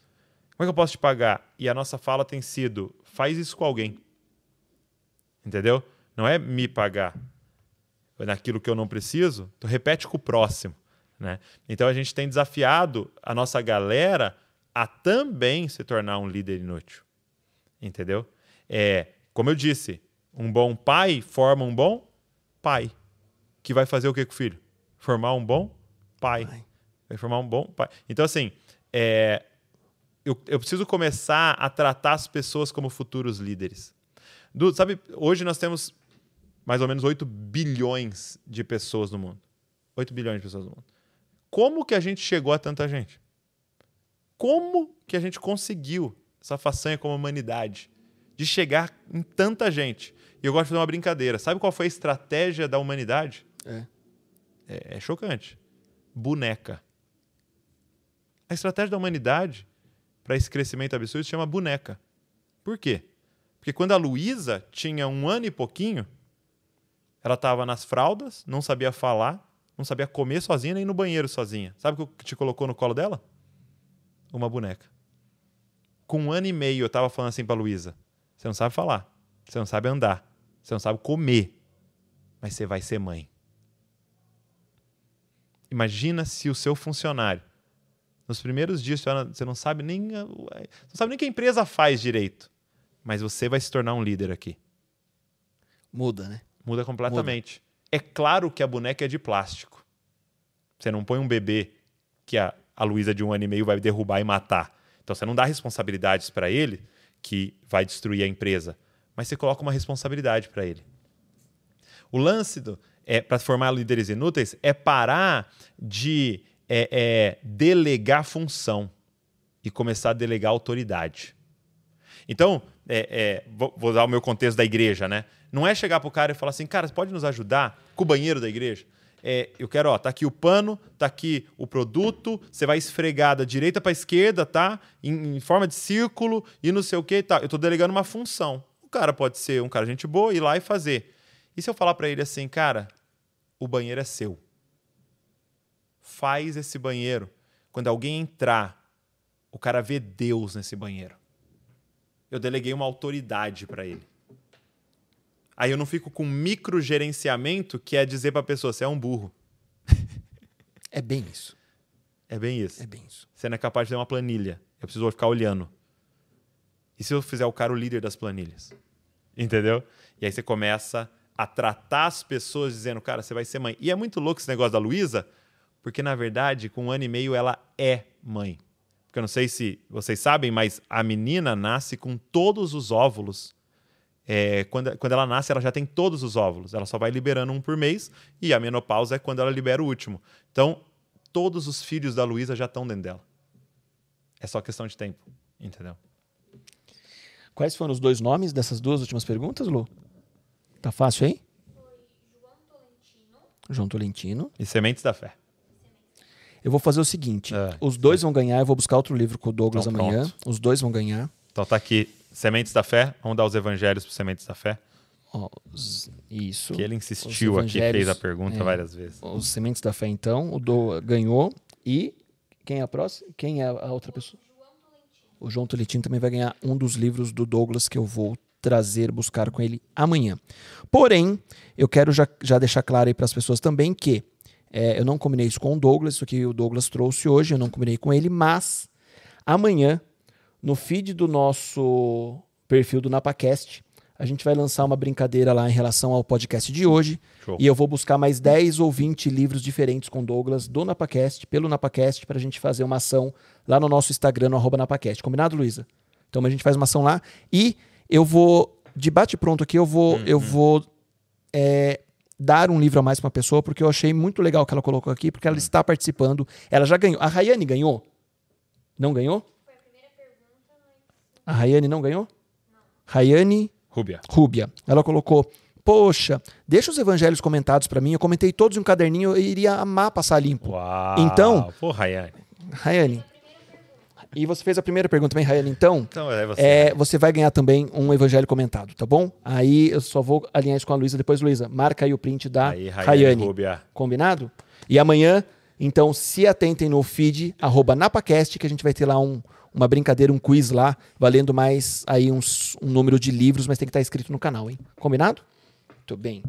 Como é que eu posso te pagar? E a nossa fala tem sido: faz isso com alguém. Entendeu? Não é me pagar naquilo que eu não preciso, tu então, repete com o próximo. Né? Então a gente tem desafiado a nossa galera a também se tornar um líder inútil. Entendeu? É, como eu disse, um bom pai forma um bom pai. Que vai fazer o que com o filho? Formar um bom pai. pai. Vai é formar um bom pai. Então, assim, é, eu, eu preciso começar a tratar as pessoas como futuros líderes. Du, sabe, hoje nós temos mais ou menos 8 bilhões de pessoas no mundo. 8 bilhões de pessoas no mundo. Como que a gente chegou a tanta gente? Como que a gente conseguiu essa façanha como humanidade de chegar em tanta gente? E eu gosto de fazer uma brincadeira. Sabe qual foi a estratégia da humanidade? É. É, é chocante. Boneca. A estratégia da humanidade para esse crescimento absurdo se chama boneca. Por quê? Porque quando a Luísa tinha um ano e pouquinho, ela estava nas fraldas, não sabia falar, não sabia comer sozinha nem no banheiro sozinha. Sabe o que te colocou no colo dela? Uma boneca. Com um ano e meio eu estava falando assim para Luísa: você não sabe falar, você não sabe andar, você não sabe comer, mas você vai ser mãe. Imagina se o seu funcionário nos primeiros dias você não sabe nem a, é, não sabe nem que a empresa faz direito, mas você vai se tornar um líder aqui. Muda, né? Muda completamente. Muda. É claro que a boneca é de plástico. Você não põe um bebê que a, a Luísa de um ano e meio vai derrubar e matar. Então você não dá responsabilidades para ele que vai destruir a empresa, mas você coloca uma responsabilidade para ele. O lance do, é, para formar líderes inúteis é parar de é, é delegar função e começar a delegar autoridade. Então, é, é, vou, vou dar o meu contexto da igreja, né? Não é chegar pro cara e falar assim, cara, você pode nos ajudar com o banheiro da igreja? É, eu quero, ó, tá aqui o pano, tá aqui o produto, você vai esfregar da direita para esquerda, tá? Em, em, forma de círculo e não sei o que e tal. Eu tô delegando uma função. O cara pode ser um cara gente boa, ir lá e fazer. E se eu falar para ele assim, cara, o banheiro é seu faz esse banheiro. Quando alguém entrar, o cara vê Deus nesse banheiro. Eu deleguei uma autoridade para ele. Aí eu não fico com micro gerenciamento que é dizer para a pessoa, você é um burro. É bem isso. É bem isso. É bem isso. Você não é capaz de ter uma planilha. Eu preciso ficar olhando. E se eu fizer o cara o líder das planilhas? Entendeu? E aí você começa a tratar as pessoas dizendo, cara, você vai ser mãe. E é muito louco esse negócio da Luísa, porque, na verdade, com um ano e meio ela é mãe. Porque eu não sei se vocês sabem, mas a menina nasce com todos os óvulos. É, quando, quando ela nasce, ela já tem todos os óvulos. Ela só vai liberando um por mês. E a menopausa é quando ela libera o último. Então, todos os filhos da Luísa já estão dentro dela. É só questão de tempo. Entendeu? Quais foram os dois nomes dessas duas últimas perguntas, Lu? Tá fácil, hein? Foi João Tolentino. João Tolentino. E Sementes da Fé. Eu vou fazer o seguinte: é, os dois vão ganhar, eu vou buscar outro livro com o Douglas então, amanhã. Pronto. Os dois vão ganhar. Então tá aqui, Sementes da Fé. Vamos dar os evangelhos para Sementes da Fé. isso. Que ele insistiu aqui, fez a pergunta é, várias vezes. Os Sementes da Fé, então, o Douglas ganhou. E quem é a próxima? Quem é a outra pessoa? O João Toletim também vai ganhar um dos livros do Douglas que eu vou trazer, buscar com ele amanhã. Porém, eu quero já, já deixar claro aí para as pessoas também que é, eu não combinei isso com o Douglas, isso que o Douglas trouxe hoje, eu não combinei com ele, mas amanhã, no feed do nosso perfil do NapaCast, a gente vai lançar uma brincadeira lá em relação ao podcast de hoje. Show. E eu vou buscar mais 10 ou 20 livros diferentes com Douglas do NapaCast, pelo NapaCast, para a gente fazer uma ação lá no nosso Instagram, no NapaCast. Combinado, Luísa? Então a gente faz uma ação lá. E eu vou, de bate-pronto aqui, eu vou, uhum. eu vou é, dar um livro a mais para uma pessoa, porque eu achei muito legal o que ela colocou aqui, porque ela é. está participando. Ela já ganhou. A Rayane ganhou? Não ganhou? Foi a primeira pergunta, mas... A Rayane não ganhou? Não. Rayane... Rúbia. Rúbia. Ela colocou... Poxa, deixa os evangelhos comentados para mim. Eu comentei todos em um caderninho, eu iria amar passar limpo. Uau, então, pô, Rayane. Rayane, e você fez a primeira pergunta também, Raiane. Então, então é você. É, você vai ganhar também um evangelho comentado, tá bom? Aí eu só vou alinhar isso com a Luísa depois. Luísa, marca aí o print da aí, Combinado? E amanhã, então, se atentem no feed, arroba napacast, que a gente vai ter lá um, uma brincadeira, um quiz lá, valendo mais aí uns, um número de livros, mas tem que tá estar inscrito no canal, hein? Combinado? Muito bem.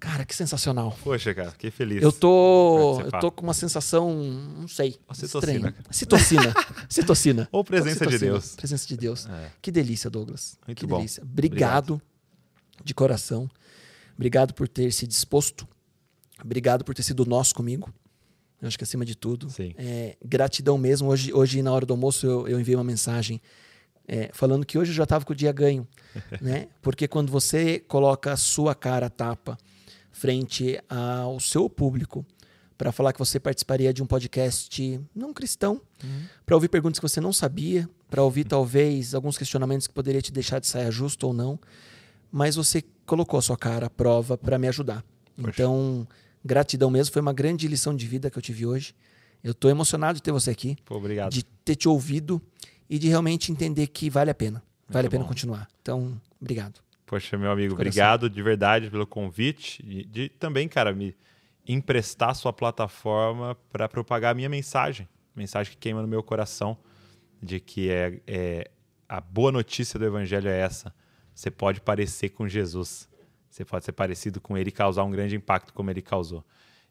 Cara, que sensacional. Poxa, cara, que feliz. Eu tô, eu tô com uma sensação, não sei, citocina. Citocina. citocina. Ou presença citocina. de Deus. Presença de Deus. É. Que delícia, Douglas. Muito que bom. delícia. Obrigado, Obrigado de coração. Obrigado por ter se disposto. Obrigado por ter sido nosso comigo. Eu acho que acima de tudo. É, gratidão mesmo. Hoje, hoje, na hora do almoço, eu, eu enviei uma mensagem é, falando que hoje eu já estava com o dia ganho. né? Porque quando você coloca a sua cara a tapa frente ao seu público para falar que você participaria de um podcast não cristão, uhum. para ouvir perguntas que você não sabia, para ouvir uhum. talvez alguns questionamentos que poderia te deixar de saia justo ou não, mas você colocou a sua cara à prova para me ajudar. Poxa. Então, gratidão mesmo, foi uma grande lição de vida que eu tive hoje. Eu estou emocionado de ter você aqui, Pô, obrigado. de ter te ouvido e de realmente entender que vale a pena, vale Muito a pena bom. continuar. Então, obrigado. Poxa, meu amigo, obrigado de verdade pelo convite e de também, cara, me emprestar sua plataforma para propagar a minha mensagem. Mensagem que queima no meu coração de que é, é a boa notícia do evangelho é essa. Você pode parecer com Jesus. Você pode ser parecido com ele e causar um grande impacto como ele causou.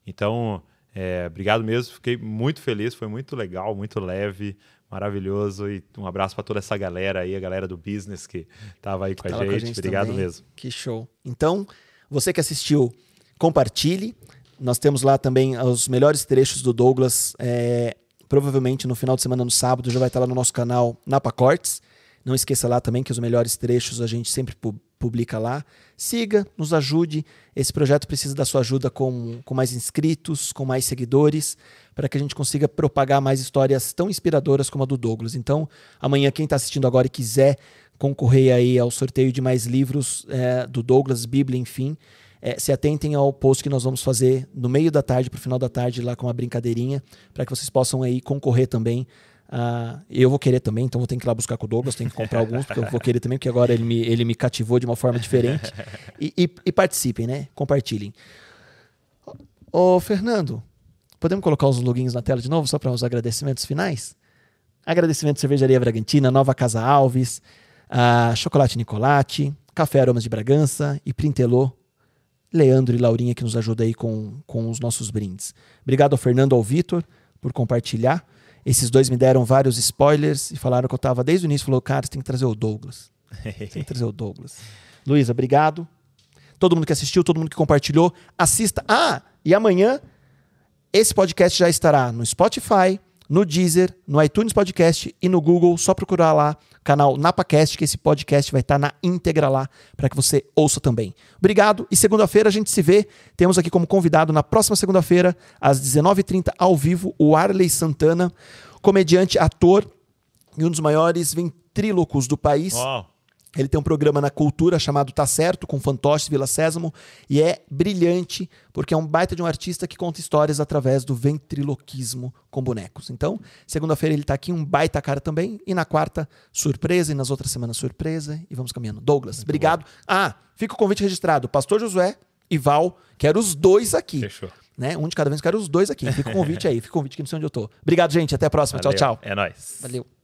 Então, é, obrigado mesmo. Fiquei muito feliz. Foi muito legal, muito leve maravilhoso e um abraço para toda essa galera aí, a galera do business que tava aí que com, a gente. com, a gente. Obrigado também. mesmo. Que show. Então, você que assistiu, compartilhe. Nós temos lá também os melhores trechos do Douglas. É, provavelmente no final de semana, no sábado, já vai estar lá no nosso canal Napa Pacortes. Não esqueça lá também que os melhores trechos a gente sempre publica lá. Siga, nos ajude. Esse projeto precisa da sua ajuda com, com mais inscritos, com mais seguidores para que a gente consiga propagar mais histórias tão inspiradoras como a do Douglas. Então, amanhã, quem está assistindo agora e quiser concorrer aí ao sorteio de mais livros é, do Douglas, Bíblia, enfim, é, se atentem ao post que nós vamos fazer no meio da tarde, para o final da tarde, lá com uma brincadeirinha, para que vocês possam aí concorrer também. Uh, eu vou querer também, então vou ter que ir lá buscar com o Douglas, tenho que comprar alguns, porque eu vou querer também, porque agora ele me, ele me cativou de uma forma diferente. E, e, e participem, né? Compartilhem. Ô, Fernando, Podemos colocar os logins na tela de novo, só para os agradecimentos finais? Agradecimento Cervejaria Bragantina, Nova Casa Alves, a ah, Chocolate Nicolate, Café Aromas de Bragança e Printelô, Leandro e Laurinha que nos ajuda aí com, com os nossos brindes. Obrigado ao Fernando ao Vitor por compartilhar. Esses dois me deram vários spoilers e falaram que eu estava desde o início, falou, cara, você tem que trazer o Douglas. tem que trazer o Douglas. Luísa, obrigado. Todo mundo que assistiu, todo mundo que compartilhou, assista. Ah, e amanhã esse podcast já estará no Spotify, no Deezer, no iTunes Podcast e no Google. Só procurar lá canal NapaCast, que esse podcast vai estar na íntegra lá para que você ouça também. Obrigado e segunda-feira a gente se vê. Temos aqui como convidado na próxima segunda-feira, às 19h30, ao vivo, o Arley Santana, comediante, ator e um dos maiores ventrílocos do país. Uau. Ele tem um programa na cultura chamado Tá Certo, com Fantoche Vila Sésamo, e é brilhante, porque é um baita de um artista que conta histórias através do ventriloquismo com bonecos. Então, segunda-feira ele está aqui, um baita cara também, e na quarta, surpresa, e nas outras semanas, surpresa, e vamos caminhando. Douglas, Muito obrigado. Bom. Ah, fica o convite registrado. Pastor Josué e Val, quero os dois aqui. Fechou. Né? Um de cada vez, quero os dois aqui. Fica o convite aí, fica o convite que não sei onde eu tô. Obrigado, gente. Até a próxima. Valeu. Tchau, tchau. É nóis. Valeu.